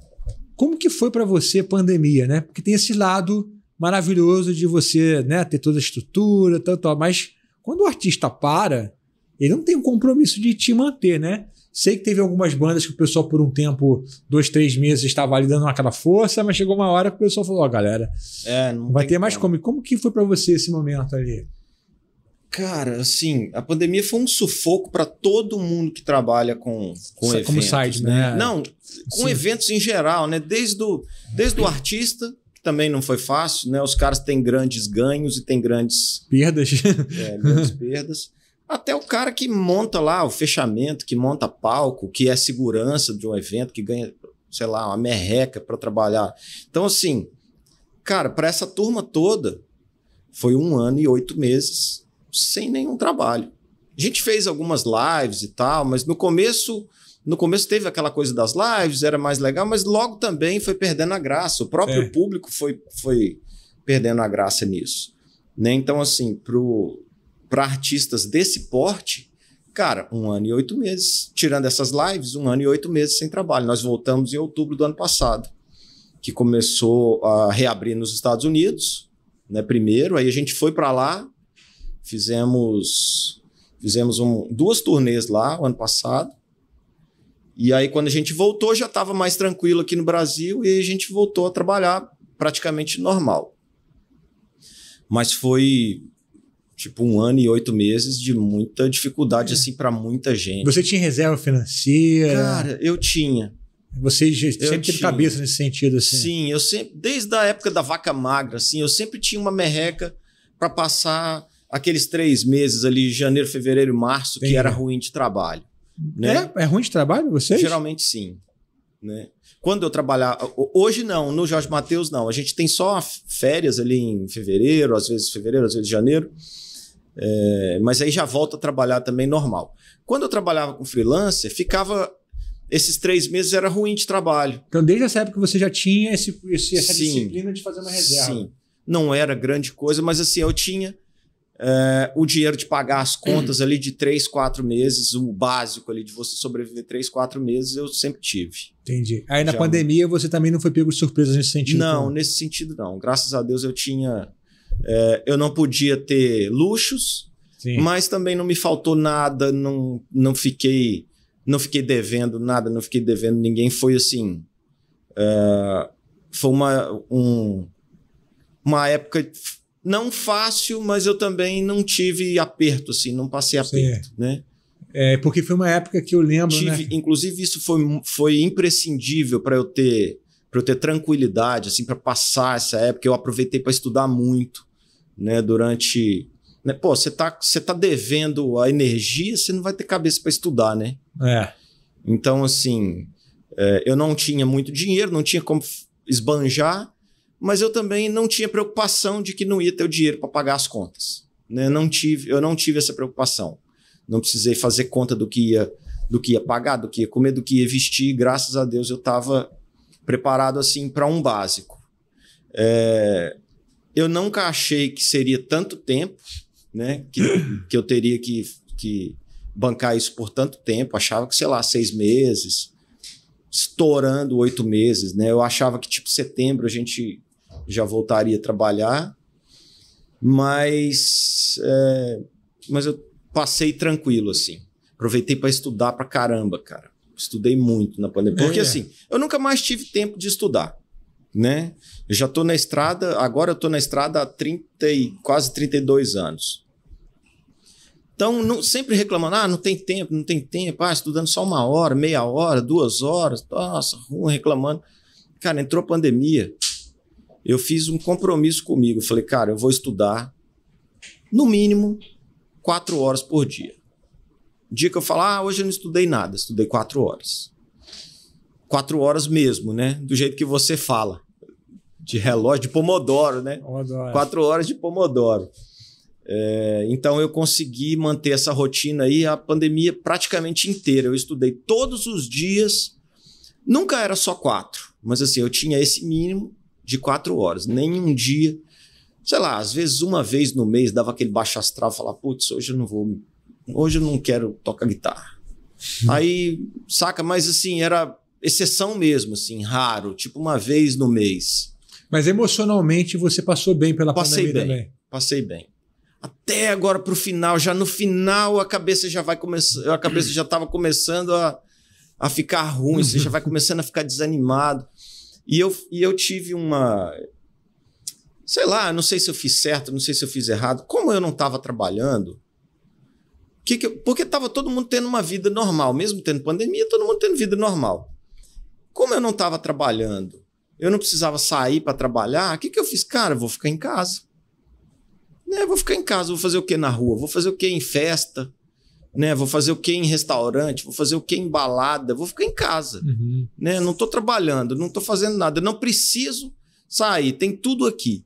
[SPEAKER 1] como que foi para você a pandemia, né? Porque tem esse lado maravilhoso de você né, ter toda a estrutura, tal, tal, mas quando o artista para ele não tem o compromisso de te manter, né? Sei que teve algumas bandas que o pessoal, por um tempo, dois, três meses, estava ali dando aquela força, mas chegou uma hora que o pessoal falou: Ó, oh, galera,
[SPEAKER 2] é, não vai ter mais
[SPEAKER 1] como. como. Como que foi para você esse momento ali?
[SPEAKER 2] Cara, assim, a pandemia foi um sufoco para todo mundo que trabalha com, com eventos. Como site, né? né? Não, com Sim. eventos em geral, né? Desde do desde o artista, que também não foi fácil, né? Os caras têm grandes ganhos e têm grandes... Perdas. É, grandes perdas até o cara que monta lá o fechamento, que monta palco, que é segurança de um evento, que ganha, sei lá, uma merreca para trabalhar. Então, assim, cara, para essa turma toda, foi um ano e oito meses sem nenhum trabalho. A gente fez algumas lives e tal, mas no começo, no começo teve aquela coisa das lives, era mais legal, mas logo também foi perdendo a graça. O próprio é. público foi, foi perdendo a graça nisso. Né? Então, assim, pro, para artistas desse porte, cara, um ano e oito meses. Tirando essas lives, um ano e oito meses sem trabalho. Nós voltamos em outubro do ano passado, que começou a reabrir nos Estados Unidos, né? Primeiro, aí a gente foi para lá, fizemos fizemos um, duas turnês lá o ano passado. E aí, quando a gente voltou, já estava mais tranquilo aqui no Brasil e a gente voltou a trabalhar praticamente normal. Mas foi tipo um ano e oito meses de muita dificuldade, é. assim, para muita gente. Você
[SPEAKER 1] tinha reserva financeira? Cara,
[SPEAKER 2] eu tinha. Você sempre eu teve cabeça nesse sentido, assim? Sim, eu sempre, desde a época da vaca magra, assim, eu sempre tinha uma merreca para passar aqueles três meses ali, janeiro, fevereiro e março, Bem, que era ruim de trabalho.
[SPEAKER 1] Né? É, é ruim de trabalho vocês? Geralmente
[SPEAKER 2] sim. Né? Quando eu trabalhar. Hoje não, no Jorge Mateus não. A gente tem só férias ali em fevereiro, às vezes fevereiro, às vezes janeiro. É, mas aí já volta a trabalhar também normal. Quando eu trabalhava com freelancer, ficava. Esses três meses era ruim de trabalho. Então, desde essa época
[SPEAKER 1] você já tinha esse, esse essa sim, disciplina de fazer uma reserva. Sim.
[SPEAKER 2] Não era grande coisa, mas assim, eu tinha é, o dinheiro de pagar as contas ali de três, quatro meses, o básico ali de você sobreviver três, quatro meses, eu sempre tive. Entendi. Aí na já
[SPEAKER 1] pandemia você também não foi pego de surpresa nesse sentido? Não, como? Então?
[SPEAKER 2] nesse sentido não. Graças a Deus eu tinha é, eu não podia ter luxos, Sim. mas também não me faltou nada, não, não fiquei não fiquei devendo nada, não fiquei devendo ninguém. Foi assim. É, foi uma, um, uma época não fácil, mas eu também não tive aperto, assim, não passei aperto,
[SPEAKER 1] Sim. né? É, porque foi uma época que eu lembro. Tive, né?
[SPEAKER 2] Inclusive, isso foi, foi imprescindível para eu ter para eu ter tranquilidade, assim, para passar essa época. Eu aproveitei para estudar muito, né, durante. Né, pô, você tá, você tá devendo a energia, você não vai ter cabeça para estudar, né? É. Então, assim, é, eu não tinha muito dinheiro, não tinha como esbanjar, mas eu também não tinha preocupação de que não ia ter o dinheiro para pagar as contas. Né? Não tive, eu não tive essa preocupação. Não precisei fazer conta do que ia do que ia pagar, do que ia comer, do que ia vestir. Graças a Deus eu estava preparado assim para um básico. É, eu nunca achei que seria tanto tempo, né? Que, que eu teria que, que bancar isso por tanto tempo. Achava que, sei lá, seis meses, estourando oito meses, né? Eu achava que, tipo, setembro a gente já voltaria a trabalhar, mas, é, mas eu passei tranquilo, assim. Aproveitei para estudar para caramba, cara estudei muito na pandemia. Porque é. assim, eu nunca mais tive tempo de estudar, né? Eu já tô na estrada, agora eu tô na estrada há 30 e, quase 32 anos. Então, não, sempre reclamando, ah, não tem tempo, não tem tempo, ah, estudando só uma hora, meia hora, duas horas, nossa, ruim, reclamando. Cara, entrou pandemia, eu fiz um compromisso comigo, falei, cara, eu vou estudar no mínimo quatro horas por dia dia que eu falar, ah, hoje eu não estudei nada, estudei quatro horas. Quatro horas mesmo, né? Do jeito que você fala. De relógio, de Pomodoro, né?
[SPEAKER 1] Pomodoro. É. Quatro
[SPEAKER 2] horas de Pomodoro. É, então eu consegui manter essa rotina aí a pandemia praticamente inteira. Eu estudei todos os dias, nunca era só quatro, mas assim, eu tinha esse mínimo de quatro horas. Nenhum dia, sei lá, às vezes uma vez no mês dava aquele baixo astral, falar, putz, hoje eu não vou hoje eu não quero tocar guitarra. Uhum. Aí, saca? Mas assim, era exceção mesmo, assim, raro, tipo uma vez no mês. Mas emocionalmente
[SPEAKER 1] você passou bem pela passei pandemia bem,
[SPEAKER 2] também. Passei bem. Até agora pro final, já no final a cabeça já vai começar, a cabeça já estava começando a, a ficar ruim, você já vai começando a ficar desanimado. E eu, e eu tive uma sei lá, não sei se eu fiz certo, não sei se eu fiz errado. Como eu não estava trabalhando, que que, porque estava todo mundo tendo uma vida normal, mesmo tendo pandemia, todo mundo tendo vida normal. Como eu não estava trabalhando, eu não precisava sair para trabalhar, o que, que eu fiz? Cara, eu vou ficar em casa. Né, vou ficar em casa, vou fazer o que na rua? Vou fazer o que em festa? Né, vou fazer o que em restaurante? Vou fazer o que em balada? Vou ficar em casa. Uhum. Né, não estou trabalhando, não estou fazendo nada, não preciso sair, tem tudo aqui.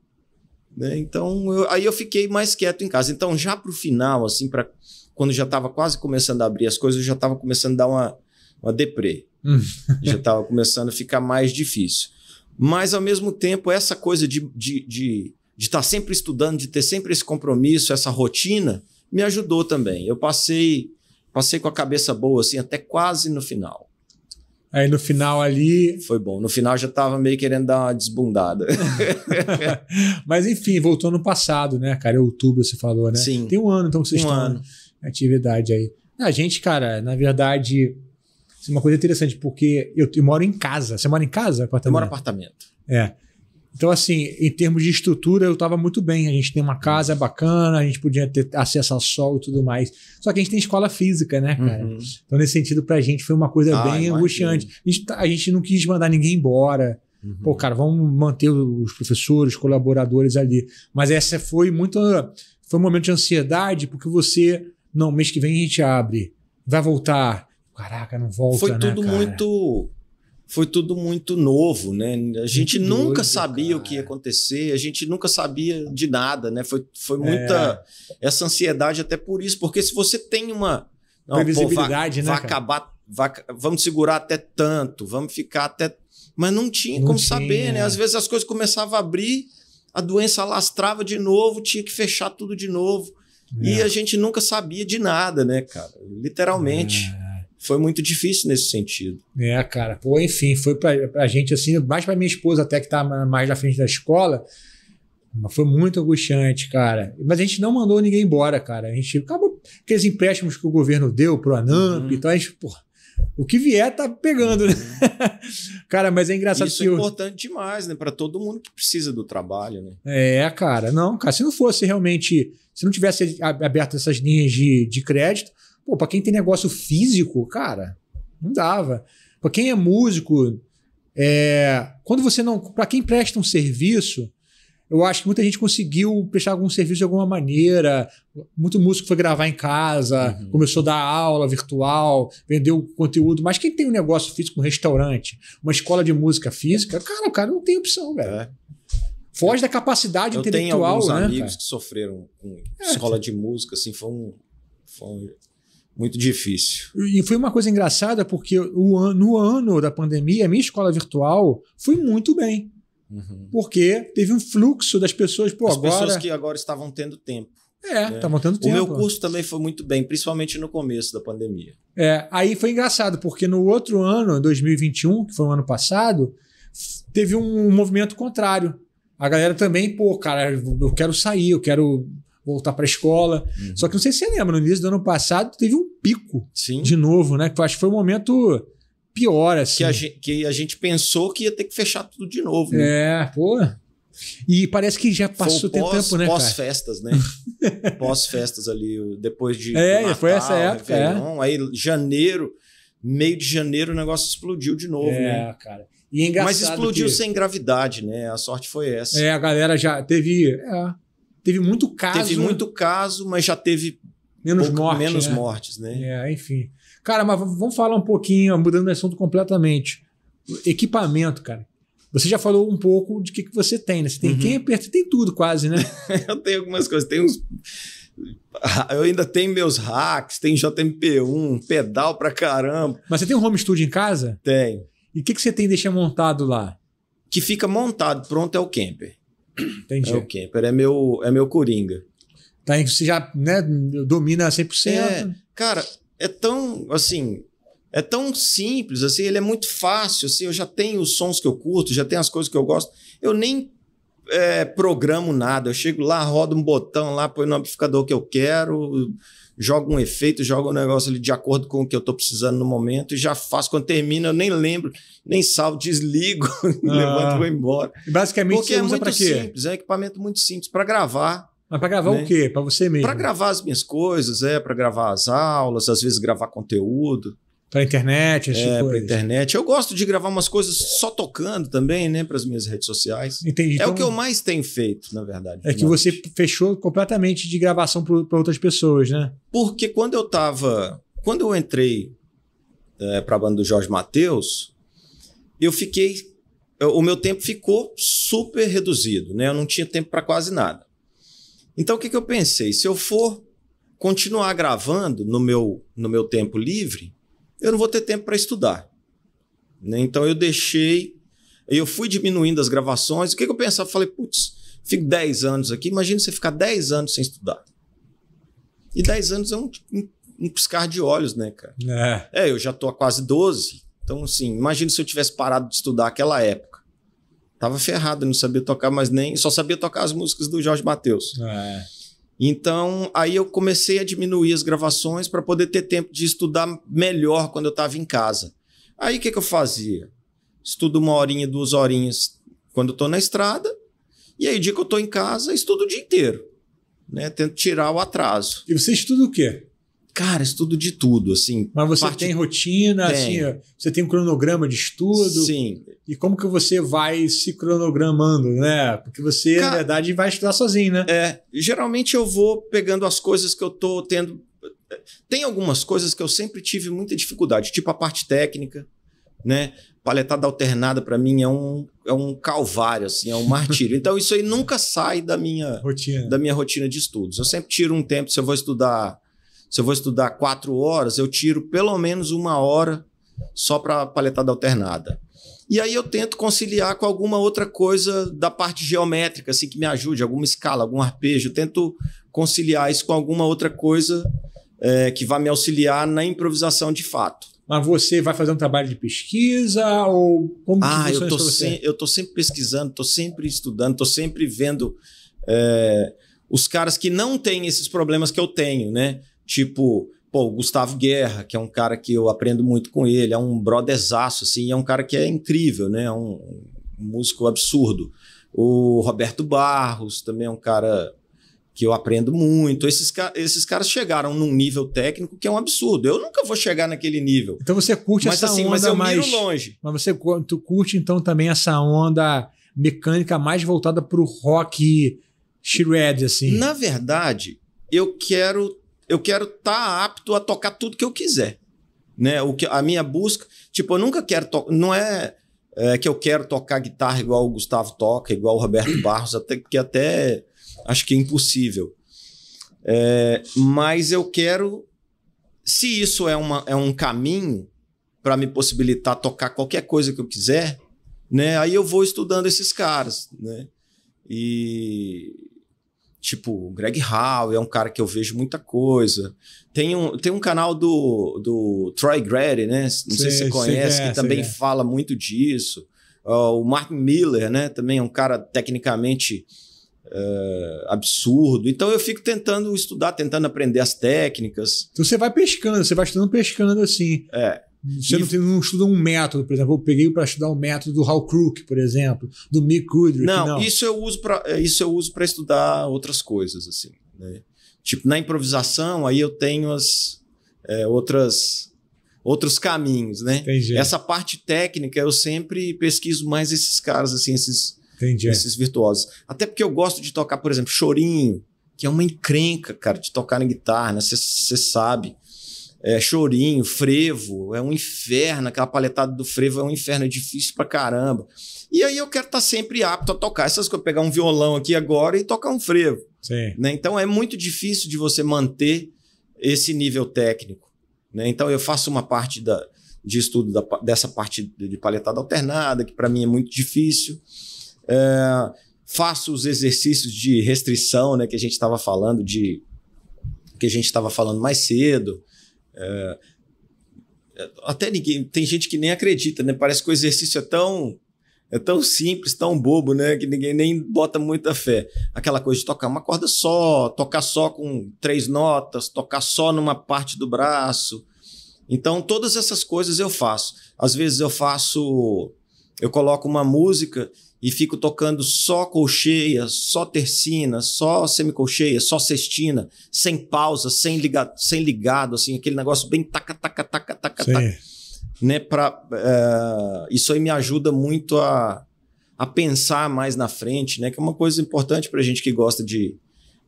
[SPEAKER 2] Né, então, eu, aí eu fiquei mais quieto em casa. Então, já para o final, assim, para quando já estava quase começando a abrir as coisas, eu já estava começando a dar uma, uma deprê. Hum. já estava começando a ficar mais difícil. Mas, ao mesmo tempo, essa coisa de estar de, de, de tá sempre estudando, de ter sempre esse compromisso, essa rotina, me ajudou também. Eu passei passei com a cabeça boa, assim, até quase no final. Aí no final ali. Foi bom. No final já estava meio querendo dar uma desbundada.
[SPEAKER 1] Mas enfim, voltou no passado, né, cara? É outubro, você falou, né? Sim. Tem um ano então que vocês um estão. Ano atividade aí. A gente, cara, na verdade, é uma coisa interessante, porque eu, eu, moro em casa. Você mora em casa? Apartamento? Eu moro em apartamento. É. Então, assim, em termos de estrutura, eu estava muito bem. A gente tem uma casa bacana, a gente podia ter acesso ao sol e tudo mais. Só que a gente tem escola física, né, cara? Uhum. Então, nesse sentido, pra gente foi uma coisa ah, bem angustiante. A gente, tá, a gente, não quis mandar ninguém embora. Uhum. Pô, cara, vamos manter os professores, os colaboradores ali. Mas essa foi muito. Foi um momento de ansiedade, porque você não, mês que vem a gente abre. Vai voltar. Caraca, não volta, Foi né, tudo
[SPEAKER 2] cara? muito foi tudo muito novo, né? A gente nunca doido, sabia cara. o que ia acontecer, a gente nunca sabia de nada, né? Foi, foi é. muita é. essa ansiedade até por isso, porque se você tem uma previsibilidade, né, vai, né? Vai acabar, vai, vamos segurar até tanto, vamos ficar até, mas não tinha não como tinha. saber, né? Às vezes as coisas começavam a abrir, a doença lastrava de novo, tinha que fechar tudo de novo. É. E a gente nunca sabia de nada, né, cara? Literalmente. É. Foi muito difícil nesse sentido.
[SPEAKER 1] É, cara. Pô, enfim, foi pra, pra gente assim, mais pra minha esposa até que tá mais na frente da escola. Foi muito angustiante, cara. Mas a gente não mandou ninguém embora, cara. A gente acabou aqueles empréstimos que o governo deu pro ANAMP, uhum. tal, então a gente, porra, o que vier tá pegando, né? Uhum. cara, mas é engraçado Isso que é eu...
[SPEAKER 2] importante demais, né, para todo mundo que precisa do trabalho, né?
[SPEAKER 1] É, cara, não, cara, se não fosse realmente, se não tivesse aberto essas linhas de, de crédito, pô, para quem tem negócio físico, cara, não dava. Para quem é músico, é, quando você não, para quem presta um serviço, eu acho que muita gente conseguiu prestar algum serviço de alguma maneira. Muito músico foi gravar em casa, uhum. começou a dar aula virtual, vendeu conteúdo. Mas quem tem um negócio físico, um restaurante, uma escola de música física, cara, o cara não tem opção, velho. É. Foge é. da capacidade eu intelectual. Eu tenho alguns né, amigos cara?
[SPEAKER 2] que sofreram com é, escola de música, assim, foi um, foi um muito difícil.
[SPEAKER 1] E foi uma coisa engraçada, porque o no ano da pandemia, a minha escola virtual foi muito bem. Uhum. Porque teve um fluxo das pessoas. Pô, As agora... pessoas que
[SPEAKER 2] agora estavam tendo tempo. É, né? estavam né? tendo tempo. O meu curso também foi muito bem, principalmente no começo da pandemia.
[SPEAKER 1] É, aí foi engraçado, porque no outro ano, 2021, que foi o ano passado, teve um movimento contrário. A galera também, pô, cara, eu quero sair, eu quero voltar para a escola. Uhum. Só que não sei se você lembra, no início do ano passado teve um pico Sim. de novo, né? Que acho que foi o momento pior, assim. Que a, assim.
[SPEAKER 2] gente, que a gente pensou que ia ter que fechar tudo de novo. Né?
[SPEAKER 1] É, pô. E parece
[SPEAKER 2] que já passou tempo, né? Pós-festas, né? pós-festas ali, depois de. É, Natal, foi essa época. É. Réveillon, é. Aí, janeiro, meio de janeiro, o negócio explodiu de novo, é, né? cara. E é Mas explodiu que... sem gravidade, né? A sorte foi essa. É, a
[SPEAKER 1] galera já teve. É, teve muito caso. Teve muito
[SPEAKER 2] caso, mas já teve menos, pouco, morte, menos né? mortes,
[SPEAKER 1] né? É, enfim. Cara, mas vamos falar um pouquinho, mudando de assunto completamente. Equipamento, cara. Você já falou um pouco de que, que você tem, né? Você tem uhum. camper, você tem
[SPEAKER 2] tudo quase, né? eu tenho algumas coisas. Tem uns. Eu ainda tenho meus hacks, tenho JMP1, pedal pra caramba. Mas você tem um home studio em casa? Tenho. E o que, que você tem deixar montado lá? Que fica montado, pronto, é o camper. Entendi. É o camper, é meu, é meu coringa.
[SPEAKER 1] Tá, você já né,
[SPEAKER 2] domina 100%. É, cara, é tão, assim, é tão simples, assim, ele é muito fácil, assim, eu já tenho os sons que eu curto, já tenho as coisas que eu gosto. Eu nem é, programo nada, eu chego lá, rodo um botão lá, põe no amplificador que eu quero, jogo um efeito, jogo um negócio ali de acordo com o que eu estou precisando no momento e já faço. Quando termina, eu nem lembro, nem salvo, desligo, ah. levanto e ah. vou embora. Basicamente, Porque é muito simples, é um equipamento muito simples para gravar mas para gravar né? o quê? Para você mesmo? Para gravar as minhas coisas, é, para gravar as aulas, às vezes gravar conteúdo. Para internet, esse é, tipo para internet. Eu gosto de gravar umas coisas só tocando também, né, para as minhas redes sociais. Entendi. É então, o que eu mais tenho feito, na verdade. É que
[SPEAKER 1] você fechou completamente de gravação para outras pessoas, né?
[SPEAKER 2] Porque quando eu tava, quando eu entrei é, para a banda do Jorge Matheus eu fiquei, o meu tempo ficou super reduzido, né? Eu não tinha tempo para quase nada. Então o que, que eu pensei? Se eu for continuar gravando no meu, no meu tempo livre, eu não vou ter tempo para estudar. Né? Então eu deixei, eu fui diminuindo as gravações. O que, que eu pensava? Falei, putz, fico 10 anos aqui, imagina você ficar 10 anos sem estudar. E 10 anos é um, um, um, piscar de olhos, né, cara? É. é, eu já tô há quase 12. Então, assim, imagina se eu tivesse parado de estudar aquela época. Tava ferrado, não sabia tocar mais nem. Só sabia tocar as músicas do Jorge Matheus. É. Então, aí eu comecei a diminuir as gravações para poder ter tempo de estudar melhor quando eu estava em casa. Aí o que, que eu fazia? Estudo uma horinha, duas horinhas quando eu estou na estrada. E aí, o dia que eu estou em casa, estudo o dia inteiro. Né? Tento tirar o atraso. E você estuda o quê? Cara, estudo de tudo, assim.
[SPEAKER 1] Mas você parte... tem rotina, tem. assim, você tem um cronograma de estudo. Sim. E como que você vai se cronogramando, né? Porque você, na verdade,
[SPEAKER 2] vai estudar sozinho, né? É. Geralmente eu vou pegando as coisas que eu tô tendo. Tem algumas coisas que eu sempre tive muita dificuldade, tipo a parte técnica, né? Paletada alternada para mim é um, é um calvário, assim, é um martírio. Então isso aí nunca sai da minha rotina. da minha rotina de estudos. Eu sempre tiro um tempo, se eu vou estudar se eu vou estudar quatro horas, eu tiro pelo menos uma hora só para paletada alternada. E aí eu tento conciliar com alguma outra coisa da parte geométrica, assim, que me ajude, alguma escala, algum arpejo. Eu tento conciliar isso com alguma outra coisa é, que vá me auxiliar na improvisação de fato. Mas você vai fazer um trabalho de pesquisa ou
[SPEAKER 1] como ah, que eu tô Ah,
[SPEAKER 2] eu estou sempre pesquisando, estou sempre estudando, estou sempre vendo é, os caras que não têm esses problemas que eu tenho, né? Tipo, pô, o Gustavo Guerra, que é um cara que eu aprendo muito com ele, é um brotherzaço, assim, é um cara que é incrível, né? É um, um músico absurdo. O Roberto Barros também é um cara que eu aprendo muito. Esses, esses caras chegaram num nível técnico que é um absurdo. Eu nunca vou chegar naquele nível. Então você curte mas, essa assim, onda mas eu mais, miro
[SPEAKER 1] longe. Mas você tu curte então também essa onda mecânica mais voltada para o rock
[SPEAKER 2] shred assim. Na verdade, eu quero eu quero estar tá apto a tocar tudo que eu quiser. Né? O que, a minha busca, tipo, eu nunca quero tocar. Não é, é, que eu quero tocar guitarra igual o Gustavo toca, igual o Roberto Barros, até que até acho que é impossível. É, mas eu quero. Se isso é, uma, é um caminho para me possibilitar tocar qualquer coisa que eu quiser, né? Aí eu vou estudando esses caras, né? E, Tipo, o Greg Howe é um cara que eu vejo muita coisa. Tem um, tem um canal do, do Troy Grady, né? Não sim, sei se você conhece, sim, é, que também sim, é. fala muito disso. Uh, o Martin Miller, né? Também é um cara tecnicamente uh, absurdo. Então eu fico tentando estudar, tentando aprender as técnicas. Então
[SPEAKER 1] você vai pescando, você vai estudando pescando assim. É. Você não, tem, não, estuda um método, por exemplo. Eu peguei para estudar o um método do Hal Crook, por exemplo, do Mick Goodrich. Não, não. isso
[SPEAKER 2] eu uso para é, isso eu uso para estudar outras coisas assim. Né? Tipo na improvisação, aí eu tenho as é, outras outros caminhos, né? Entendi. Essa parte técnica eu sempre pesquiso mais esses caras assim, esses esses virtuosos. Até porque eu gosto de tocar, por exemplo, chorinho, que é uma encrenca, cara, de tocar na guitarra. Né? Você sabe é, chorinho, frevo, é um inferno, aquela paletada do frevo é um inferno, é difícil pra caramba. E aí eu quero estar tá sempre apto a tocar essas coisas, pegar um violão aqui agora e tocar um frevo. Né? Então é muito difícil de você manter esse nível técnico. Né? Então eu faço uma parte da, de estudo da, dessa parte de paletada alternada, que para mim é muito difícil. É, faço os exercícios de restrição né, que a gente estava falando de que a gente estava falando mais cedo. É, até ninguém, tem gente que nem acredita, né? Parece que o exercício é tão é tão simples, tão bobo, né? Que ninguém nem bota muita fé. Aquela coisa de tocar uma corda só, tocar só com três notas, tocar só numa parte do braço. Então, todas essas coisas eu faço. Às vezes eu faço, eu coloco uma música e fico tocando só colcheia, só tercina, só semicolcheia, só cestina, sem pausa, sem ligado, sem ligado assim, aquele negócio bem taca, taca, taca, taca, Sim. taca. Né, pra, uh, isso aí me ajuda muito a, a pensar mais na frente, né? Que é uma coisa importante pra gente que gosta de,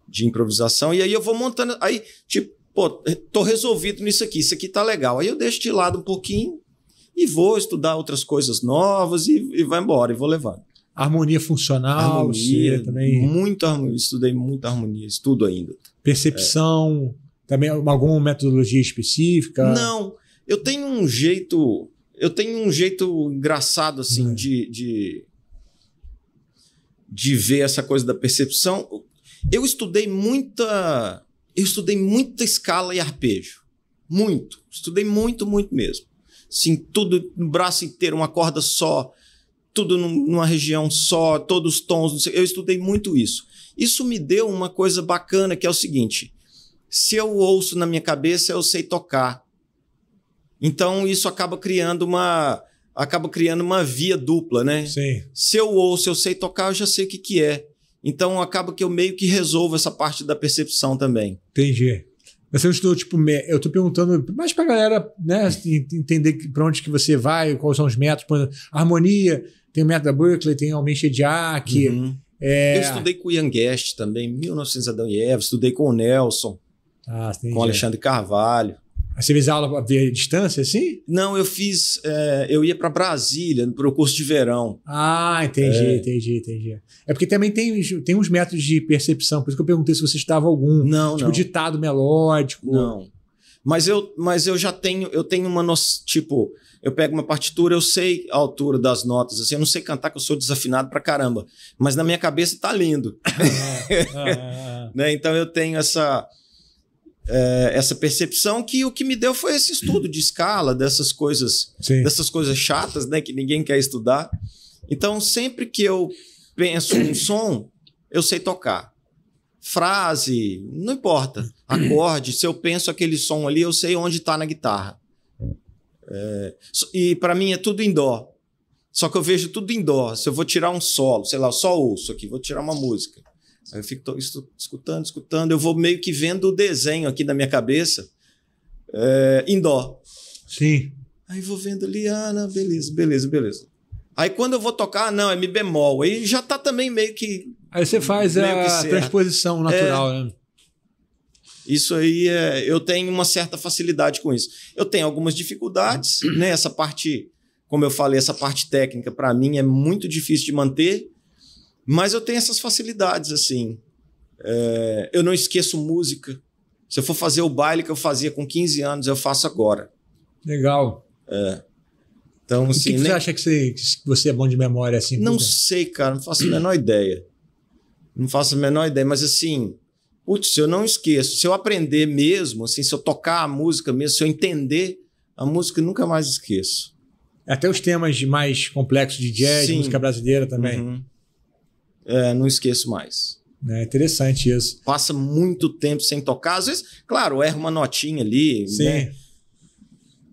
[SPEAKER 2] de improvisação. E aí eu vou montando. Aí, tipo, pô, tô resolvido nisso aqui, isso aqui tá legal. Aí eu deixo de lado um pouquinho e vou estudar outras coisas novas e, e vai embora, e vou levando.
[SPEAKER 1] Harmonia funcional, harmonia, também.
[SPEAKER 2] Muita harmonia, estudei muita harmonia, estudo ainda. Percepção,
[SPEAKER 1] é. também alguma metodologia específica? Não,
[SPEAKER 2] eu tenho um jeito, eu tenho um jeito engraçado assim é. de, de de ver essa coisa da percepção. Eu estudei muita, eu estudei muita escala e arpejo, muito, estudei muito, muito mesmo. Sim, tudo no braço inteiro, uma corda só tudo numa região só, todos os tons. Eu estudei muito isso. Isso me deu uma coisa bacana que é o seguinte: se eu ouço na minha cabeça, eu sei tocar. Então isso acaba criando uma acaba criando uma via dupla, né? Sim. Se eu ouço, eu sei tocar, eu já sei o que, que é. Então acaba que eu meio que resolvo essa parte da percepção também. Entendi.
[SPEAKER 1] Mas eu estou, tipo, eu estou perguntando mais para a galera né, entender para onde que você vai, quais são os métodos. Harmonia, tem o método da Berkeley, tem o Almenchediak. Uhum. É... Eu estudei
[SPEAKER 2] com o Ian Guest também, 1900 Adão e Eva, estudei com o Nelson, ah, com o Alexandre Carvalho. Você fez aula via distância, assim? Não, eu fiz. É, eu ia para Brasília para o curso de verão.
[SPEAKER 1] Ah, entendi, é.
[SPEAKER 2] entendi, entendi.
[SPEAKER 1] É porque também tem, tem uns métodos de percepção, por isso que eu perguntei se você estava algum. Não, tipo, não. ditado melódico.
[SPEAKER 2] Não. Mas eu, mas eu já tenho, eu tenho uma noção. Tipo, eu pego uma partitura, eu sei a altura das notas, assim, eu não sei cantar, que eu sou desafinado pra caramba. Mas na minha cabeça tá lindo. Ah, ah, ah, ah. né? Então eu tenho essa é, essa percepção que o que me deu foi esse estudo de escala dessas coisas Sim. dessas coisas chatas né que ninguém quer estudar então sempre que eu penso um som eu sei tocar frase não importa acorde se eu penso aquele som ali eu sei onde está na guitarra é, e para mim é tudo em dó só que eu vejo tudo em dó se eu vou tirar um solo sei lá eu só ouço aqui vou tirar uma música Aí eu fico escutando, escutando, eu vou meio que vendo o desenho aqui na minha cabeça é, em dó. Sim. Aí vou vendo ali, ah, não, beleza, beleza, beleza. Aí quando eu vou tocar, não, é mi bemol. Aí já tá também meio que. Aí você faz a transposição natural, é, né? Isso aí é, eu tenho uma certa facilidade com isso. Eu tenho algumas dificuldades, né? Essa parte, como eu falei, essa parte técnica para mim é muito difícil de manter. Mas eu tenho essas facilidades, assim. É, eu não esqueço música. Se eu for fazer o baile que eu fazia com 15 anos, eu faço agora.
[SPEAKER 1] Legal.
[SPEAKER 2] É. Então, assim, o que, assim, que nem... você acha que você, que você, é bom de memória? assim? Não porque? sei, cara. Não faço a menor ideia. Não faço a menor ideia. Mas, assim, putz, eu não esqueço. Se eu aprender mesmo, assim, se eu tocar a música mesmo, se eu entender a música, eu nunca mais esqueço. Até os temas mais complexos de jazz, Sim. música brasileira também. Uhum é, não esqueço mais. É interessante isso. Passa muito tempo sem tocar. Às vezes, claro, erra uma notinha ali, Sim. Né?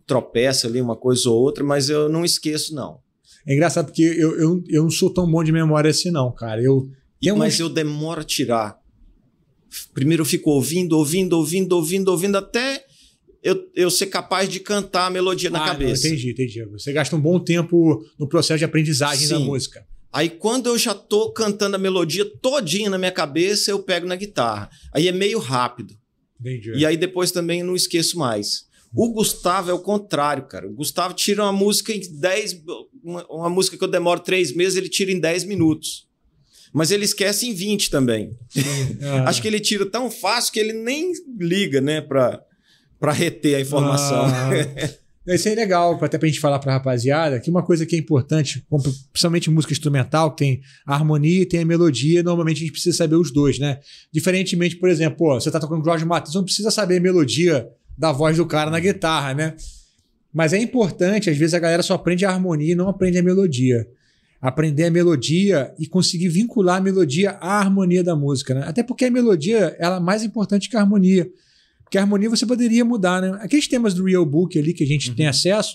[SPEAKER 2] tropeça ali uma coisa ou outra, mas eu não esqueço, não.
[SPEAKER 1] É engraçado porque eu, eu, eu não sou tão bom de memória assim, não, cara.
[SPEAKER 2] Eu, eu Mas um... eu demoro a tirar. Primeiro eu fico ouvindo, ouvindo, ouvindo, ouvindo, ouvindo, até eu, eu ser capaz de cantar a melodia ah, na cabeça. Não, entendi,
[SPEAKER 1] entendi. Você gasta um bom tempo
[SPEAKER 2] no processo de aprendizagem Sim. da música. Aí quando eu já tô cantando a melodia todinha na minha cabeça, eu pego na guitarra. Aí é meio rápido. Entendi. E aí depois também não esqueço mais. O Gustavo é o contrário, cara. O Gustavo tira uma música em 10. Uma, uma, música que eu demoro três meses, ele tira em 10 minutos. Mas ele esquece em 20 também. Ah. Acho que ele tira tão fácil que ele nem liga, né, para reter a informação. Ah.
[SPEAKER 1] Isso é legal, até pra gente falar pra rapaziada, que uma coisa que é importante, principalmente música instrumental, que tem a harmonia e tem a melodia, normalmente a gente precisa saber os dois, né? Diferentemente, por exemplo, pô, você tá tocando Jorge Matheus, não precisa saber a melodia da voz do cara na guitarra, né? Mas é importante, às vezes a galera só aprende a harmonia e não aprende a melodia. Aprender a melodia e conseguir vincular a melodia à harmonia da música, né? Até porque a melodia ela é mais importante que a harmonia. Porque a harmonia você poderia mudar, né? Aqueles temas do Real Book ali que a gente uhum. tem acesso,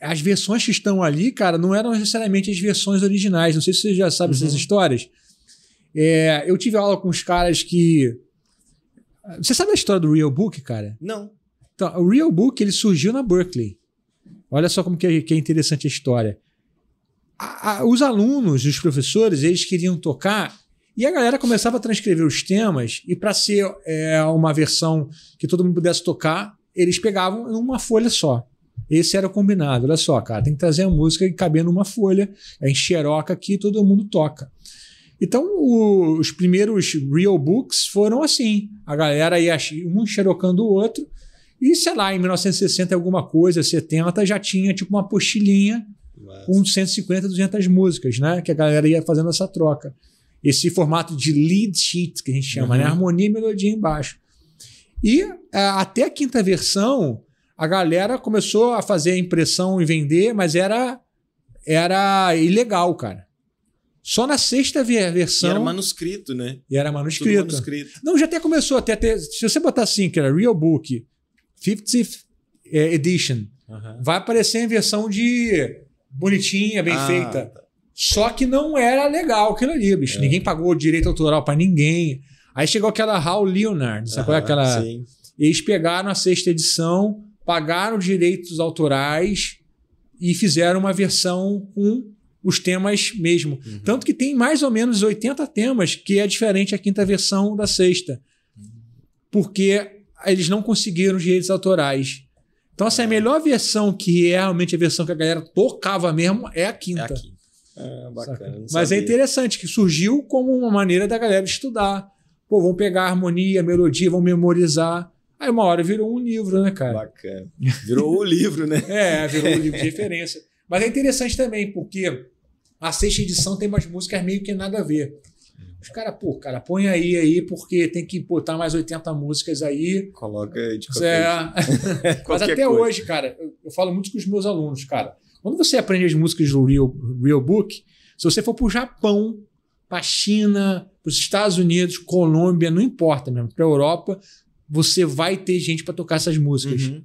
[SPEAKER 1] as versões que estão ali, cara, não eram necessariamente as versões originais. Não sei se você já sabe uhum. essas histórias. É, eu tive aula com os caras que. Você sabe a história do Real Book, cara? Não. Então, o Real Book ele surgiu na Berkeley. Olha só como que é, que é interessante a história. A, a, os alunos, os professores, eles queriam tocar e a galera começava a transcrever os temas, e para ser é, uma versão que todo mundo pudesse tocar, eles pegavam uma folha só. Esse era o combinado. Olha só, cara, tem que trazer a música e caber numa folha, a é gente xeroca aqui e todo mundo toca. Então, o, os primeiros real books foram assim. A galera ia um xerocando o outro, e sei lá, em 1960 alguma coisa, 70, já tinha tipo uma postilhinha Mas... com 150, 200 músicas, né? Que a galera ia fazendo essa troca esse formato de lead sheet que a gente chama, né? uhum. né? Harmonia e melodia embaixo. E é, até a quinta versão, a galera começou a fazer a impressão e vender, mas era era ilegal, cara. Só na sexta versão. E era
[SPEAKER 2] manuscrito, né?
[SPEAKER 1] E era manuscrito. Tudo manuscrito. Não, já até começou até ter. Se você botar assim, que era Real Book, 50th é, Edition, uhum. vai aparecer em versão de bonitinha, bem ah, feita. Tá. Só que não era legal aquilo ali, bicho. É. Ninguém pagou direito autoral para ninguém. Aí chegou aquela Hal Leonard, sabe qual é aquela? Sim. Eles pegaram a sexta edição, pagaram direitos autorais e fizeram uma versão com os temas mesmo. Uhum. Tanto que tem mais ou menos 80 temas, que é diferente a quinta versão da sexta. Porque eles não conseguiram os direitos autorais. Então, assim, a é. melhor versão, que é realmente a versão que a galera tocava mesmo, é a quinta. É a
[SPEAKER 2] quinta. Ah, bacana. Mas é sabia. é
[SPEAKER 1] interessante que surgiu como uma maneira da galera estudar. Pô, vão pegar a harmonia, a melodia, vão memorizar. Aí uma hora virou um livro, né, cara? Bacana.
[SPEAKER 2] Virou o livro, né? é, virou um livro de referência.
[SPEAKER 1] Mas é interessante também, porque a sexta edição tem umas músicas meio que nada a ver. Os caras, pô, cara, põe aí aí, porque tem que botar mais 80 músicas aí.
[SPEAKER 2] Coloca aí
[SPEAKER 1] de qualquer é. Mas até coisa. hoje, cara, eu, eu falo muito com os meus alunos, cara. Quando você aprende as músicas do Real, Real Book, se você for para o Japão, para a China, para os Estados Unidos, Colômbia, não importa mesmo, para a Europa, você vai ter gente para tocar essas músicas. Uhum.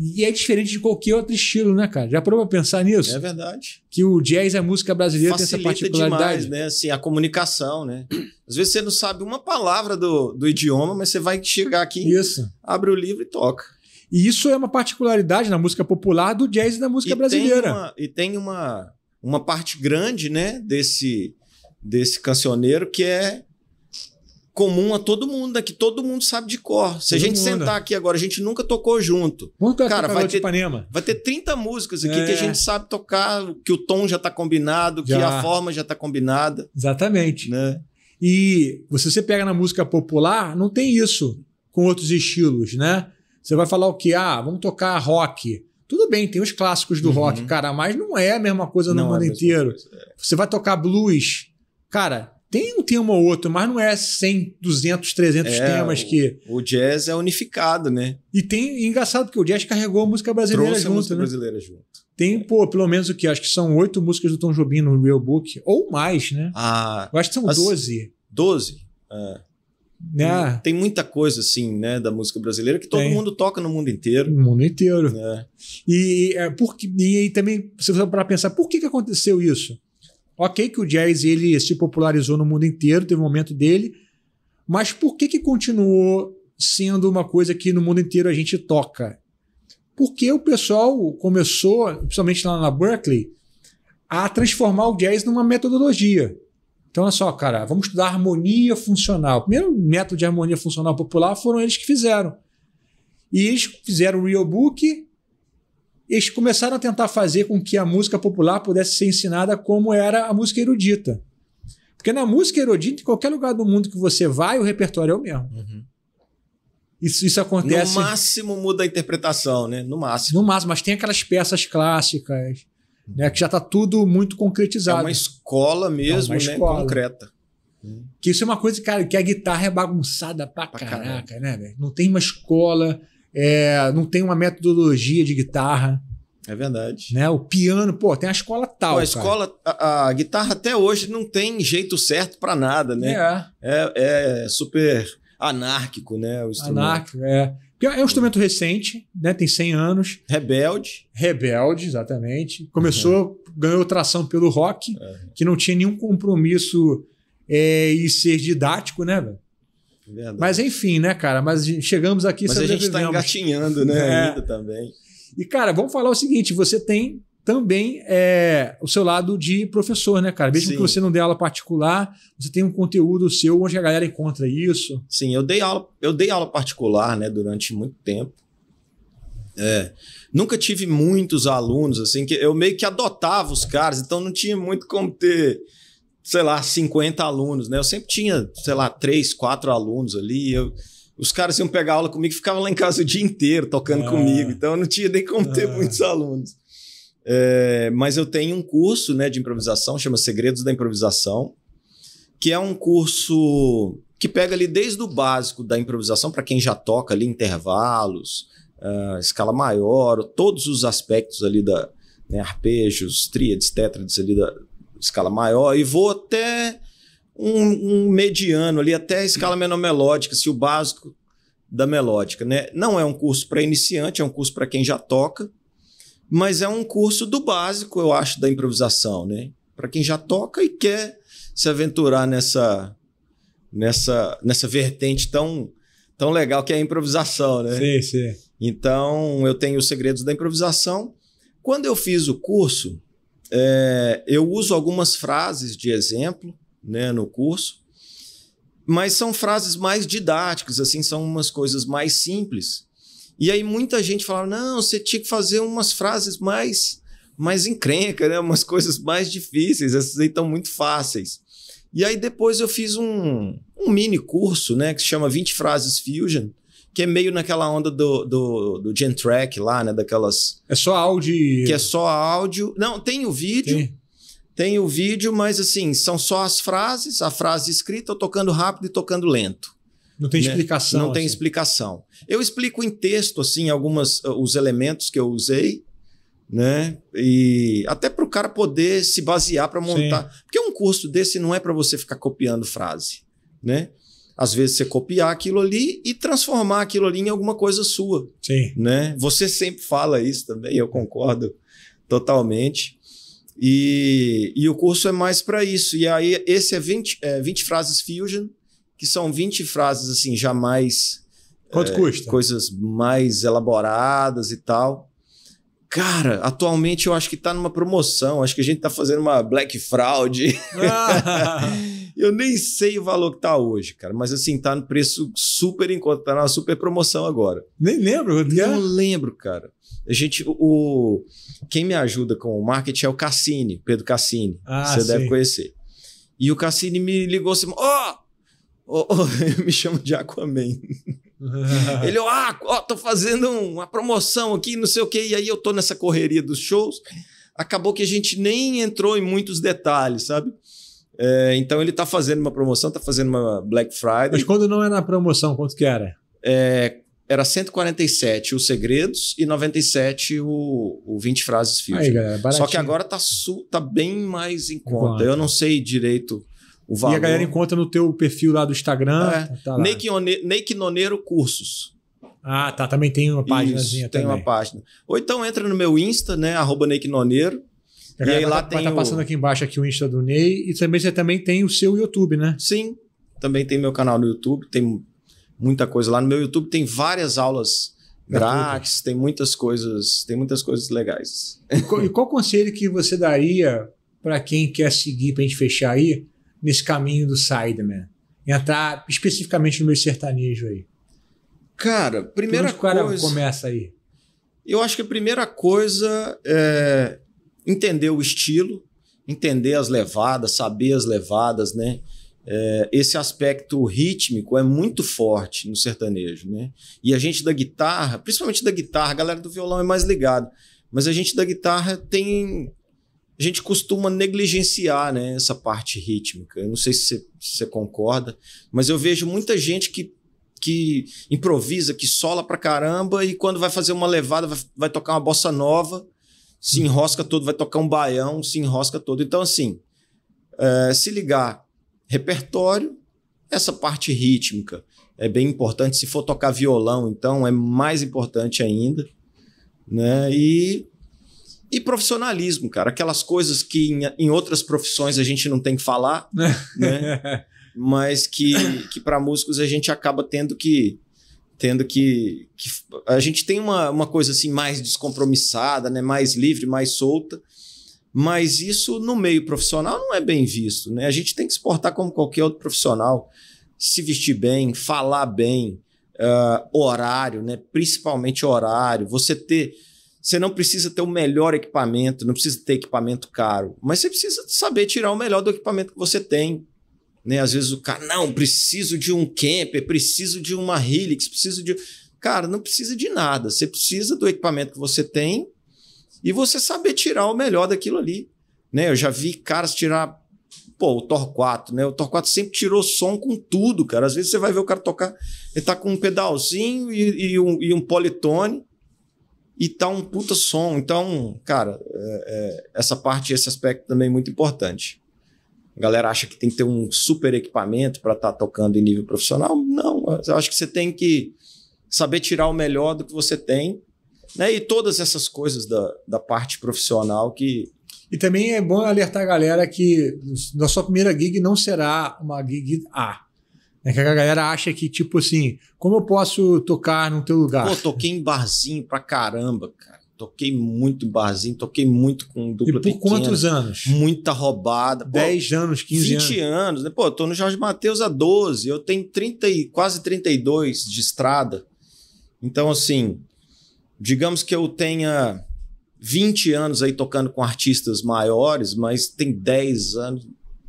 [SPEAKER 1] E é diferente de qualquer outro estilo, né, cara? Já parou para pensar nisso? É
[SPEAKER 2] verdade.
[SPEAKER 1] Que o jazz, a música brasileira, Facilita tem essa particularidade. Demais,
[SPEAKER 2] né? Assim, a comunicação, né? Às vezes você não sabe uma palavra do, do idioma, mas você vai chegar aqui, Isso. abre o livro e toca.
[SPEAKER 1] E isso é uma particularidade na música popular do jazz e da música e brasileira. Tem uma,
[SPEAKER 2] e tem uma, uma parte grande né, desse, desse cancioneiro que é comum a todo mundo é que todo mundo sabe de cor. Se todo a gente mundo. sentar aqui agora, a gente nunca tocou junto. Cara, vai ter, vai ter 30 músicas aqui é. que a é. gente sabe tocar, que o tom já está combinado, já. que a forma já está combinada.
[SPEAKER 1] Exatamente. Né?
[SPEAKER 2] E
[SPEAKER 1] se você pega na música popular, não tem isso com outros estilos, né? Você vai falar o que? Ah, vamos tocar rock. Tudo bem, tem os clássicos do uhum. rock, cara, mas não é a mesma coisa não no é mundo é inteiro. Você vai tocar blues. Cara, tem um tema ou outro, mas não é 100, 200, 300 é, temas o, que. O jazz é unificado, né? E tem. engraçado que o jazz carregou a música brasileira Trouxe junto. A música né? brasileira junto. Tem, é. pô, pelo menos o que? Acho que são oito músicas do Tom Jobim no Real Book, ou mais, né?
[SPEAKER 2] Ah. Eu acho que são doze. Doze? É. Ah. Tem muita coisa, assim, né, da música brasileira que todo Tem. mundo toca no mundo inteiro. No
[SPEAKER 1] mundo inteiro. É. E, é, porque, e aí também, se você para pensar, por que, que aconteceu isso? Ok que o jazz ele se popularizou no mundo inteiro, teve um momento dele, mas por que, que continuou sendo uma coisa que no mundo inteiro a gente toca? Porque o pessoal começou, principalmente lá na Berkeley, a transformar o jazz numa metodologia. Então, olha só, cara, vamos estudar harmonia funcional. O primeiro método de harmonia funcional popular foram eles que fizeram. E eles fizeram o Real Book, eles começaram a tentar fazer com que a música popular pudesse ser ensinada como era a música erudita. Porque na música erudita, em qualquer lugar do mundo que você vai, o repertório é o mesmo. Uhum. Isso, isso acontece. No máximo muda a interpretação, né?
[SPEAKER 2] No máximo. No máximo, mas tem
[SPEAKER 1] aquelas peças clássicas né? Que já está tudo muito concretizado. É uma
[SPEAKER 2] escola mesmo, é uma né, escola. né? Concreta.
[SPEAKER 1] Que isso é uma coisa, cara, que a guitarra é bagunçada pra, pra caraca, né, velho? Não tem uma escola, é, não tem uma metodologia de guitarra. É verdade. Né? O piano, pô, tem a escola
[SPEAKER 2] tal. Pô, a escola, a, a, guitarra até hoje não tem jeito certo para nada, né? É. é. É, super anárquico, né? O instrumento. Anárquico,
[SPEAKER 1] é que é um instrumento recente, né? Tem 100 anos. Rebelde. Rebelde, exatamente. Começou, uhum. ganhou tração pelo rock, uhum. que não tinha nenhum compromisso é, em ser didático, né, velho? Verdade. Mas enfim, né, cara? Mas chegamos aqui. Mas a gente está engatinhando, né? É. Ainda também. E, cara, vamos falar o seguinte: você tem também é, o seu lado de professor, né, cara? Mesmo Sim. que você não dê aula particular, você tem um conteúdo seu onde a galera encontra isso.
[SPEAKER 2] Sim, eu dei aula, eu dei aula particular, né, durante muito tempo. É. Nunca tive muitos alunos, assim, que eu meio que adotava os caras, então não tinha muito como ter, sei lá, 50 alunos, né? Eu sempre tinha, sei lá, 3, 4 alunos ali, eu... Os caras iam pegar aula comigo e ficavam lá em casa o dia inteiro tocando é. comigo, então eu não tinha nem como ter é. muitos alunos. É, mas eu tenho um curso né, de improvisação, chama Segredos da Improvisação, que é um curso que pega ali desde o básico da improvisação, para quem já toca ali intervalos, uh, escala maior, todos os aspectos ali da né, arpejos, tríades, tétrades ali da escala maior, e vou até um, um mediano ali, até a escala menor melódica, se o básico da melódica, né? Não é um curso para iniciante, é um curso para quem já toca, mas é um curso do básico, eu acho, da improvisação, né? Para quem já toca e quer se aventurar nessa nessa nessa vertente tão tão legal que é a improvisação, né? Sim, sim. Então, eu tenho os segredos da improvisação. Quando eu fiz o curso, é, eu uso algumas frases de exemplo né, no curso, mas são frases mais didáticas, assim, são umas coisas mais simples e aí muita gente falava: não, você tinha que fazer umas frases mais, mais encrenca, né? umas coisas mais difíceis, essas aí estão muito fáceis. E aí depois eu fiz um, um mini curso, né, que se chama 20 Frases Fusion, que é meio naquela onda do, do, do Gen Track lá, né, daquelas... É só áudio... Que é só áudio... Não, tem o vídeo, tem. tem o vídeo, mas assim, são só as frases, a frase escrita, eu tocando rápido e tocando lento.
[SPEAKER 1] Não tem né? explicação. Não assim. tem
[SPEAKER 2] explicação. Eu explico em texto, assim, algumas eh, os elementos que eu usei, né? E até para o cara poder se basear para montar. Sim. Porque um curso desse não é para você ficar copiando frase, né? Às vezes você copiar aquilo ali e transformar aquilo ali em alguma coisa sua. Sim. Né? Você sempre fala isso também, eu concordo totalmente. E, e o curso é mais para isso. E aí, esse é 20, é 20 frases Fusion que são 20 frases assim, jamais. Quanto é, custa? Coisas mais elaboradas e tal. Cara, atualmente eu acho que tá numa promoção. Acho que a gente tá fazendo uma Black Fraud. eu nem sei o valor que tá hoje, cara. Mas assim, tá no preço super enquanto tá numa super promoção agora. Nem lembro. Não lembro, cara. A gente, o, quem me ajuda com o marketing é o Cassini, Pedro Cassini. Ah, você sim. deve conhecer. E o Cassini me ligou assim: ó, oh, Oh, oh, eu me chamo de Aquaman. ele, ah, ó, tô fazendo uma promoção aqui, não sei o quê, e aí eu tô nessa correria dos shows. Acabou que a gente nem entrou em muitos detalhes, sabe? É, então ele tá fazendo uma promoção, tá fazendo uma Black Friday. Mas
[SPEAKER 1] quando não era é na promoção, quanto que era?
[SPEAKER 2] É, era 147 os segredos e 97 o, o 20 frases filtro. Só que agora tá, su, tá bem mais em conta. eu não sei direito o valor. E a galera encontra
[SPEAKER 1] no teu perfil lá do Instagram.
[SPEAKER 2] É. Tá, tá lá. Nake Noneiro Cursos. Ah, tá. Também tem uma página. tem também. uma página. Ou então entra no meu Insta, né? Arroba Nake Noneiro. E aí vai, lá tem. Tá, vai tá passando o...
[SPEAKER 1] aqui embaixo aqui o Insta do Ney. E também você também tem o
[SPEAKER 2] seu YouTube, né? Sim. Também tem meu canal no YouTube. Tem muita coisa lá. No meu YouTube tem várias aulas grátis, tem muitas coisas, tem muitas coisas legais.
[SPEAKER 1] E qual, e qual conselho que você daria para quem quer seguir, para a gente fechar aí, nesse caminho do Sideman? Entrar especificamente no meu sertanejo aí.
[SPEAKER 2] Cara, primeira Por coisa. O cara começa aí. Eu acho que a primeira coisa é entender o estilo, entender as levadas, saber as levadas, né? É, esse aspecto rítmico é muito forte no sertanejo, né? E a gente da guitarra, principalmente da guitarra, a galera do violão é mais ligada, mas a gente da guitarra tem a gente costuma negligenciar né, essa parte rítmica. Eu não sei se você, se você concorda, mas eu vejo muita gente que, que improvisa, que sola pra caramba e quando vai fazer uma levada, vai, vai tocar uma bossa nova, se enrosca todo, vai tocar um baião, se enrosca todo. Então, assim, é, se ligar, repertório, essa parte rítmica é bem importante. Se for tocar violão, então, é mais importante ainda. Né? E e profissionalismo, cara. Aquelas coisas que em, em outras profissões a gente não tem que falar, né? né? Mas que, que para músicos a gente acaba tendo que. Tendo que. que a gente tem uma, uma coisa assim mais descompromissada, né? mais livre, mais solta. Mas isso no meio profissional não é bem visto, né? A gente tem que se portar como qualquer outro profissional, se vestir bem, falar bem, uh, horário, né? Principalmente horário. Você ter você não precisa ter o melhor equipamento, não precisa ter equipamento caro, mas você precisa saber tirar o melhor do equipamento que você tem. Né? Às vezes o cara, não, preciso de um camper, preciso de uma Helix, preciso de. Cara, não precisa de nada. Você precisa do equipamento que você tem e você saber tirar o melhor daquilo ali. Né? Eu já vi caras tirar. Pô, o Thor 4, né? O Thor 4 sempre tirou som com tudo, cara. Às vezes você vai ver o cara tocar, ele tá com um pedalzinho e, e um, e um politone e tá um puta som. Então, cara, é, é, essa parte, esse aspecto também é muito importante. A galera acha que tem que ter um super equipamento para estar tá tocando em nível profissional. Não, eu acho que você tem que saber tirar o melhor do que você tem, né? E todas essas coisas da, da parte profissional que. E também é
[SPEAKER 1] bom alertar a galera que na sua primeira gig não será uma gig A é que a galera acha que, tipo assim, como eu posso tocar no teu lugar? Pô,
[SPEAKER 2] toquei em barzinho pra caramba, cara. Toquei muito em barzinho, toquei muito com dupla E por pequena, quantos anos? Muita roubada. 10 anos, 15 20 anos. 20 anos, né? Pô, eu tô no Jorge Matheus há 12, eu tenho 30 e, quase 32 de estrada. Então, assim, digamos que eu tenha 20 anos aí tocando com artistas maiores, mas tem 10 anos,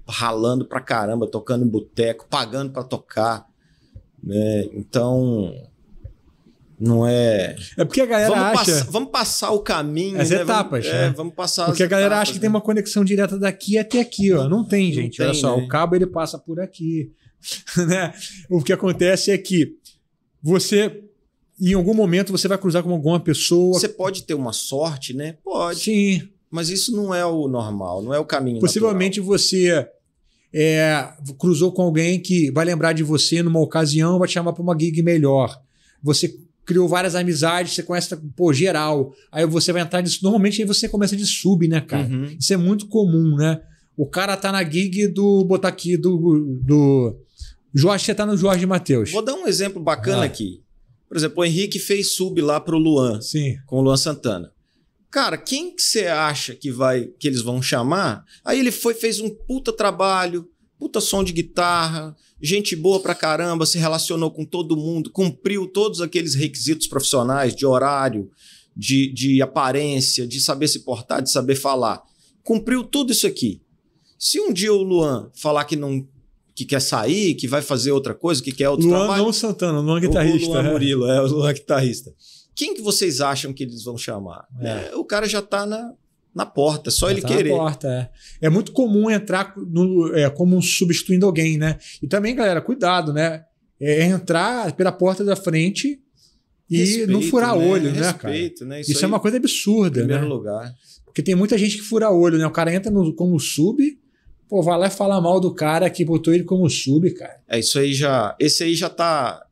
[SPEAKER 2] ralando pra caramba, tocando em boteco, pagando para tocar. Né? Então, não é. É porque a galera vamos acha. Vamos passar o caminho. As né? etapas. Vamos, é. Né? vamos passar Porque a galera etapas,
[SPEAKER 1] acha que né? tem uma conexão direta daqui até aqui, ó. Não tem, gente. Não Olha só, né? o cabo ele passa por aqui. né? O que acontece é que você. Em algum momento você vai cruzar com alguma pessoa. Você
[SPEAKER 2] pode ter uma sorte, né? Pode. Sim. Mas isso não é o normal, não é o caminho. Possivelmente natural. você
[SPEAKER 1] é, cruzou com alguém que vai lembrar de você numa ocasião, vai te chamar para uma gig melhor. Você criou várias amizades, você conhece, pô, geral. Aí você vai entrar nisso. Normalmente aí você começa de sub, né, cara? Uhum. Isso é muito comum, né? O cara tá na gig do. botar aqui do. do Jorge,
[SPEAKER 2] você tá no Jorge Matheus. Vou dar um exemplo bacana ah. aqui. Por exemplo, o Henrique fez sub lá pro Luan. Sim. Com o Luan Santana cara, quem que você acha que vai que eles vão chamar? Aí ele foi fez um puta trabalho, puta som de guitarra, gente boa pra caramba, se relacionou com todo mundo, cumpriu todos aqueles requisitos profissionais de horário, de, de aparência, de saber se portar, de saber falar. Cumpriu tudo isso aqui. Se um dia o Luan falar que não que quer sair, que vai fazer outra coisa, que quer outro Luan trabalho. Luan não Santana, Luan guitarrista. O Luan é. Murilo, é o Luan guitarrista. Quem que vocês acham que eles vão chamar? É. É, o cara já está na, na porta, só já ele tá querer. Na porta,
[SPEAKER 1] é. é muito comum entrar no, é, como substituindo alguém, né? E também, galera, cuidado, né? É entrar pela porta da frente e Respeito, não furar né? olho, Respeito, né, cara? Né? Isso, Isso é aí, é uma coisa absurda, em primeiro né? lugar. Porque tem muita gente que fura olho, né? O cara entra no, como sub, pô, vai lá e fala mal do cara que botou ele como sub, cara.
[SPEAKER 2] É, isso aí já. Esse aí já tá.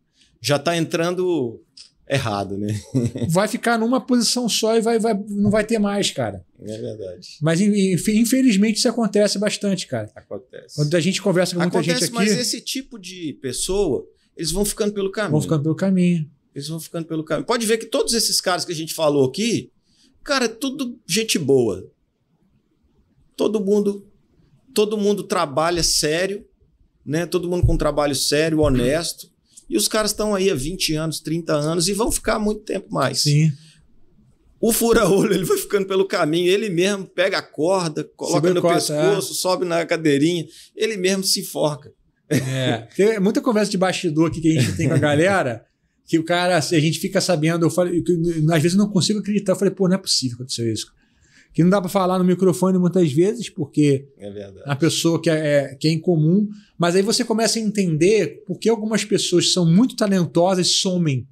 [SPEAKER 2] Já tá entrando errado, né? vai
[SPEAKER 1] ficar numa posição
[SPEAKER 2] só e vai, vai, não vai ter mais, cara. É verdade. Mas infelizmente
[SPEAKER 1] isso acontece bastante, cara.
[SPEAKER 2] Acontece.
[SPEAKER 1] Quando a gente conversa com muita gente aqui. Mas esse
[SPEAKER 2] tipo de pessoa, eles vão ficando pelo caminho. Vão ficando pelo caminho. Eles vão ficando pelo caminho. Pode ver que todos esses caras que a gente falou aqui, cara, é tudo gente boa. Todo mundo, todo mundo trabalha sério, né? Todo mundo com trabalho sério, honesto. E os caras estão aí há 20 anos, 30 anos e vão ficar muito tempo mais. Sim. O fura-olho, ele vai ficando pelo caminho, ele mesmo pega a corda, coloca no corta, pescoço, é. sobe na cadeirinha, ele mesmo se enforca. É. Tem muita
[SPEAKER 1] conversa de bastidor aqui que a gente tem com a galera, que o cara, a gente fica sabendo, eu falo, eu, às vezes eu não consigo acreditar, eu falei, pô, não é possível acontecer isso que não dá para falar no microfone muitas vezes, porque é a pessoa que é, é, que é incomum. Mas aí você começa a entender por que algumas pessoas são muito talentosas somem.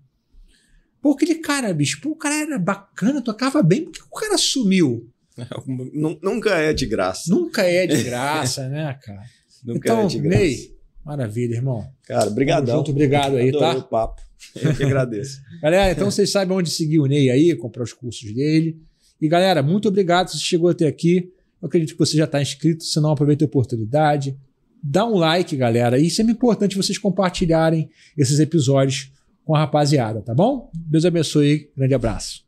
[SPEAKER 1] Pô, aquele cara, bicho, pô, o cara era bacana, tocava bem, por que o cara sumiu?
[SPEAKER 2] Nunca é de graça. Nunca é de graça, né, cara?
[SPEAKER 1] Nunca é então, é de graça. Ney, maravilha, irmão. Cara, brigadão. Muito obrigado aí, tá? o papo. Eu que agradeço. Galera, então vocês sabem onde seguir o Ney aí, comprar os cursos dele. E galera, muito obrigado se chegou até aqui. Eu acredito que você já está inscrito, se não, aproveita a oportunidade. Dá um like, galera. E sempre é importante vocês compartilharem esses episódios com a rapaziada, tá bom? Deus abençoe. Grande abraço.